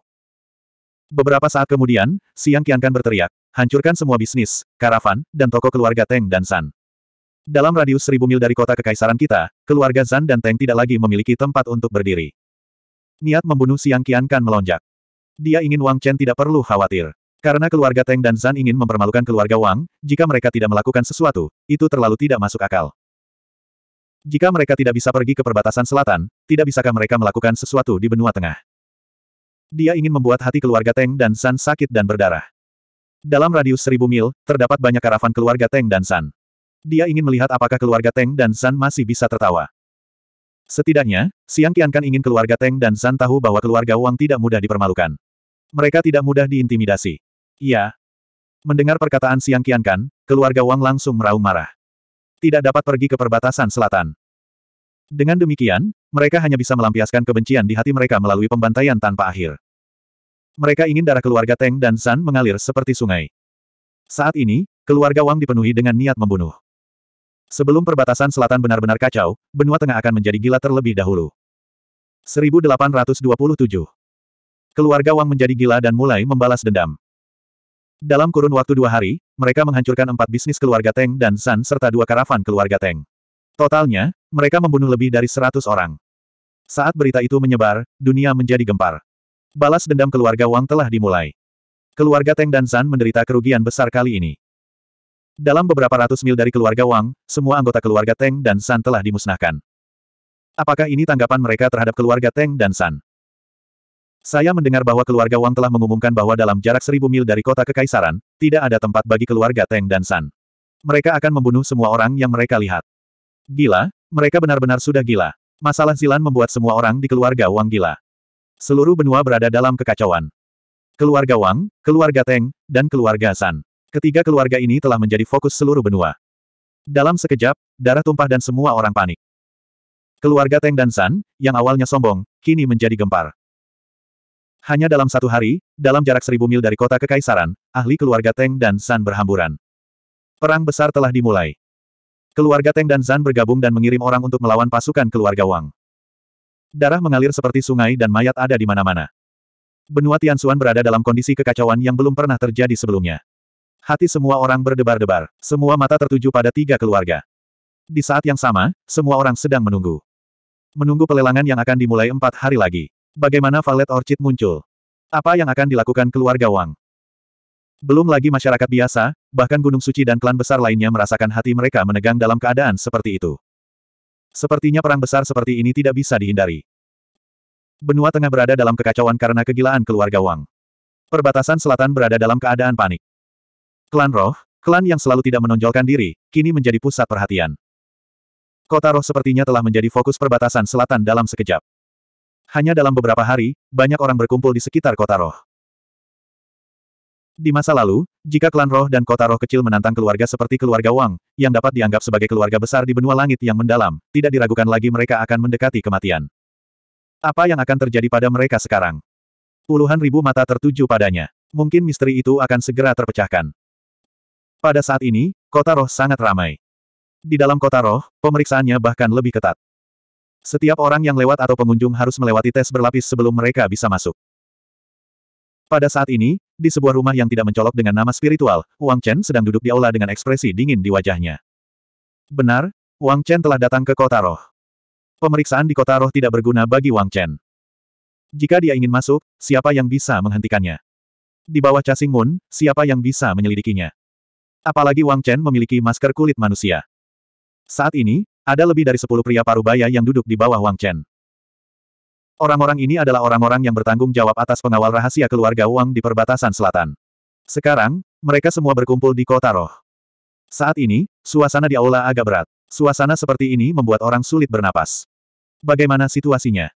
Beberapa saat kemudian, Siang Kiankan berteriak, hancurkan semua bisnis, karavan, dan toko keluarga Teng dan San. Dalam radius seribu mil dari kota kekaisaran kita, keluarga Zan dan Teng tidak lagi memiliki tempat untuk berdiri. Niat membunuh Siang Qian kan melonjak. Dia ingin Wang Chen tidak perlu khawatir. Karena keluarga Teng dan Zan ingin mempermalukan keluarga Wang, jika mereka tidak melakukan sesuatu, itu terlalu tidak masuk akal. Jika mereka tidak bisa pergi ke perbatasan selatan, tidak bisakah mereka melakukan sesuatu di benua tengah? Dia ingin membuat hati keluarga Teng dan San sakit dan berdarah. Dalam radius seribu mil, terdapat banyak karavan keluarga Teng dan San. Dia ingin melihat apakah keluarga Teng dan San masih bisa tertawa. Setidaknya, Siang Kan ingin keluarga Teng dan San tahu bahwa keluarga Wang tidak mudah dipermalukan. Mereka tidak mudah diintimidasi. Iya. Mendengar perkataan Siang Kan, keluarga Wang langsung meraung marah. Tidak dapat pergi ke perbatasan selatan. Dengan demikian, mereka hanya bisa melampiaskan kebencian di hati mereka melalui pembantaian tanpa akhir. Mereka ingin darah keluarga Teng dan San mengalir seperti sungai. Saat ini, keluarga Wang dipenuhi dengan niat membunuh. Sebelum perbatasan selatan benar-benar kacau, benua tengah akan menjadi gila terlebih dahulu. 1827. Keluarga Wang menjadi gila dan mulai membalas dendam. Dalam kurun waktu dua hari, mereka menghancurkan empat bisnis keluarga Teng dan San serta dua karavan keluarga Teng. Totalnya, mereka membunuh lebih dari seratus orang. Saat berita itu menyebar, dunia menjadi gempar. Balas dendam keluarga Wang telah dimulai. Keluarga Teng dan San menderita kerugian besar kali ini. Dalam beberapa ratus mil dari keluarga Wang, semua anggota keluarga Teng dan San telah dimusnahkan. Apakah ini tanggapan mereka terhadap keluarga Teng dan San? Saya mendengar bahwa keluarga Wang telah mengumumkan bahwa dalam jarak seribu mil dari kota Kekaisaran, tidak ada tempat bagi keluarga Teng dan San. Mereka akan membunuh semua orang yang mereka lihat. Gila, mereka benar-benar sudah gila. Masalah Zilan membuat semua orang di keluarga Wang gila. Seluruh benua berada dalam kekacauan. Keluarga Wang, keluarga Teng, dan keluarga San. Ketiga keluarga ini telah menjadi fokus seluruh benua. Dalam sekejap, darah tumpah dan semua orang panik. Keluarga Teng dan San, yang awalnya sombong, kini menjadi gempar. Hanya dalam satu hari, dalam jarak seribu mil dari kota Kekaisaran, ahli keluarga Teng dan San berhamburan. Perang besar telah dimulai. Keluarga Teng dan San bergabung dan mengirim orang untuk melawan pasukan keluarga Wang. Darah mengalir seperti sungai dan mayat ada di mana-mana. Benua Tianxuan berada dalam kondisi kekacauan yang belum pernah terjadi sebelumnya. Hati semua orang berdebar-debar, semua mata tertuju pada tiga keluarga. Di saat yang sama, semua orang sedang menunggu. Menunggu pelelangan yang akan dimulai empat hari lagi. Bagaimana Valet Orchid muncul? Apa yang akan dilakukan keluarga Wang? Belum lagi masyarakat biasa, bahkan Gunung Suci dan klan besar lainnya merasakan hati mereka menegang dalam keadaan seperti itu. Sepertinya perang besar seperti ini tidak bisa dihindari. Benua tengah berada dalam kekacauan karena kegilaan keluarga Wang. Perbatasan selatan berada dalam keadaan panik. Klan roh, klan yang selalu tidak menonjolkan diri, kini menjadi pusat perhatian. Kota roh sepertinya telah menjadi fokus perbatasan selatan dalam sekejap. Hanya dalam beberapa hari, banyak orang berkumpul di sekitar kota roh. Di masa lalu, jika klan roh dan kota roh kecil menantang keluarga seperti keluarga Wang, yang dapat dianggap sebagai keluarga besar di benua langit yang mendalam, tidak diragukan lagi mereka akan mendekati kematian. Apa yang akan terjadi pada mereka sekarang? Puluhan ribu mata tertuju padanya. Mungkin misteri itu akan segera terpecahkan. Pada saat ini, kota roh sangat ramai. Di dalam kota roh, pemeriksaannya bahkan lebih ketat. Setiap orang yang lewat atau pengunjung harus melewati tes berlapis sebelum mereka bisa masuk. Pada saat ini, di sebuah rumah yang tidak mencolok dengan nama spiritual, Wang Chen sedang duduk di aula dengan ekspresi dingin di wajahnya. Benar, Wang Chen telah datang ke kota roh. Pemeriksaan di kota roh tidak berguna bagi Wang Chen. Jika dia ingin masuk, siapa yang bisa menghentikannya? Di bawah Casing Moon, siapa yang bisa menyelidikinya? Apalagi Wang Chen memiliki masker kulit manusia. Saat ini, ada lebih dari sepuluh pria parubaya yang duduk di bawah Wang Chen. Orang-orang ini adalah orang-orang yang bertanggung jawab atas pengawal rahasia keluarga Wang di perbatasan selatan. Sekarang, mereka semua berkumpul di kota roh. Saat ini, suasana di aula agak berat. Suasana seperti ini membuat orang sulit bernapas. Bagaimana situasinya?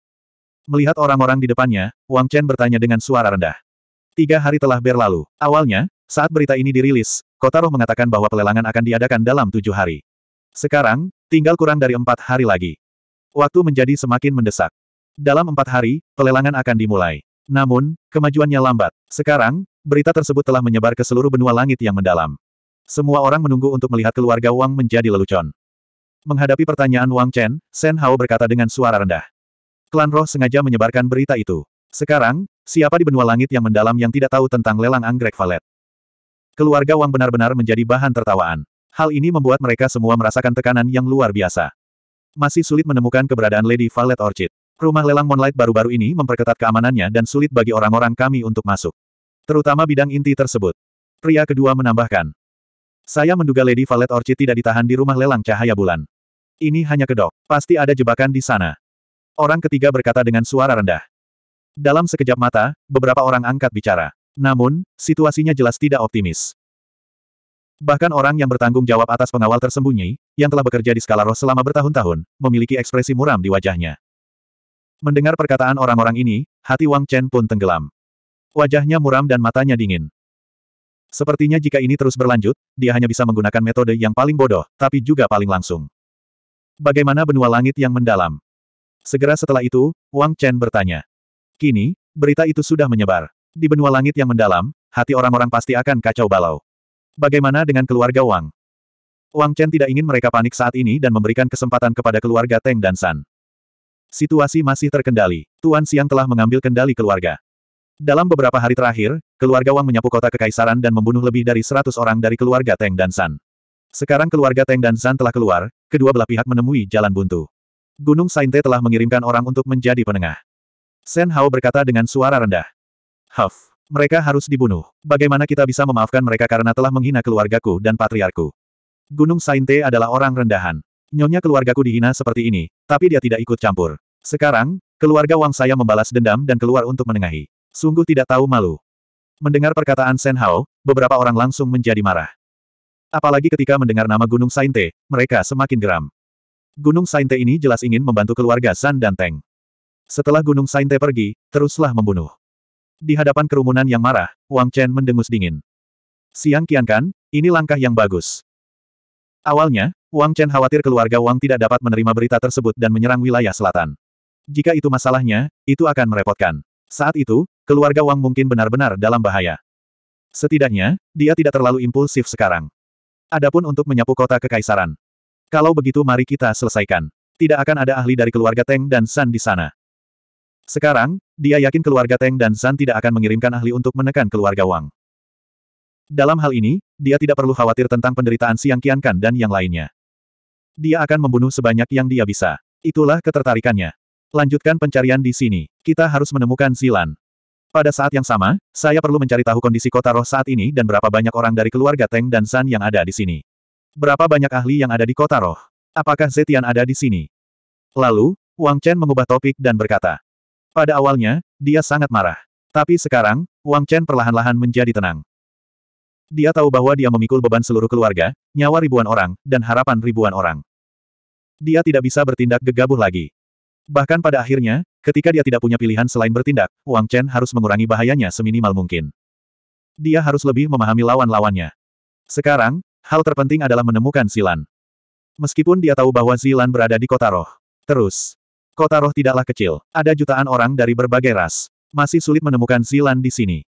Melihat orang-orang di depannya, Wang Chen bertanya dengan suara rendah. Tiga hari telah berlalu. Awalnya, saat berita ini dirilis, Kotaro mengatakan bahwa pelelangan akan diadakan dalam tujuh hari. Sekarang, tinggal kurang dari empat hari lagi. Waktu menjadi semakin mendesak. Dalam empat hari, pelelangan akan dimulai. Namun, kemajuannya lambat. Sekarang, berita tersebut telah menyebar ke seluruh benua langit yang mendalam. Semua orang menunggu untuk melihat keluarga Wang menjadi lelucon. Menghadapi pertanyaan Wang Chen, Shen Hao berkata dengan suara rendah. Klan Roh sengaja menyebarkan berita itu. Sekarang, siapa di benua langit yang mendalam yang tidak tahu tentang lelang anggrek valet? Keluarga Wang benar-benar menjadi bahan tertawaan. Hal ini membuat mereka semua merasakan tekanan yang luar biasa. Masih sulit menemukan keberadaan Lady Violet Orchid. Rumah lelang Moonlight baru-baru ini memperketat keamanannya dan sulit bagi orang-orang kami untuk masuk. Terutama bidang inti tersebut. Pria kedua menambahkan. Saya menduga Lady Violet Orchid tidak ditahan di rumah lelang cahaya bulan. Ini hanya kedok. Pasti ada jebakan di sana. Orang ketiga berkata dengan suara rendah. Dalam sekejap mata, beberapa orang angkat bicara. Namun, situasinya jelas tidak optimis. Bahkan orang yang bertanggung jawab atas pengawal tersembunyi, yang telah bekerja di skala roh selama bertahun-tahun, memiliki ekspresi muram di wajahnya. Mendengar perkataan orang-orang ini, hati Wang Chen pun tenggelam. Wajahnya muram dan matanya dingin. Sepertinya jika ini terus berlanjut, dia hanya bisa menggunakan metode yang paling bodoh, tapi juga paling langsung. Bagaimana benua langit yang mendalam? Segera setelah itu, Wang Chen bertanya. Kini, berita itu sudah menyebar. Di benua langit yang mendalam, hati orang-orang pasti akan kacau balau. Bagaimana dengan keluarga Wang? Wang Chen tidak ingin mereka panik saat ini dan memberikan kesempatan kepada keluarga Teng dan San. Situasi masih terkendali. Tuan Siang telah mengambil kendali keluarga. Dalam beberapa hari terakhir, keluarga Wang menyapu kota kekaisaran dan membunuh lebih dari 100 orang dari keluarga Teng dan San. Sekarang keluarga Teng dan San telah keluar, kedua belah pihak menemui jalan buntu. Gunung Sainte telah mengirimkan orang untuk menjadi penengah. Sen Hao berkata dengan suara rendah. Huff. Mereka harus dibunuh. Bagaimana kita bisa memaafkan mereka karena telah menghina keluargaku dan patriarku? Gunung Sainte adalah orang rendahan. Nyonya keluargaku dihina seperti ini, tapi dia tidak ikut campur. Sekarang, keluarga Wang saya membalas dendam dan keluar untuk menengahi. Sungguh tidak tahu malu. Mendengar perkataan Shen Hao, beberapa orang langsung menjadi marah. Apalagi ketika mendengar nama Gunung Sainte, mereka semakin geram. Gunung Sainte ini jelas ingin membantu keluarga San dan Teng. Setelah Gunung Sainte pergi, teruslah membunuh. Di hadapan kerumunan yang marah, Wang Chen mendengus dingin. Siang Qiankan, ini langkah yang bagus. Awalnya, Wang Chen khawatir keluarga Wang tidak dapat menerima berita tersebut dan menyerang wilayah selatan. Jika itu masalahnya, itu akan merepotkan. Saat itu, keluarga Wang mungkin benar-benar dalam bahaya. Setidaknya, dia tidak terlalu impulsif sekarang. Adapun untuk menyapu kota kekaisaran. Kalau begitu mari kita selesaikan. Tidak akan ada ahli dari keluarga Teng dan San di sana. Sekarang, dia yakin keluarga Teng dan San tidak akan mengirimkan ahli untuk menekan keluarga Wang. Dalam hal ini, dia tidak perlu khawatir tentang penderitaan Siang Qiankan dan yang lainnya. Dia akan membunuh sebanyak yang dia bisa. Itulah ketertarikannya. Lanjutkan pencarian di sini. Kita harus menemukan Zilan. Pada saat yang sama, saya perlu mencari tahu kondisi kota roh saat ini dan berapa banyak orang dari keluarga Teng dan San yang ada di sini. Berapa banyak ahli yang ada di kota roh? Apakah Zetian ada di sini? Lalu, Wang Chen mengubah topik dan berkata, pada awalnya, dia sangat marah. Tapi sekarang, Wang Chen perlahan-lahan menjadi tenang. Dia tahu bahwa dia memikul beban seluruh keluarga, nyawa ribuan orang, dan harapan ribuan orang. Dia tidak bisa bertindak gegabah lagi. Bahkan pada akhirnya, ketika dia tidak punya pilihan selain bertindak, Wang Chen harus mengurangi bahayanya seminimal mungkin. Dia harus lebih memahami lawan-lawannya. Sekarang, hal terpenting adalah menemukan Zilan. Meskipun dia tahu bahwa Zilan berada di kota roh. Terus, Kota roh tidaklah kecil, ada jutaan orang dari berbagai ras. Masih sulit menemukan Zilan di sini.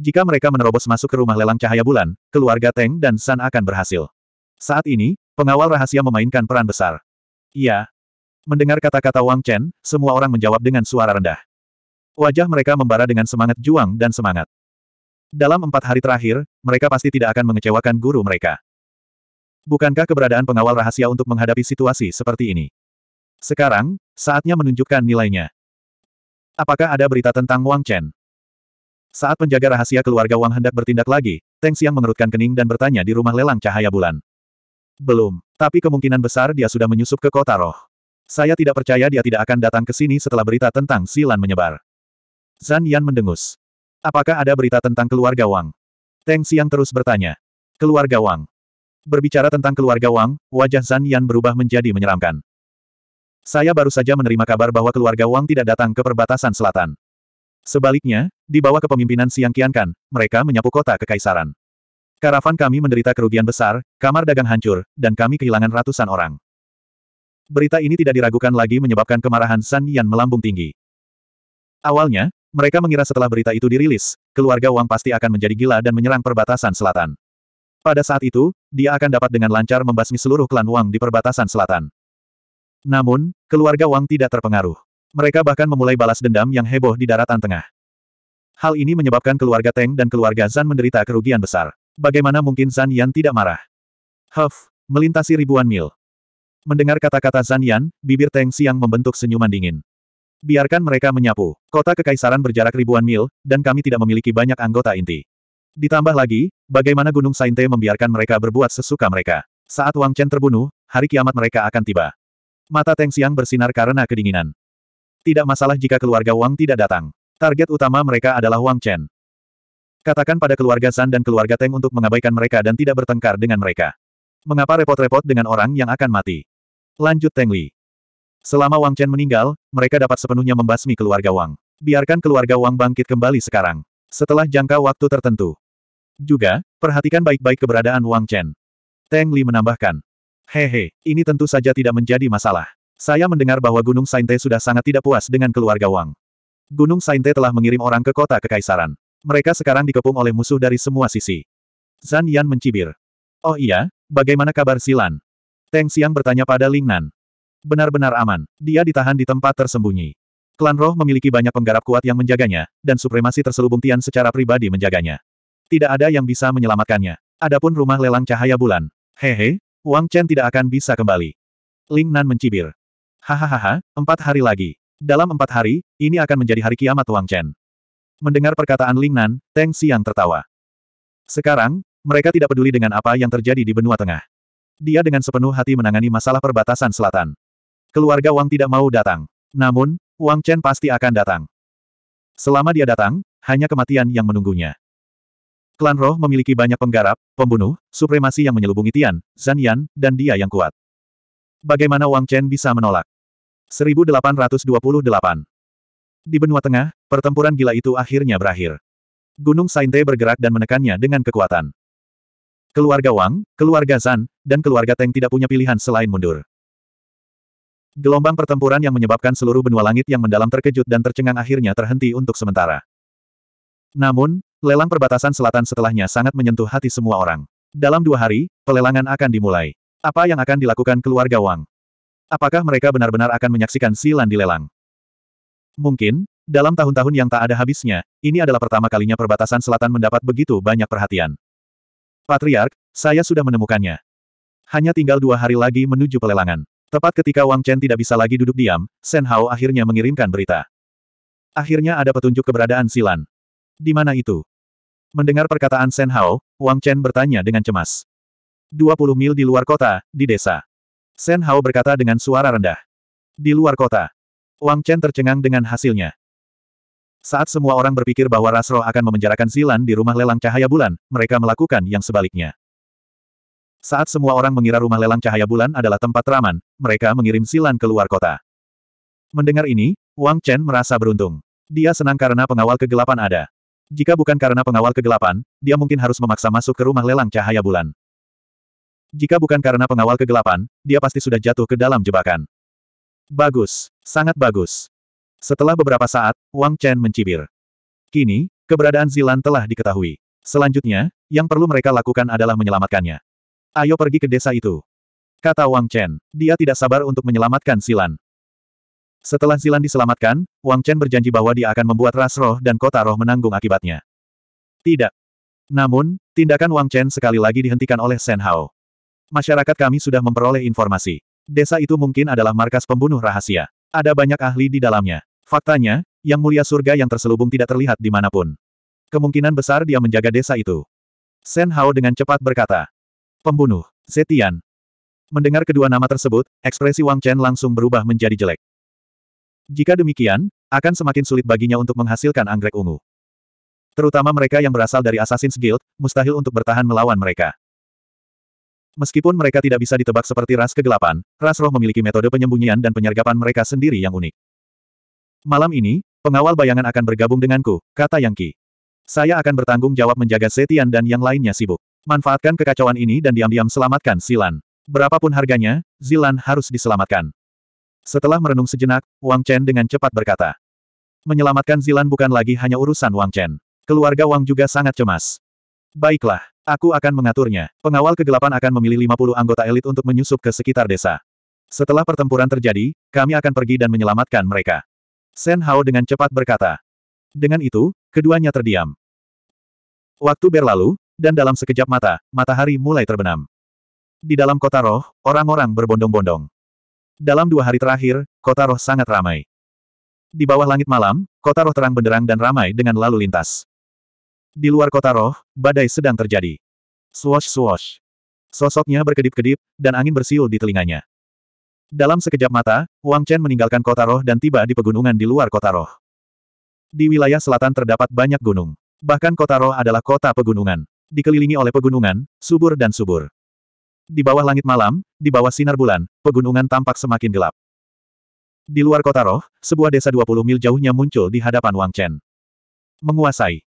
Jika mereka menerobos masuk ke rumah lelang cahaya bulan, keluarga Teng dan San akan berhasil. Saat ini, pengawal rahasia memainkan peran besar. Iya. Mendengar kata-kata Wang Chen, semua orang menjawab dengan suara rendah. Wajah mereka membara dengan semangat juang dan semangat. Dalam empat hari terakhir, mereka pasti tidak akan mengecewakan guru mereka. Bukankah keberadaan pengawal rahasia untuk menghadapi situasi seperti ini? Sekarang, saatnya menunjukkan nilainya. Apakah ada berita tentang Wang Chen? Saat penjaga rahasia keluarga Wang hendak bertindak lagi, Teng Xiang mengerutkan kening dan bertanya di rumah lelang cahaya bulan. Belum, tapi kemungkinan besar dia sudah menyusup ke kota roh. Saya tidak percaya dia tidak akan datang ke sini setelah berita tentang Silan menyebar. Zan Yan mendengus. Apakah ada berita tentang keluarga Wang? Teng Xiang terus bertanya. Keluarga Wang. Berbicara tentang keluarga Wang, wajah Zan Yan berubah menjadi menyeramkan. Saya baru saja menerima kabar bahwa keluarga Wang tidak datang ke perbatasan selatan. Sebaliknya, di bawah kepemimpinan Siang Kiankan, mereka menyapu kota kekaisaran. Karavan kami menderita kerugian besar, kamar dagang hancur, dan kami kehilangan ratusan orang. Berita ini tidak diragukan lagi menyebabkan kemarahan San Yan melambung tinggi. Awalnya, mereka mengira setelah berita itu dirilis, keluarga Wang pasti akan menjadi gila dan menyerang perbatasan selatan. Pada saat itu, dia akan dapat dengan lancar membasmi seluruh klan Wang di perbatasan selatan. Namun, keluarga Wang tidak terpengaruh. Mereka bahkan memulai balas dendam yang heboh di daratan tengah. Hal ini menyebabkan keluarga Teng dan keluarga Zan menderita kerugian besar. Bagaimana mungkin Zan Yan tidak marah? Huff, melintasi ribuan mil. Mendengar kata-kata Zan Yan, bibir Teng Siang membentuk senyuman dingin. Biarkan mereka menyapu. Kota Kekaisaran berjarak ribuan mil, dan kami tidak memiliki banyak anggota inti. Ditambah lagi, bagaimana Gunung Sainte membiarkan mereka berbuat sesuka mereka. Saat Wang Chen terbunuh, hari kiamat mereka akan tiba. Mata Teng Xiang bersinar karena kedinginan. Tidak masalah jika keluarga Wang tidak datang. Target utama mereka adalah Wang Chen. Katakan pada keluarga San dan keluarga Teng untuk mengabaikan mereka dan tidak bertengkar dengan mereka. Mengapa repot-repot dengan orang yang akan mati? Lanjut Teng Li. Selama Wang Chen meninggal, mereka dapat sepenuhnya membasmi keluarga Wang. Biarkan keluarga Wang bangkit kembali sekarang. Setelah jangka waktu tertentu. Juga, perhatikan baik-baik keberadaan Wang Chen. Teng Li menambahkan. Hehe, ini tentu saja tidak menjadi masalah. Saya mendengar bahwa Gunung Sainte sudah sangat tidak puas dengan keluarga Wang. Gunung Sainte telah mengirim orang ke kota Kekaisaran. Mereka sekarang dikepung oleh musuh dari semua sisi. Zan Yan mencibir. Oh iya, bagaimana kabar Silan? Teng Xiang bertanya pada Lingnan. Benar-benar aman, dia ditahan di tempat tersembunyi. Klan Roh memiliki banyak penggarap kuat yang menjaganya, dan supremasi terselubung Tian secara pribadi menjaganya. Tidak ada yang bisa menyelamatkannya. Adapun rumah lelang cahaya bulan. Hehe, Wang Chen tidak akan bisa kembali. Ling Nan mencibir. Hahaha, empat hari lagi. Dalam empat hari, ini akan menjadi hari kiamat Wang Chen. Mendengar perkataan Ling Nan, Teng Xiang tertawa. Sekarang, mereka tidak peduli dengan apa yang terjadi di benua tengah. Dia dengan sepenuh hati menangani masalah perbatasan selatan. Keluarga Wang tidak mau datang. Namun, Wang Chen pasti akan datang. Selama dia datang, hanya kematian yang menunggunya. Klan roh memiliki banyak penggarap, pembunuh, supremasi yang menyelubungi Tian, Zan Yan, dan dia yang kuat. Bagaimana Wang Chen bisa menolak? 1828 Di benua tengah, pertempuran gila itu akhirnya berakhir. Gunung Sainte bergerak dan menekannya dengan kekuatan. Keluarga Wang, keluarga Zan, dan keluarga Teng tidak punya pilihan selain mundur. Gelombang pertempuran yang menyebabkan seluruh benua langit yang mendalam terkejut dan tercengang akhirnya terhenti untuk sementara. Namun, Lelang perbatasan selatan setelahnya sangat menyentuh hati semua orang. Dalam dua hari, pelelangan akan dimulai. Apa yang akan dilakukan keluarga Wang? Apakah mereka benar-benar akan menyaksikan Silan dilelang? Mungkin, dalam tahun-tahun yang tak ada habisnya, ini adalah pertama kalinya perbatasan selatan mendapat begitu banyak perhatian. Patriark, saya sudah menemukannya. Hanya tinggal dua hari lagi menuju pelelangan. Tepat ketika Wang Chen tidak bisa lagi duduk diam, Shen Hao akhirnya mengirimkan berita. Akhirnya ada petunjuk keberadaan Silan. Di mana itu? Mendengar perkataan Shen Hao, Wang Chen bertanya dengan cemas. 20 mil di luar kota, di desa. Shen Hao berkata dengan suara rendah. Di luar kota. Wang Chen tercengang dengan hasilnya. Saat semua orang berpikir bahwa Rasro akan memenjarakan Zilan di rumah lelang cahaya bulan, mereka melakukan yang sebaliknya. Saat semua orang mengira rumah lelang cahaya bulan adalah tempat teraman, mereka mengirim Zilan ke luar kota. Mendengar ini, Wang Chen merasa beruntung. Dia senang karena pengawal kegelapan ada. Jika bukan karena pengawal kegelapan, dia mungkin harus memaksa masuk ke rumah lelang cahaya bulan. Jika bukan karena pengawal kegelapan, dia pasti sudah jatuh ke dalam jebakan. Bagus, sangat bagus. Setelah beberapa saat, Wang Chen mencibir. Kini, keberadaan Zilan telah diketahui. Selanjutnya, yang perlu mereka lakukan adalah menyelamatkannya. Ayo pergi ke desa itu. Kata Wang Chen. Dia tidak sabar untuk menyelamatkan Zilan. Setelah Zilan diselamatkan, Wang Chen berjanji bahwa dia akan membuat ras roh dan kota roh menanggung akibatnya. Tidak. Namun, tindakan Wang Chen sekali lagi dihentikan oleh Shen Hao. Masyarakat kami sudah memperoleh informasi. Desa itu mungkin adalah markas pembunuh rahasia. Ada banyak ahli di dalamnya. Faktanya, yang mulia surga yang terselubung tidak terlihat di dimanapun. Kemungkinan besar dia menjaga desa itu. Shen Hao dengan cepat berkata. Pembunuh, Zetian. Mendengar kedua nama tersebut, ekspresi Wang Chen langsung berubah menjadi jelek. Jika demikian, akan semakin sulit baginya untuk menghasilkan anggrek ungu. Terutama mereka yang berasal dari Assassin's Guild, mustahil untuk bertahan melawan mereka. Meskipun mereka tidak bisa ditebak seperti ras kegelapan, ras roh memiliki metode penyembunyian dan penyergapan mereka sendiri yang unik. Malam ini, pengawal bayangan akan bergabung denganku, kata Yang Qi. Saya akan bertanggung jawab menjaga Setian dan yang lainnya sibuk. Manfaatkan kekacauan ini dan diam-diam selamatkan Silan. Berapapun harganya, Zilan harus diselamatkan. Setelah merenung sejenak, Wang Chen dengan cepat berkata. Menyelamatkan Zilan bukan lagi hanya urusan Wang Chen. Keluarga Wang juga sangat cemas. Baiklah, aku akan mengaturnya. Pengawal kegelapan akan memilih 50 anggota elit untuk menyusup ke sekitar desa. Setelah pertempuran terjadi, kami akan pergi dan menyelamatkan mereka. Shen Hao dengan cepat berkata. Dengan itu, keduanya terdiam. Waktu berlalu, dan dalam sekejap mata, matahari mulai terbenam. Di dalam kota roh, orang-orang berbondong-bondong. Dalam dua hari terakhir, kota roh sangat ramai. Di bawah langit malam, kota roh terang benderang dan ramai dengan lalu lintas. Di luar kota roh, badai sedang terjadi. Swash swash. Sosoknya berkedip-kedip, dan angin bersiul di telinganya. Dalam sekejap mata, Wang Chen meninggalkan kota roh dan tiba di pegunungan di luar kota roh. Di wilayah selatan terdapat banyak gunung. Bahkan kota roh adalah kota pegunungan. Dikelilingi oleh pegunungan, subur dan subur. Di bawah langit malam, di bawah sinar bulan, pegunungan tampak semakin gelap. Di luar kota roh, sebuah desa 20 mil jauhnya muncul di hadapan Wang Chen. Menguasai.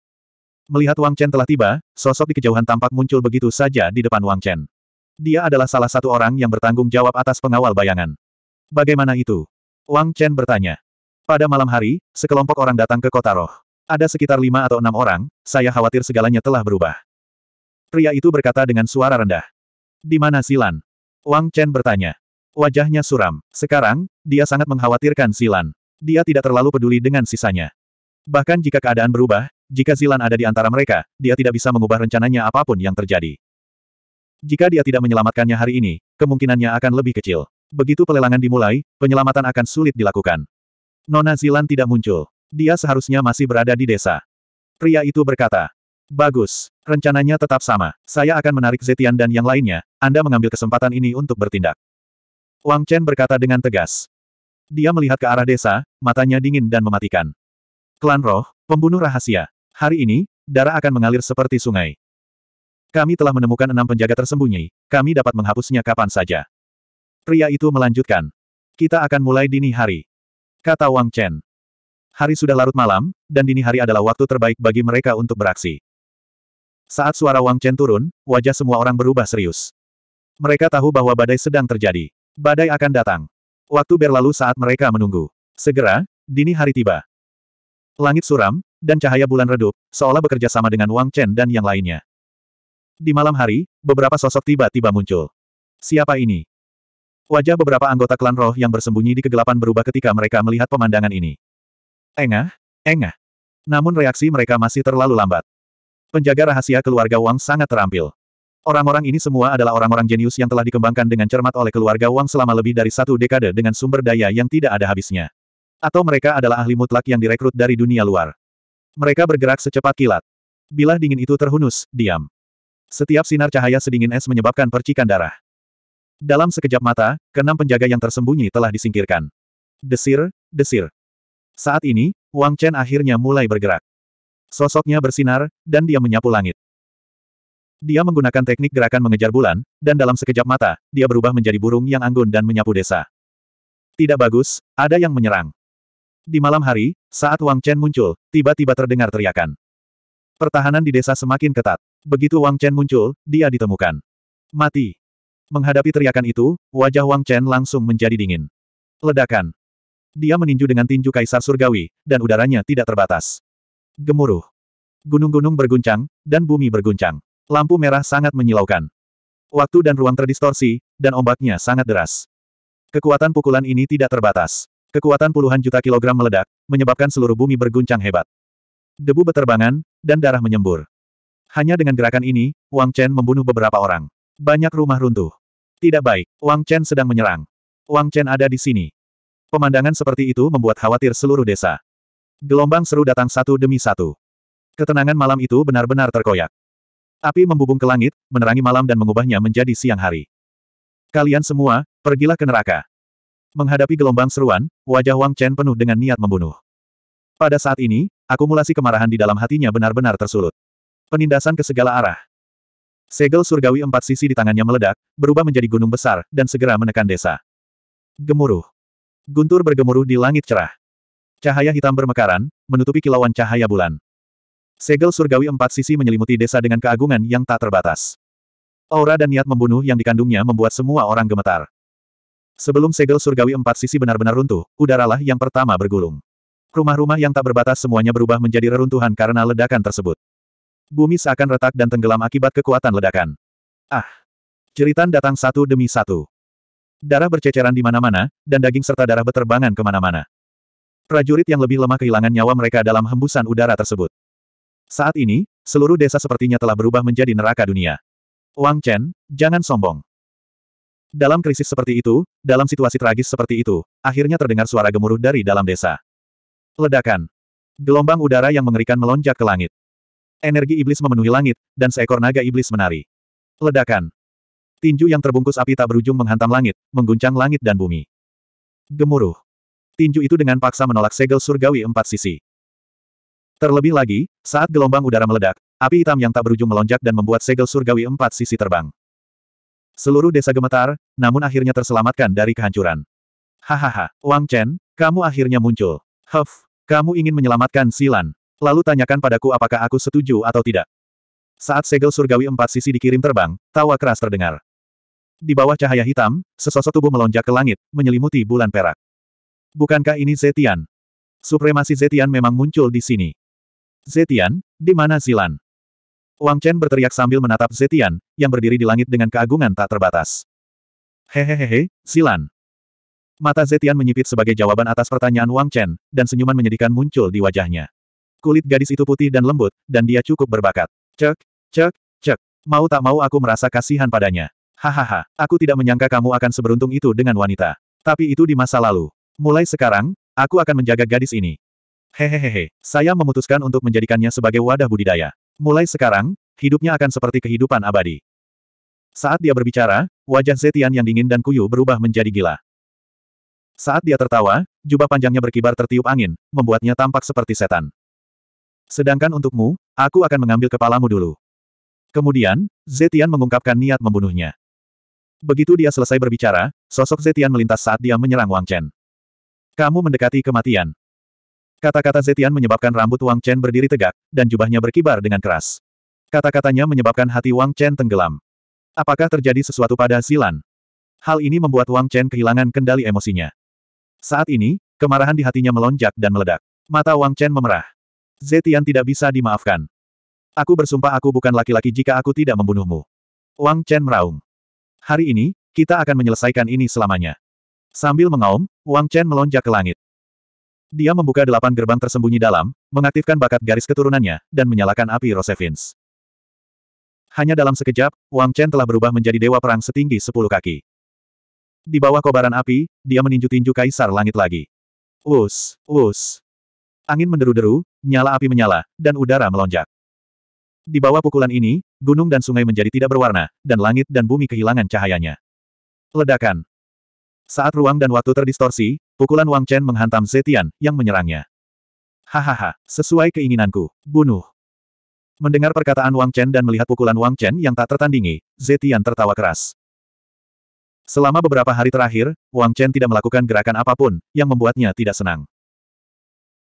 Melihat Wang Chen telah tiba, sosok di kejauhan tampak muncul begitu saja di depan Wang Chen. Dia adalah salah satu orang yang bertanggung jawab atas pengawal bayangan. Bagaimana itu? Wang Chen bertanya. Pada malam hari, sekelompok orang datang ke kota roh. Ada sekitar lima atau enam orang, saya khawatir segalanya telah berubah. Pria itu berkata dengan suara rendah. Di mana Silan? Wang Chen bertanya. Wajahnya suram. Sekarang, dia sangat mengkhawatirkan Silan. Dia tidak terlalu peduli dengan sisanya. Bahkan jika keadaan berubah, jika Silan ada di antara mereka, dia tidak bisa mengubah rencananya apapun yang terjadi. Jika dia tidak menyelamatkannya hari ini, kemungkinannya akan lebih kecil. Begitu pelelangan dimulai, penyelamatan akan sulit dilakukan. Nona Zilan tidak muncul. Dia seharusnya masih berada di desa. Pria itu berkata, Bagus. Rencananya tetap sama. Saya akan menarik Zetian dan yang lainnya. Anda mengambil kesempatan ini untuk bertindak. Wang Chen berkata dengan tegas. Dia melihat ke arah desa, matanya dingin dan mematikan. Klan Roh, pembunuh rahasia. Hari ini, darah akan mengalir seperti sungai. Kami telah menemukan enam penjaga tersembunyi, kami dapat menghapusnya kapan saja. Pria itu melanjutkan. Kita akan mulai dini hari. Kata Wang Chen. Hari sudah larut malam, dan dini hari adalah waktu terbaik bagi mereka untuk beraksi. Saat suara Wang Chen turun, wajah semua orang berubah serius. Mereka tahu bahwa badai sedang terjadi. Badai akan datang. Waktu berlalu saat mereka menunggu. Segera, dini hari tiba. Langit suram, dan cahaya bulan redup, seolah bekerja sama dengan Wang Chen dan yang lainnya. Di malam hari, beberapa sosok tiba-tiba muncul. Siapa ini? Wajah beberapa anggota klan roh yang bersembunyi di kegelapan berubah ketika mereka melihat pemandangan ini. Engah, engah. Namun reaksi mereka masih terlalu lambat. Penjaga rahasia keluarga Wang sangat terampil. Orang-orang ini semua adalah orang-orang jenius yang telah dikembangkan dengan cermat oleh keluarga Wang selama lebih dari satu dekade dengan sumber daya yang tidak ada habisnya. Atau mereka adalah ahli mutlak yang direkrut dari dunia luar. Mereka bergerak secepat kilat. Bila dingin itu terhunus, diam. Setiap sinar cahaya sedingin es menyebabkan percikan darah. Dalam sekejap mata, keenam penjaga yang tersembunyi telah disingkirkan. Desir, desir. Saat ini, Wang Chen akhirnya mulai bergerak. Sosoknya bersinar, dan dia menyapu langit. Dia menggunakan teknik gerakan mengejar bulan, dan dalam sekejap mata, dia berubah menjadi burung yang anggun dan menyapu desa. Tidak bagus, ada yang menyerang. Di malam hari, saat Wang Chen muncul, tiba-tiba terdengar teriakan. Pertahanan di desa semakin ketat. Begitu Wang Chen muncul, dia ditemukan. Mati. Menghadapi teriakan itu, wajah Wang Chen langsung menjadi dingin. Ledakan. Dia meninju dengan tinju kaisar surgawi, dan udaranya tidak terbatas gemuruh. Gunung-gunung berguncang, dan bumi berguncang. Lampu merah sangat menyilaukan. Waktu dan ruang terdistorsi, dan ombaknya sangat deras. Kekuatan pukulan ini tidak terbatas. Kekuatan puluhan juta kilogram meledak, menyebabkan seluruh bumi berguncang hebat. Debu beterbangan, dan darah menyembur. Hanya dengan gerakan ini, Wang Chen membunuh beberapa orang. Banyak rumah runtuh. Tidak baik, Wang Chen sedang menyerang. Wang Chen ada di sini. Pemandangan seperti itu membuat khawatir seluruh desa. Gelombang seru datang satu demi satu. Ketenangan malam itu benar-benar terkoyak. Api membubung ke langit, menerangi malam dan mengubahnya menjadi siang hari. Kalian semua, pergilah ke neraka. Menghadapi gelombang seruan, wajah Wang Chen penuh dengan niat membunuh. Pada saat ini, akumulasi kemarahan di dalam hatinya benar-benar tersulut. Penindasan ke segala arah. Segel surgawi empat sisi di tangannya meledak, berubah menjadi gunung besar, dan segera menekan desa. Gemuruh. Guntur bergemuruh di langit cerah. Cahaya hitam bermekaran, menutupi kilauan cahaya bulan. Segel surgawi empat sisi menyelimuti desa dengan keagungan yang tak terbatas. Aura dan niat membunuh yang dikandungnya membuat semua orang gemetar. Sebelum segel surgawi empat sisi benar-benar runtuh, udaralah yang pertama bergulung. Rumah-rumah yang tak berbatas semuanya berubah menjadi reruntuhan karena ledakan tersebut. Bumi seakan retak dan tenggelam akibat kekuatan ledakan. Ah! Ceritan datang satu demi satu. Darah berceceran di mana-mana, dan daging serta darah beterbangan kemana-mana. Prajurit yang lebih lemah kehilangan nyawa mereka dalam hembusan udara tersebut. Saat ini, seluruh desa sepertinya telah berubah menjadi neraka dunia. Wang Chen, jangan sombong. Dalam krisis seperti itu, dalam situasi tragis seperti itu, akhirnya terdengar suara gemuruh dari dalam desa. Ledakan. Gelombang udara yang mengerikan melonjak ke langit. Energi iblis memenuhi langit, dan seekor naga iblis menari. Ledakan. Tinju yang terbungkus api tak berujung menghantam langit, mengguncang langit dan bumi. Gemuruh tinju itu dengan paksa menolak segel surgawi empat sisi. Terlebih lagi, saat gelombang udara meledak, api hitam yang tak berujung melonjak dan membuat segel surgawi empat sisi terbang. Seluruh desa gemetar, namun akhirnya terselamatkan dari kehancuran. Hahaha, Wang Chen, kamu akhirnya muncul. Huff, kamu ingin menyelamatkan Silan. Lalu tanyakan padaku apakah aku setuju atau tidak. Saat segel surgawi empat sisi dikirim terbang, tawa keras terdengar. Di bawah cahaya hitam, sesosok tubuh melonjak ke langit, menyelimuti bulan perak. Bukankah ini Zetian? Supremasi Zetian memang muncul di sini. Zetian, di mana Zilan? Wang Chen berteriak sambil menatap Zetian, yang berdiri di langit dengan keagungan tak terbatas. Hehehehe, Zilan. Mata Zetian menyipit sebagai jawaban atas pertanyaan Wang Chen, dan senyuman menyedihkan muncul di wajahnya. Kulit gadis itu putih dan lembut, dan dia cukup berbakat. Cek, cek, cek. Mau tak mau aku merasa kasihan padanya. Hahaha, aku tidak menyangka kamu akan seberuntung itu dengan wanita. Tapi itu di masa lalu. Mulai sekarang, aku akan menjaga gadis ini. Hehehehe, saya memutuskan untuk menjadikannya sebagai wadah budidaya. Mulai sekarang, hidupnya akan seperti kehidupan abadi. Saat dia berbicara, wajah Zetian yang dingin dan kuyu berubah menjadi gila. Saat dia tertawa, jubah panjangnya berkibar tertiup angin, membuatnya tampak seperti setan. Sedangkan untukmu, aku akan mengambil kepalamu dulu. Kemudian, Zetian mengungkapkan niat membunuhnya. Begitu dia selesai berbicara, sosok Zetian melintas saat dia menyerang Wang Chen. Kamu mendekati kematian. Kata-kata Zetian menyebabkan rambut Wang Chen berdiri tegak, dan jubahnya berkibar dengan keras. Kata-katanya menyebabkan hati Wang Chen tenggelam. Apakah terjadi sesuatu pada Zilan? Hal ini membuat Wang Chen kehilangan kendali emosinya. Saat ini, kemarahan di hatinya melonjak dan meledak. Mata Wang Chen memerah. Zetian tidak bisa dimaafkan. Aku bersumpah aku bukan laki-laki jika aku tidak membunuhmu. Wang Chen meraung. Hari ini, kita akan menyelesaikan ini selamanya. Sambil mengaum, Wang Chen melonjak ke langit. Dia membuka delapan gerbang tersembunyi dalam, mengaktifkan bakat garis keturunannya, dan menyalakan api Rosevins. Hanya dalam sekejap, Wang Chen telah berubah menjadi dewa perang setinggi sepuluh kaki. Di bawah kobaran api, dia meninju-tinju kaisar langit lagi. Us, us. Angin menderu-deru, nyala api menyala, dan udara melonjak. Di bawah pukulan ini, gunung dan sungai menjadi tidak berwarna, dan langit dan bumi kehilangan cahayanya. Ledakan. Saat ruang dan waktu terdistorsi, pukulan Wang Chen menghantam Zetian, yang menyerangnya. Hahaha, sesuai keinginanku, bunuh. Mendengar perkataan Wang Chen dan melihat pukulan Wang Chen yang tak tertandingi, Zetian tertawa keras. Selama beberapa hari terakhir, Wang Chen tidak melakukan gerakan apapun, yang membuatnya tidak senang.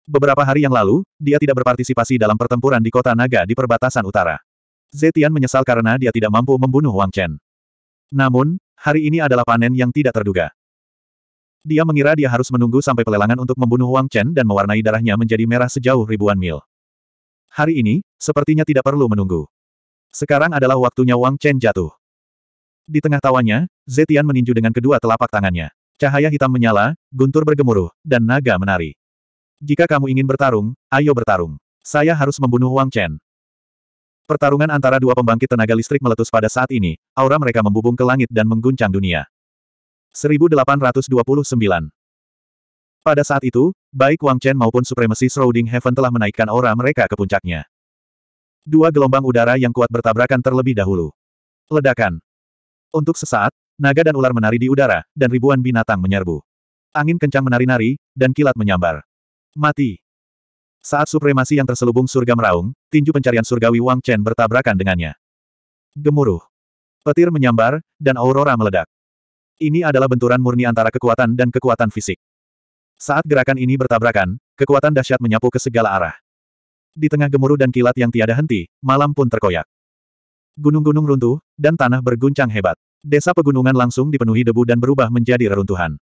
Beberapa hari yang lalu, dia tidak berpartisipasi dalam pertempuran di kota Naga di perbatasan utara. Zetian menyesal karena dia tidak mampu membunuh Wang Chen. Namun, hari ini adalah panen yang tidak terduga. Dia mengira dia harus menunggu sampai pelelangan untuk membunuh Wang Chen dan mewarnai darahnya menjadi merah sejauh ribuan mil. Hari ini, sepertinya tidak perlu menunggu. Sekarang adalah waktunya Wang Chen jatuh. Di tengah tawanya, Zetian meninju dengan kedua telapak tangannya. Cahaya hitam menyala, guntur bergemuruh, dan naga menari. Jika kamu ingin bertarung, ayo bertarung. Saya harus membunuh Wang Chen. Pertarungan antara dua pembangkit tenaga listrik meletus pada saat ini, aura mereka membubung ke langit dan mengguncang dunia. 1829. Pada saat itu, baik Wang Chen maupun Supremacy Shrouding Heaven telah menaikkan aura mereka ke puncaknya. Dua gelombang udara yang kuat bertabrakan terlebih dahulu. Ledakan. Untuk sesaat, naga dan ular menari di udara, dan ribuan binatang menyerbu. Angin kencang menari-nari, dan kilat menyambar. Mati. Saat supremasi yang terselubung surga meraung, tinju pencarian surgawi Wang Chen bertabrakan dengannya. Gemuruh. Petir menyambar, dan aurora meledak. Ini adalah benturan murni antara kekuatan dan kekuatan fisik. Saat gerakan ini bertabrakan, kekuatan dahsyat menyapu ke segala arah. Di tengah gemuruh dan kilat yang tiada henti, malam pun terkoyak. Gunung-gunung runtuh, dan tanah berguncang hebat. Desa pegunungan langsung dipenuhi debu dan berubah menjadi reruntuhan.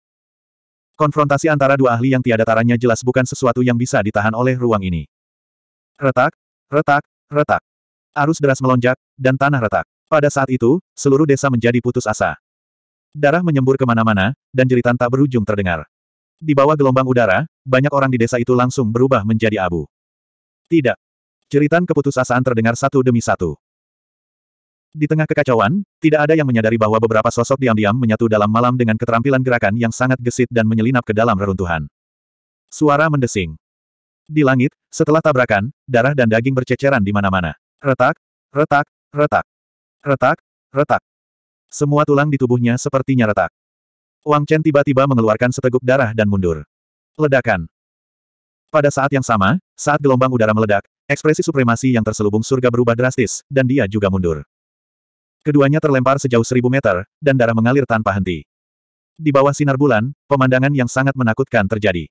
Konfrontasi antara dua ahli yang tiada taranya jelas bukan sesuatu yang bisa ditahan oleh ruang ini. Retak, retak, retak. Arus deras melonjak, dan tanah retak. Pada saat itu, seluruh desa menjadi putus asa. Darah menyembur kemana-mana, dan jeritan tak berujung terdengar. Di bawah gelombang udara, banyak orang di desa itu langsung berubah menjadi abu. Tidak. Jeritan keputusasaan terdengar satu demi satu. Di tengah kekacauan, tidak ada yang menyadari bahwa beberapa sosok diam-diam menyatu dalam malam dengan keterampilan gerakan yang sangat gesit dan menyelinap ke dalam reruntuhan. Suara mendesing. Di langit, setelah tabrakan, darah dan daging berceceran di mana-mana. Retak, retak, retak. Retak, retak. Semua tulang di tubuhnya sepertinya retak. Wang Chen tiba-tiba mengeluarkan seteguk darah dan mundur. Ledakan. Pada saat yang sama, saat gelombang udara meledak, ekspresi supremasi yang terselubung surga berubah drastis, dan dia juga mundur. Keduanya terlempar sejauh seribu meter, dan darah mengalir tanpa henti. Di bawah sinar bulan, pemandangan yang sangat menakutkan terjadi.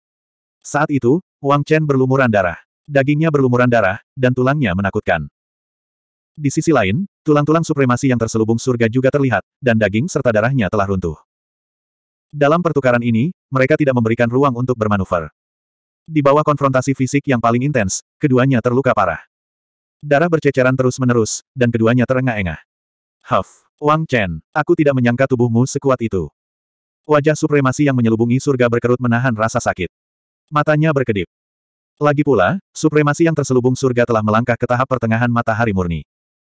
Saat itu, Wang Chen berlumuran darah. Dagingnya berlumuran darah, dan tulangnya menakutkan. Di sisi lain, tulang-tulang supremasi yang terselubung surga juga terlihat, dan daging serta darahnya telah runtuh. Dalam pertukaran ini, mereka tidak memberikan ruang untuk bermanuver. Di bawah konfrontasi fisik yang paling intens, keduanya terluka parah. Darah berceceran terus-menerus, dan keduanya terengah-engah. Huff, Wang Chen, aku tidak menyangka tubuhmu sekuat itu. Wajah supremasi yang menyelubungi surga berkerut menahan rasa sakit. Matanya berkedip. Lagi pula, supremasi yang terselubung surga telah melangkah ke tahap pertengahan matahari murni.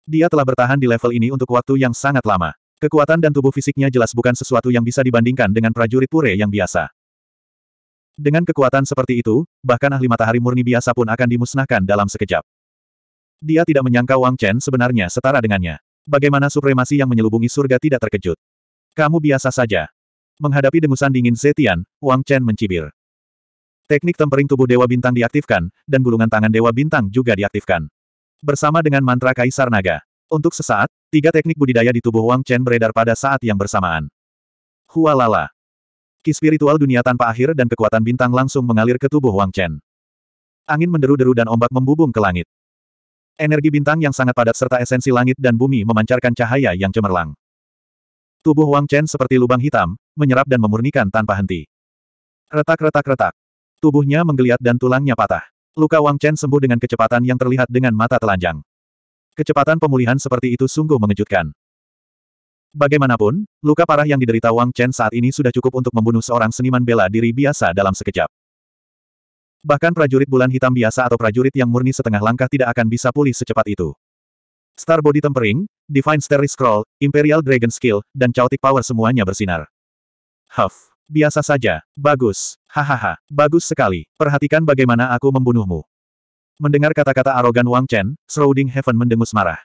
Dia telah bertahan di level ini untuk waktu yang sangat lama. Kekuatan dan tubuh fisiknya jelas bukan sesuatu yang bisa dibandingkan dengan prajurit pure yang biasa. Dengan kekuatan seperti itu, bahkan ahli matahari murni biasa pun akan dimusnahkan dalam sekejap. Dia tidak menyangka Wang Chen sebenarnya setara dengannya. Bagaimana supremasi yang menyelubungi surga tidak terkejut? Kamu biasa saja. Menghadapi dengusan dingin Zetian, Wang Chen mencibir. Teknik tempering tubuh Dewa Bintang diaktifkan, dan gulungan tangan Dewa Bintang juga diaktifkan bersama dengan mantra Kaisar Naga. Untuk sesaat, tiga teknik budidaya di tubuh Wang Chen beredar pada saat yang bersamaan. Hualala. Ki spiritual dunia tanpa akhir dan kekuatan bintang langsung mengalir ke tubuh Wang Chen. Angin menderu-deru dan ombak membubung ke langit. Energi bintang yang sangat padat serta esensi langit dan bumi memancarkan cahaya yang cemerlang. Tubuh Wang Chen seperti lubang hitam, menyerap dan memurnikan tanpa henti. Retak-retak-retak. Tubuhnya menggeliat dan tulangnya patah. Luka Wang Chen sembuh dengan kecepatan yang terlihat dengan mata telanjang. Kecepatan pemulihan seperti itu sungguh mengejutkan. Bagaimanapun, luka parah yang diderita Wang Chen saat ini sudah cukup untuk membunuh seorang seniman bela diri biasa dalam sekejap. Bahkan prajurit bulan hitam biasa atau prajurit yang murni setengah langkah tidak akan bisa pulih secepat itu. Star Body Tempering, Divine Starry Scroll, Imperial Dragon Skill, dan Chaotic Power semuanya bersinar. Huff. Biasa saja. Bagus. Hahaha. Bagus sekali. Perhatikan bagaimana aku membunuhmu. Mendengar kata-kata arogan Wang Chen, Shrouding Heaven mendengus marah.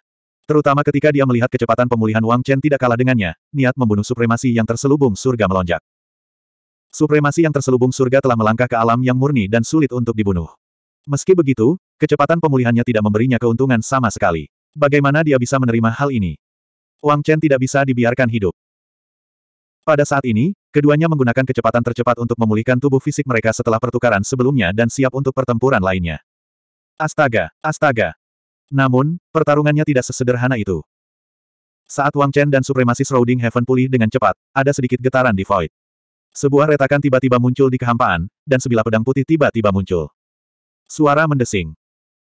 Terutama ketika dia melihat kecepatan pemulihan Wang Chen tidak kalah dengannya, niat membunuh supremasi yang terselubung surga melonjak. Supremasi yang terselubung surga telah melangkah ke alam yang murni dan sulit untuk dibunuh. Meski begitu, kecepatan pemulihannya tidak memberinya keuntungan sama sekali. Bagaimana dia bisa menerima hal ini? Wang Chen tidak bisa dibiarkan hidup. Pada saat ini, keduanya menggunakan kecepatan tercepat untuk memulihkan tubuh fisik mereka setelah pertukaran sebelumnya dan siap untuk pertempuran lainnya. Astaga, astaga. Namun, pertarungannya tidak sesederhana itu. Saat Wang Chen dan supremasi Shrouding Heaven pulih dengan cepat, ada sedikit getaran di Void. Sebuah retakan tiba-tiba muncul di kehampaan, dan sebilah pedang putih tiba-tiba muncul. Suara mendesing.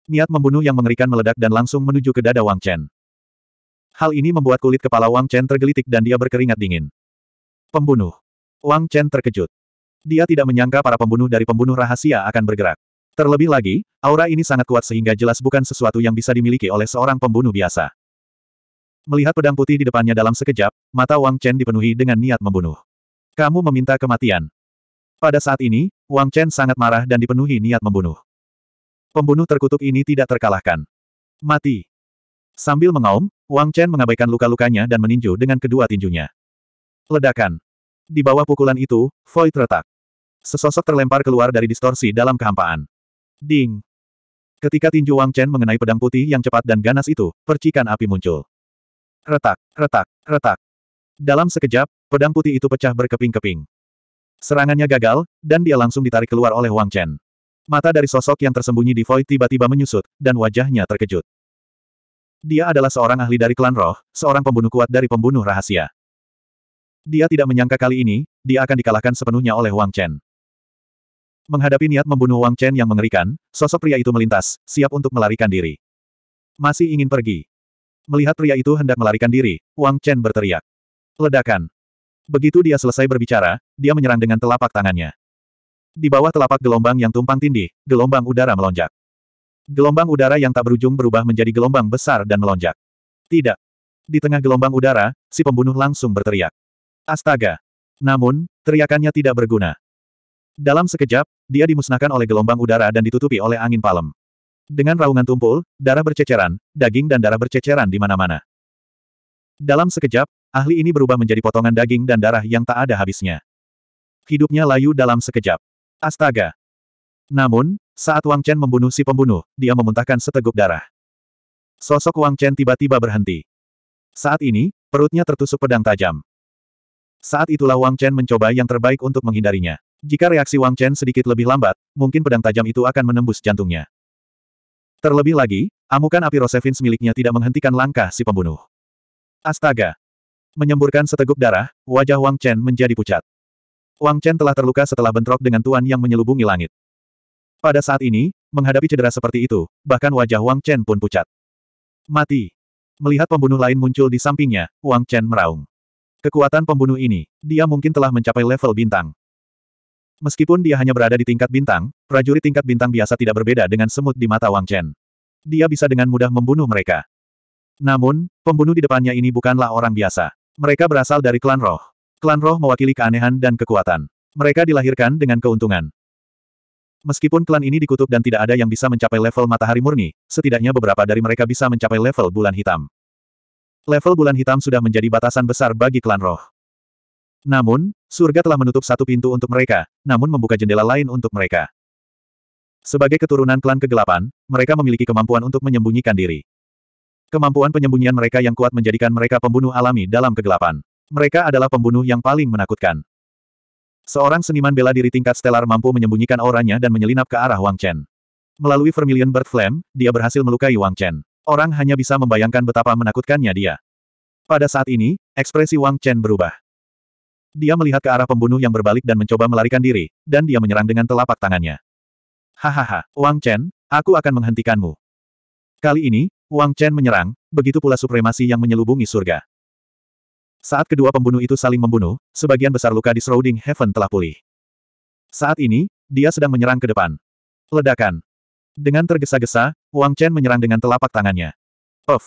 Niat membunuh yang mengerikan meledak dan langsung menuju ke dada Wang Chen. Hal ini membuat kulit kepala Wang Chen tergelitik dan dia berkeringat dingin. Pembunuh. Wang Chen terkejut. Dia tidak menyangka para pembunuh dari pembunuh rahasia akan bergerak. Terlebih lagi, aura ini sangat kuat sehingga jelas bukan sesuatu yang bisa dimiliki oleh seorang pembunuh biasa. Melihat pedang putih di depannya dalam sekejap, mata Wang Chen dipenuhi dengan niat membunuh. Kamu meminta kematian. Pada saat ini, Wang Chen sangat marah dan dipenuhi niat membunuh. Pembunuh terkutuk ini tidak terkalahkan. Mati. Sambil mengaum, Wang Chen mengabaikan luka-lukanya dan meninju dengan kedua tinjunya. Ledakan. Di bawah pukulan itu, Void retak. Sesosok terlempar keluar dari distorsi dalam kehampaan. Ding. Ketika tinju Wang Chen mengenai pedang putih yang cepat dan ganas itu, percikan api muncul. Retak, retak, retak. Dalam sekejap, pedang putih itu pecah berkeping-keping. Serangannya gagal, dan dia langsung ditarik keluar oleh Wang Chen. Mata dari sosok yang tersembunyi di Void tiba-tiba menyusut, dan wajahnya terkejut. Dia adalah seorang ahli dari klan roh, seorang pembunuh kuat dari pembunuh rahasia. Dia tidak menyangka kali ini, dia akan dikalahkan sepenuhnya oleh Wang Chen. Menghadapi niat membunuh Wang Chen yang mengerikan, sosok pria itu melintas, siap untuk melarikan diri. Masih ingin pergi. Melihat pria itu hendak melarikan diri, Wang Chen berteriak. Ledakan. Begitu dia selesai berbicara, dia menyerang dengan telapak tangannya. Di bawah telapak gelombang yang tumpang tindih, gelombang udara melonjak. Gelombang udara yang tak berujung berubah menjadi gelombang besar dan melonjak. Tidak. Di tengah gelombang udara, si pembunuh langsung berteriak. Astaga! Namun, teriakannya tidak berguna. Dalam sekejap, dia dimusnahkan oleh gelombang udara dan ditutupi oleh angin palem. Dengan raungan tumpul, darah berceceran, daging dan darah berceceran di mana-mana. Dalam sekejap, ahli ini berubah menjadi potongan daging dan darah yang tak ada habisnya. Hidupnya layu dalam sekejap. Astaga! Namun, saat Wang Chen membunuh si pembunuh, dia memuntahkan seteguk darah. Sosok Wang Chen tiba-tiba berhenti. Saat ini, perutnya tertusuk pedang tajam. Saat itulah Wang Chen mencoba yang terbaik untuk menghindarinya. Jika reaksi Wang Chen sedikit lebih lambat, mungkin pedang tajam itu akan menembus jantungnya. Terlebih lagi, amukan api Rosevins miliknya tidak menghentikan langkah si pembunuh. Astaga! Menyemburkan seteguk darah, wajah Wang Chen menjadi pucat. Wang Chen telah terluka setelah bentrok dengan Tuan yang menyelubungi langit. Pada saat ini, menghadapi cedera seperti itu, bahkan wajah Wang Chen pun pucat. Mati! Melihat pembunuh lain muncul di sampingnya, Wang Chen meraung. Kekuatan pembunuh ini, dia mungkin telah mencapai level bintang. Meskipun dia hanya berada di tingkat bintang, prajurit tingkat bintang biasa tidak berbeda dengan semut di mata Wang Chen. Dia bisa dengan mudah membunuh mereka. Namun, pembunuh di depannya ini bukanlah orang biasa. Mereka berasal dari klan roh. Klan roh mewakili keanehan dan kekuatan. Mereka dilahirkan dengan keuntungan. Meskipun klan ini dikutuk dan tidak ada yang bisa mencapai level matahari murni, setidaknya beberapa dari mereka bisa mencapai level bulan hitam level bulan hitam sudah menjadi batasan besar bagi klan roh. Namun, surga telah menutup satu pintu untuk mereka, namun membuka jendela lain untuk mereka. Sebagai keturunan klan kegelapan, mereka memiliki kemampuan untuk menyembunyikan diri. Kemampuan penyembunyian mereka yang kuat menjadikan mereka pembunuh alami dalam kegelapan. Mereka adalah pembunuh yang paling menakutkan. Seorang seniman bela diri tingkat stellar mampu menyembunyikan auranya dan menyelinap ke arah Wang Chen. Melalui Vermilion Bird Flame, dia berhasil melukai Wang Chen. Orang hanya bisa membayangkan betapa menakutkannya dia. Pada saat ini, ekspresi Wang Chen berubah. Dia melihat ke arah pembunuh yang berbalik dan mencoba melarikan diri, dan dia menyerang dengan telapak tangannya. Hahaha, Wang Chen, aku akan menghentikanmu. Kali ini, Wang Chen menyerang, begitu pula supremasi yang menyelubungi surga. Saat kedua pembunuh itu saling membunuh, sebagian besar luka di Shrouding Heaven telah pulih. Saat ini, dia sedang menyerang ke depan. Ledakan. Dengan tergesa-gesa, Wang Chen menyerang dengan telapak tangannya. Of!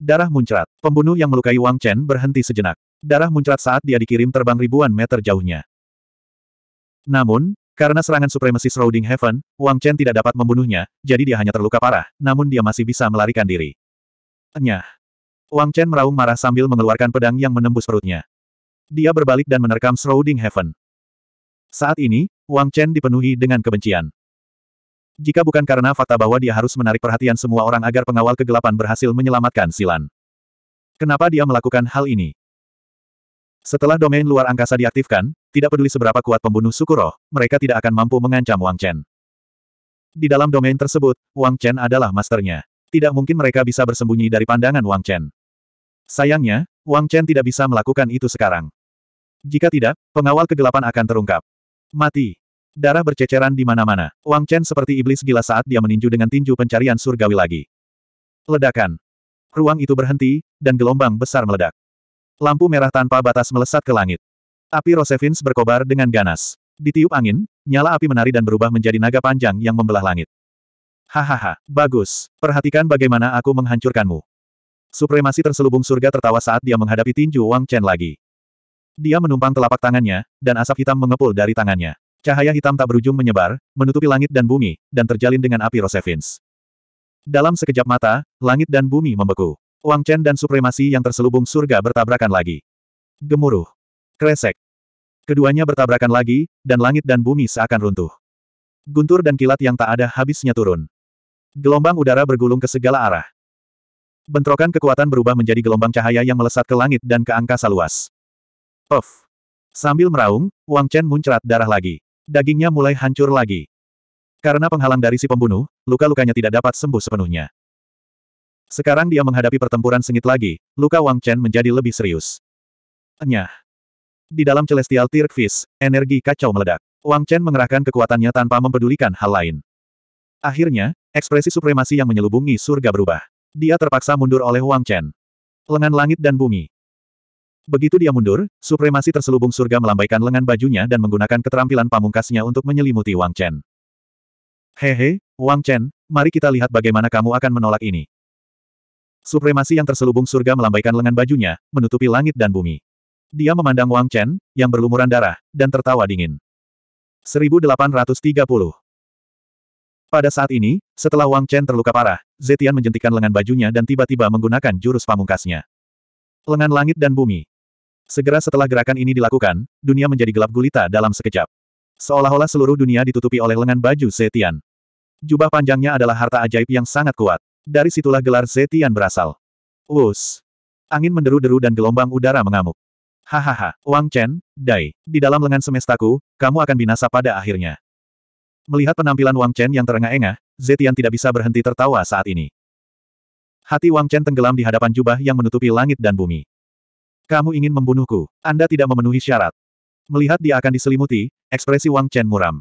Darah muncrat. Pembunuh yang melukai Wang Chen berhenti sejenak. Darah muncrat saat dia dikirim terbang ribuan meter jauhnya. Namun, karena serangan supremasi Shrouding Heaven, Wang Chen tidak dapat membunuhnya, jadi dia hanya terluka parah, namun dia masih bisa melarikan diri. Enyah. Wang Chen meraung marah sambil mengeluarkan pedang yang menembus perutnya. Dia berbalik dan menerkam Shrouding Heaven. Saat ini, Wang Chen dipenuhi dengan kebencian. Jika bukan karena fakta bahwa dia harus menarik perhatian semua orang agar pengawal kegelapan berhasil menyelamatkan Silan. Kenapa dia melakukan hal ini? Setelah domain luar angkasa diaktifkan, tidak peduli seberapa kuat pembunuh Sukuro, mereka tidak akan mampu mengancam Wang Chen. Di dalam domain tersebut, Wang Chen adalah masternya. Tidak mungkin mereka bisa bersembunyi dari pandangan Wang Chen. Sayangnya, Wang Chen tidak bisa melakukan itu sekarang. Jika tidak, pengawal kegelapan akan terungkap. Mati. Darah berceceran di mana-mana. Wang Chen seperti iblis gila saat dia meninju dengan tinju pencarian surgawi lagi. Ledakan. Ruang itu berhenti, dan gelombang besar meledak. Lampu merah tanpa batas melesat ke langit. Api Rosevins berkobar dengan ganas. Ditiup angin, nyala api menari dan berubah menjadi naga panjang yang membelah langit. Hahaha, bagus. Perhatikan bagaimana aku menghancurkanmu. Supremasi terselubung surga tertawa saat dia menghadapi tinju Wang Chen lagi. Dia menumpang telapak tangannya, dan asap hitam mengepul dari tangannya. Cahaya hitam tak berujung menyebar, menutupi langit dan bumi, dan terjalin dengan api Rosevins. Dalam sekejap mata, langit dan bumi membeku. Wang Chen dan supremasi yang terselubung surga bertabrakan lagi. Gemuruh. Kresek. Keduanya bertabrakan lagi, dan langit dan bumi seakan runtuh. Guntur dan kilat yang tak ada habisnya turun. Gelombang udara bergulung ke segala arah. Bentrokan kekuatan berubah menjadi gelombang cahaya yang melesat ke langit dan ke angkasa luas. Of. Sambil meraung, Wang Chen muncrat darah lagi dagingnya mulai hancur lagi. Karena penghalang dari si pembunuh, luka-lukanya tidak dapat sembuh sepenuhnya. Sekarang dia menghadapi pertempuran sengit lagi, luka Wang Chen menjadi lebih serius. Enyah. Di dalam Celestial Tear energi kacau meledak. Wang Chen mengerahkan kekuatannya tanpa mempedulikan hal lain. Akhirnya, ekspresi supremasi yang menyelubungi surga berubah. Dia terpaksa mundur oleh Wang Chen. Lengan langit dan bumi. Begitu dia mundur, supremasi terselubung surga melambaikan lengan bajunya dan menggunakan keterampilan pamungkasnya untuk menyelimuti Wang Chen. Hehe, Wang Chen, mari kita lihat bagaimana kamu akan menolak ini. Supremasi yang terselubung surga melambaikan lengan bajunya, menutupi langit dan bumi. Dia memandang Wang Chen, yang berlumuran darah, dan tertawa dingin. 1830 Pada saat ini, setelah Wang Chen terluka parah, Zetian menjentikan lengan bajunya dan tiba-tiba menggunakan jurus pamungkasnya. Lengan langit dan bumi, Segera setelah gerakan ini dilakukan, dunia menjadi gelap gulita dalam sekejap. Seolah-olah seluruh dunia ditutupi oleh lengan baju Zetian. Jubah panjangnya adalah harta ajaib yang sangat kuat. Dari situlah gelar Zetian berasal. Wus. Angin menderu-deru dan gelombang udara mengamuk. Hahaha, Wang Chen, Dai, di dalam lengan semestaku, kamu akan binasa pada akhirnya. Melihat penampilan Wang Chen yang terengah-engah, Zetian tidak bisa berhenti tertawa saat ini. Hati Wang Chen tenggelam di hadapan jubah yang menutupi langit dan bumi. Kamu ingin membunuhku. Anda tidak memenuhi syarat. Melihat dia akan diselimuti, ekspresi Wang Chen muram.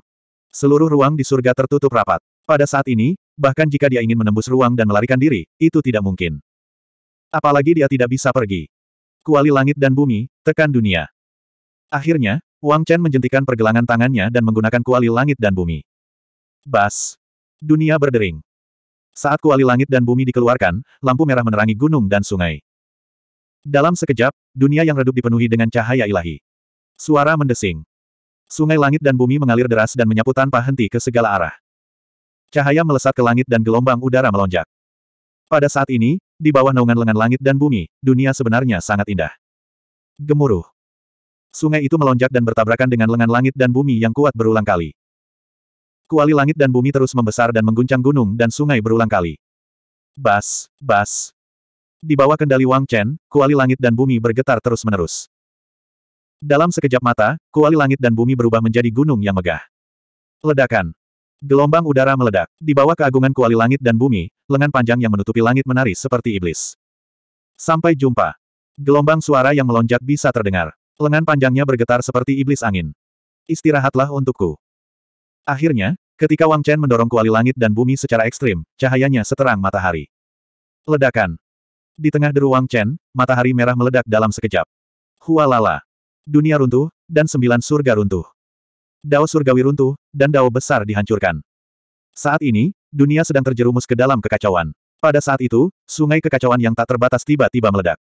Seluruh ruang di surga tertutup rapat. Pada saat ini, bahkan jika dia ingin menembus ruang dan melarikan diri, itu tidak mungkin. Apalagi dia tidak bisa pergi. Kuali langit dan bumi, tekan dunia. Akhirnya, Wang Chen menjentikan pergelangan tangannya dan menggunakan kuali langit dan bumi. Bas. Dunia berdering. Saat kuali langit dan bumi dikeluarkan, lampu merah menerangi gunung dan sungai. Dalam sekejap, dunia yang redup dipenuhi dengan cahaya ilahi. Suara mendesing. Sungai langit dan bumi mengalir deras dan menyapu tanpa henti ke segala arah. Cahaya melesat ke langit dan gelombang udara melonjak. Pada saat ini, di bawah naungan lengan langit dan bumi, dunia sebenarnya sangat indah. Gemuruh. Sungai itu melonjak dan bertabrakan dengan lengan langit dan bumi yang kuat berulang kali. Kuali langit dan bumi terus membesar dan mengguncang gunung dan sungai berulang kali. Bas, bas, di bawah kendali Wang Chen, kuali langit dan bumi bergetar terus-menerus. Dalam sekejap mata, kuali langit dan bumi berubah menjadi gunung yang megah. Ledakan. Gelombang udara meledak. Di bawah keagungan kuali langit dan bumi, lengan panjang yang menutupi langit menari seperti iblis. Sampai jumpa. Gelombang suara yang melonjak bisa terdengar. Lengan panjangnya bergetar seperti iblis angin. Istirahatlah untukku. Akhirnya, ketika Wang Chen mendorong kuali langit dan bumi secara ekstrim, cahayanya seterang matahari. Ledakan. Di tengah deru Wang Chen, matahari merah meledak dalam sekejap. Hualala. Dunia runtuh, dan sembilan surga runtuh. Dao surgawi runtuh, dan dao besar dihancurkan. Saat ini, dunia sedang terjerumus ke dalam kekacauan. Pada saat itu, sungai kekacauan yang tak terbatas tiba-tiba meledak.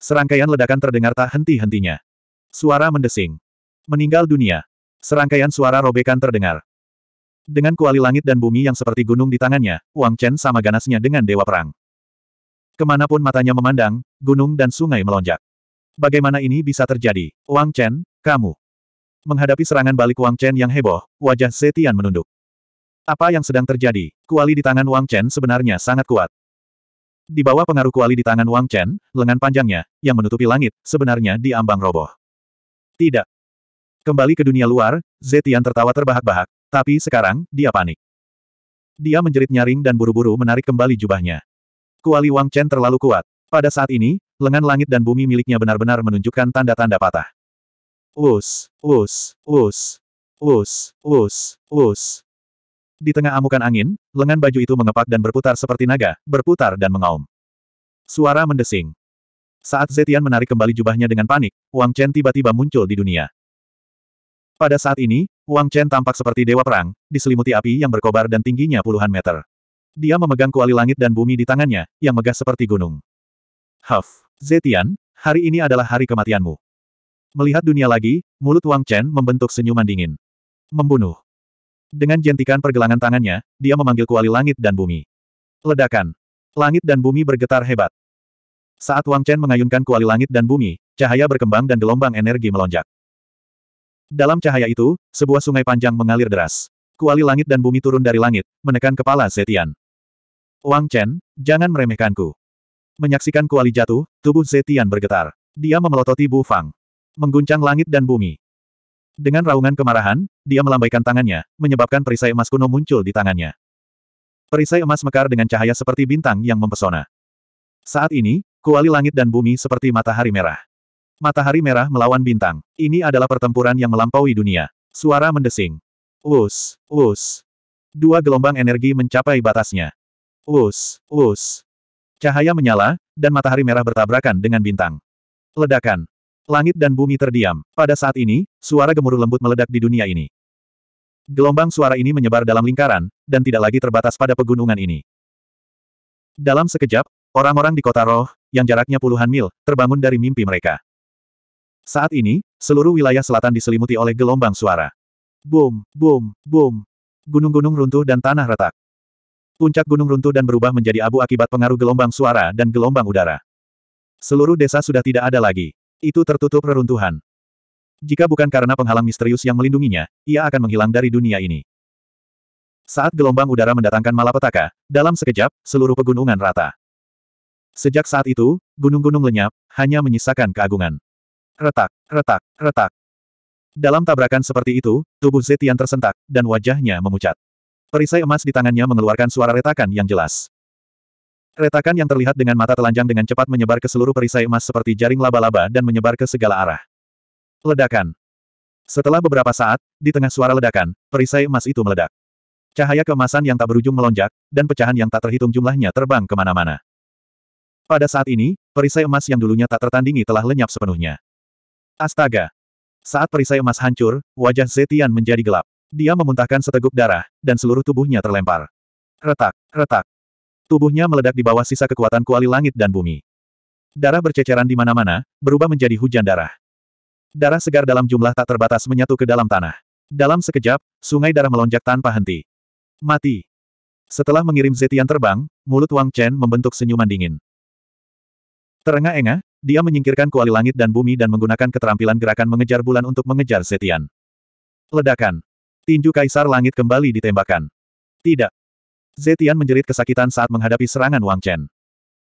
Serangkaian ledakan terdengar tak henti-hentinya. Suara mendesing. Meninggal dunia. Serangkaian suara robekan terdengar. Dengan kuali langit dan bumi yang seperti gunung di tangannya, Wang Chen sama ganasnya dengan Dewa Perang. Kemanapun matanya memandang, gunung dan sungai melonjak. Bagaimana ini bisa terjadi? Wang Chen, kamu. Menghadapi serangan balik Wang Chen yang heboh, wajah Zetian menunduk. Apa yang sedang terjadi? Kuali di tangan Wang Chen sebenarnya sangat kuat. Di bawah pengaruh kuali di tangan Wang Chen, lengan panjangnya, yang menutupi langit, sebenarnya diambang roboh. Tidak. Kembali ke dunia luar, Zetian tertawa terbahak-bahak, tapi sekarang, dia panik. Dia menjerit nyaring dan buru-buru menarik kembali jubahnya. Kuali Wang Chen terlalu kuat. Pada saat ini, lengan langit dan bumi miliknya benar-benar menunjukkan tanda-tanda patah. Us, us, us, us, us, us. Di tengah amukan angin, lengan baju itu mengepak dan berputar seperti naga, berputar dan mengaum. Suara mendesing. Saat Zetian menarik kembali jubahnya dengan panik, Wang Chen tiba-tiba muncul di dunia. Pada saat ini, Wang Chen tampak seperti dewa perang, diselimuti api yang berkobar dan tingginya puluhan meter. Dia memegang kuali langit dan bumi di tangannya, yang megah seperti gunung. Huff, Zetian, hari ini adalah hari kematianmu. Melihat dunia lagi, mulut Wang Chen membentuk senyuman dingin. Membunuh. Dengan jentikan pergelangan tangannya, dia memanggil kuali langit dan bumi. Ledakan. Langit dan bumi bergetar hebat. Saat Wang Chen mengayunkan kuali langit dan bumi, cahaya berkembang dan gelombang energi melonjak. Dalam cahaya itu, sebuah sungai panjang mengalir deras. Kuali langit dan bumi turun dari langit, menekan kepala Zetian. Wang Chen, jangan meremehkanku. Menyaksikan kuali jatuh, tubuh Zetian bergetar. Dia memelototi Bu Fang. Mengguncang langit dan bumi. Dengan raungan kemarahan, dia melambaikan tangannya, menyebabkan perisai emas kuno muncul di tangannya. Perisai emas mekar dengan cahaya seperti bintang yang mempesona. Saat ini, kuali langit dan bumi seperti matahari merah. Matahari merah melawan bintang. Ini adalah pertempuran yang melampaui dunia. Suara mendesing. Wus, wus. Dua gelombang energi mencapai batasnya. Us, us. Cahaya menyala, dan matahari merah bertabrakan dengan bintang. Ledakan. Langit dan bumi terdiam. Pada saat ini, suara gemuruh lembut meledak di dunia ini. Gelombang suara ini menyebar dalam lingkaran, dan tidak lagi terbatas pada pegunungan ini. Dalam sekejap, orang-orang di kota roh, yang jaraknya puluhan mil, terbangun dari mimpi mereka. Saat ini, seluruh wilayah selatan diselimuti oleh gelombang suara. Boom, boom, boom. Gunung-gunung runtuh dan tanah retak. Puncak gunung runtuh dan berubah menjadi abu akibat pengaruh gelombang suara dan gelombang udara. Seluruh desa sudah tidak ada lagi. Itu tertutup reruntuhan. Jika bukan karena penghalang misterius yang melindunginya, ia akan menghilang dari dunia ini. Saat gelombang udara mendatangkan malapetaka, dalam sekejap, seluruh pegunungan rata. Sejak saat itu, gunung-gunung lenyap, hanya menyisakan keagungan. Retak, retak, retak. Dalam tabrakan seperti itu, tubuh Zetian tersentak, dan wajahnya memucat. Perisai emas di tangannya mengeluarkan suara retakan yang jelas. Retakan yang terlihat dengan mata telanjang dengan cepat menyebar ke seluruh perisai emas seperti jaring laba-laba dan menyebar ke segala arah. Ledakan. Setelah beberapa saat, di tengah suara ledakan, perisai emas itu meledak. Cahaya keemasan yang tak berujung melonjak, dan pecahan yang tak terhitung jumlahnya terbang kemana-mana. Pada saat ini, perisai emas yang dulunya tak tertandingi telah lenyap sepenuhnya. Astaga! Saat perisai emas hancur, wajah Zetian menjadi gelap. Dia memuntahkan seteguk darah, dan seluruh tubuhnya terlempar. Retak, retak. Tubuhnya meledak di bawah sisa kekuatan kuali langit dan bumi. Darah berceceran di mana-mana, berubah menjadi hujan darah. Darah segar dalam jumlah tak terbatas menyatu ke dalam tanah. Dalam sekejap, sungai darah melonjak tanpa henti. Mati. Setelah mengirim Zetian terbang, mulut Wang Chen membentuk senyuman dingin. Terengah-engah, dia menyingkirkan kuali langit dan bumi dan menggunakan keterampilan gerakan mengejar bulan untuk mengejar Zetian. Ledakan. Tinju Kaisar Langit kembali ditembakkan. Tidak. Zetian menjerit kesakitan saat menghadapi serangan Wang Chen.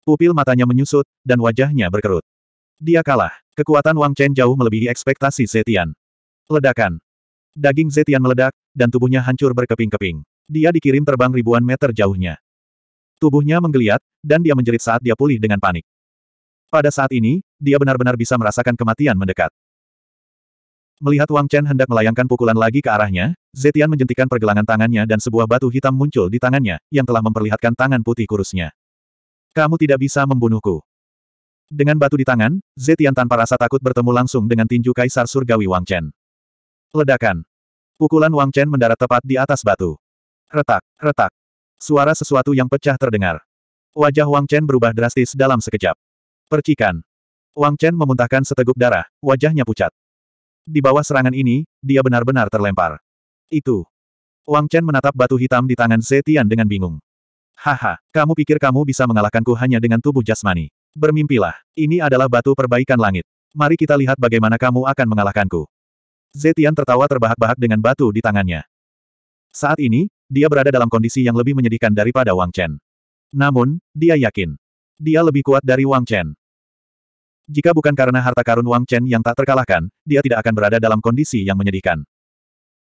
Pupil matanya menyusut, dan wajahnya berkerut. Dia kalah. Kekuatan Wang Chen jauh melebihi ekspektasi Zetian. Ledakan. Daging Zetian meledak, dan tubuhnya hancur berkeping-keping. Dia dikirim terbang ribuan meter jauhnya. Tubuhnya menggeliat, dan dia menjerit saat dia pulih dengan panik. Pada saat ini, dia benar-benar bisa merasakan kematian mendekat. Melihat Wang Chen hendak melayangkan pukulan lagi ke arahnya, Zetian menjentikan pergelangan tangannya dan sebuah batu hitam muncul di tangannya, yang telah memperlihatkan tangan putih kurusnya. Kamu tidak bisa membunuhku. Dengan batu di tangan, Zetian tanpa rasa takut bertemu langsung dengan tinju kaisar surgawi Wang Chen. Ledakan. Pukulan Wang Chen mendarat tepat di atas batu. Retak, retak. Suara sesuatu yang pecah terdengar. Wajah Wang Chen berubah drastis dalam sekejap. Percikan. Wang Chen memuntahkan seteguk darah, wajahnya pucat. Di bawah serangan ini, dia benar-benar terlempar. Itu. Wang Chen menatap batu hitam di tangan Zetian dengan bingung. Haha, kamu pikir kamu bisa mengalahkanku hanya dengan tubuh jasmani. Bermimpilah, ini adalah batu perbaikan langit. Mari kita lihat bagaimana kamu akan mengalahkanku. Zetian tertawa terbahak-bahak dengan batu di tangannya. Saat ini, dia berada dalam kondisi yang lebih menyedihkan daripada Wang Chen. Namun, dia yakin. Dia lebih kuat dari Wang Chen. Jika bukan karena harta karun Wang Chen yang tak terkalahkan, dia tidak akan berada dalam kondisi yang menyedihkan.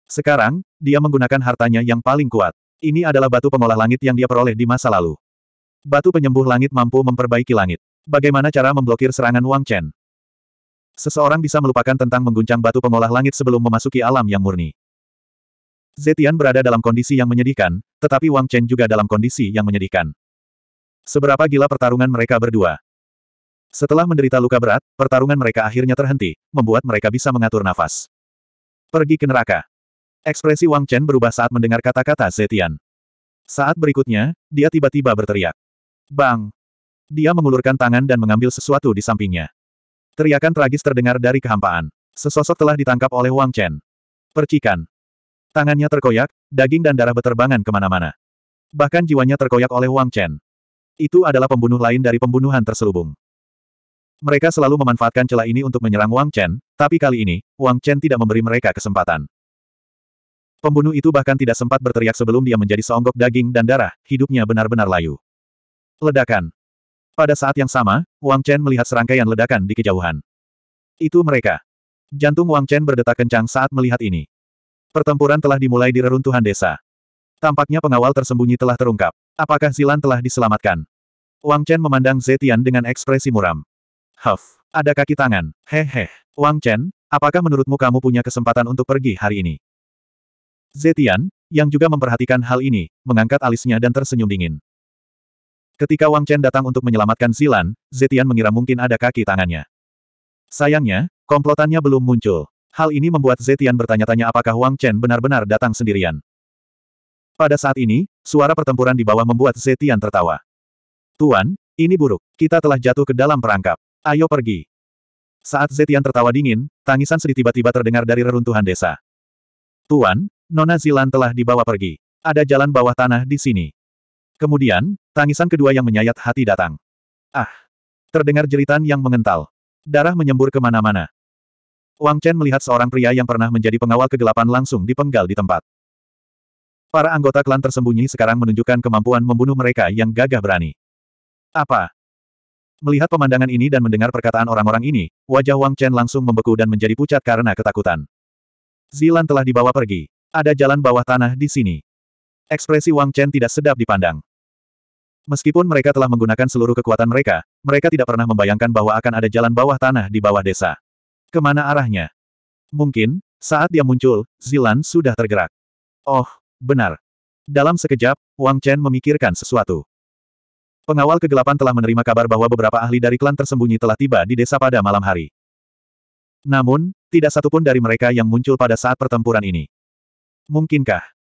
Sekarang, dia menggunakan hartanya yang paling kuat. Ini adalah batu pengolah langit yang dia peroleh di masa lalu. Batu penyembuh langit mampu memperbaiki langit. Bagaimana cara memblokir serangan Wang Chen? Seseorang bisa melupakan tentang mengguncang batu pengolah langit sebelum memasuki alam yang murni. Zetian berada dalam kondisi yang menyedihkan, tetapi Wang Chen juga dalam kondisi yang menyedihkan. Seberapa gila pertarungan mereka berdua. Setelah menderita luka berat, pertarungan mereka akhirnya terhenti, membuat mereka bisa mengatur nafas. Pergi ke neraka. Ekspresi Wang Chen berubah saat mendengar kata-kata Zetian. Saat berikutnya, dia tiba-tiba berteriak. Bang! Dia mengulurkan tangan dan mengambil sesuatu di sampingnya. Teriakan tragis terdengar dari kehampaan. Sesosok telah ditangkap oleh Wang Chen. Percikan. Tangannya terkoyak, daging dan darah beterbangan kemana-mana. Bahkan jiwanya terkoyak oleh Wang Chen. Itu adalah pembunuh lain dari pembunuhan terselubung. Mereka selalu memanfaatkan celah ini untuk menyerang Wang Chen, tapi kali ini, Wang Chen tidak memberi mereka kesempatan. Pembunuh itu bahkan tidak sempat berteriak sebelum dia menjadi seonggok daging dan darah, hidupnya benar-benar layu. Ledakan. Pada saat yang sama, Wang Chen melihat serangkaian ledakan di kejauhan. Itu mereka. Jantung Wang Chen berdetak kencang saat melihat ini. Pertempuran telah dimulai di reruntuhan desa. Tampaknya pengawal tersembunyi telah terungkap. Apakah Zilan telah diselamatkan? Wang Chen memandang Zetian dengan ekspresi muram. Huff, ada kaki tangan, hehe. Wang Chen, apakah menurutmu kamu punya kesempatan untuk pergi hari ini? Zetian, yang juga memperhatikan hal ini, mengangkat alisnya dan tersenyum dingin. Ketika Wang Chen datang untuk menyelamatkan Zilan, Zetian mengira mungkin ada kaki tangannya. Sayangnya, komplotannya belum muncul. Hal ini membuat Zetian bertanya-tanya apakah Wang Chen benar-benar datang sendirian. Pada saat ini, suara pertempuran di bawah membuat Zetian tertawa. Tuan, ini buruk. Kita telah jatuh ke dalam perangkap. Ayo pergi. Saat Zetian tertawa dingin, tangisan sedih tiba-tiba terdengar dari reruntuhan desa. Tuan, Nona Zilan telah dibawa pergi. Ada jalan bawah tanah di sini. Kemudian, tangisan kedua yang menyayat hati datang. Ah! Terdengar jeritan yang mengental. Darah menyembur kemana-mana. Wang Chen melihat seorang pria yang pernah menjadi pengawal kegelapan langsung dipenggal di tempat. Para anggota klan tersembunyi sekarang menunjukkan kemampuan membunuh mereka yang gagah berani. Apa? Melihat pemandangan ini dan mendengar perkataan orang-orang ini, wajah Wang Chen langsung membeku dan menjadi pucat karena ketakutan. Zilan telah dibawa pergi. Ada jalan bawah tanah di sini. Ekspresi Wang Chen tidak sedap dipandang. Meskipun mereka telah menggunakan seluruh kekuatan mereka, mereka tidak pernah membayangkan bahwa akan ada jalan bawah tanah di bawah desa. Kemana arahnya? Mungkin, saat dia muncul, Zilan sudah tergerak. Oh, benar. Dalam sekejap, Wang Chen memikirkan sesuatu. Pengawal kegelapan telah menerima kabar bahwa beberapa ahli dari klan tersembunyi telah tiba di desa pada malam hari. Namun, tidak satupun dari mereka yang muncul pada saat pertempuran ini. Mungkinkah?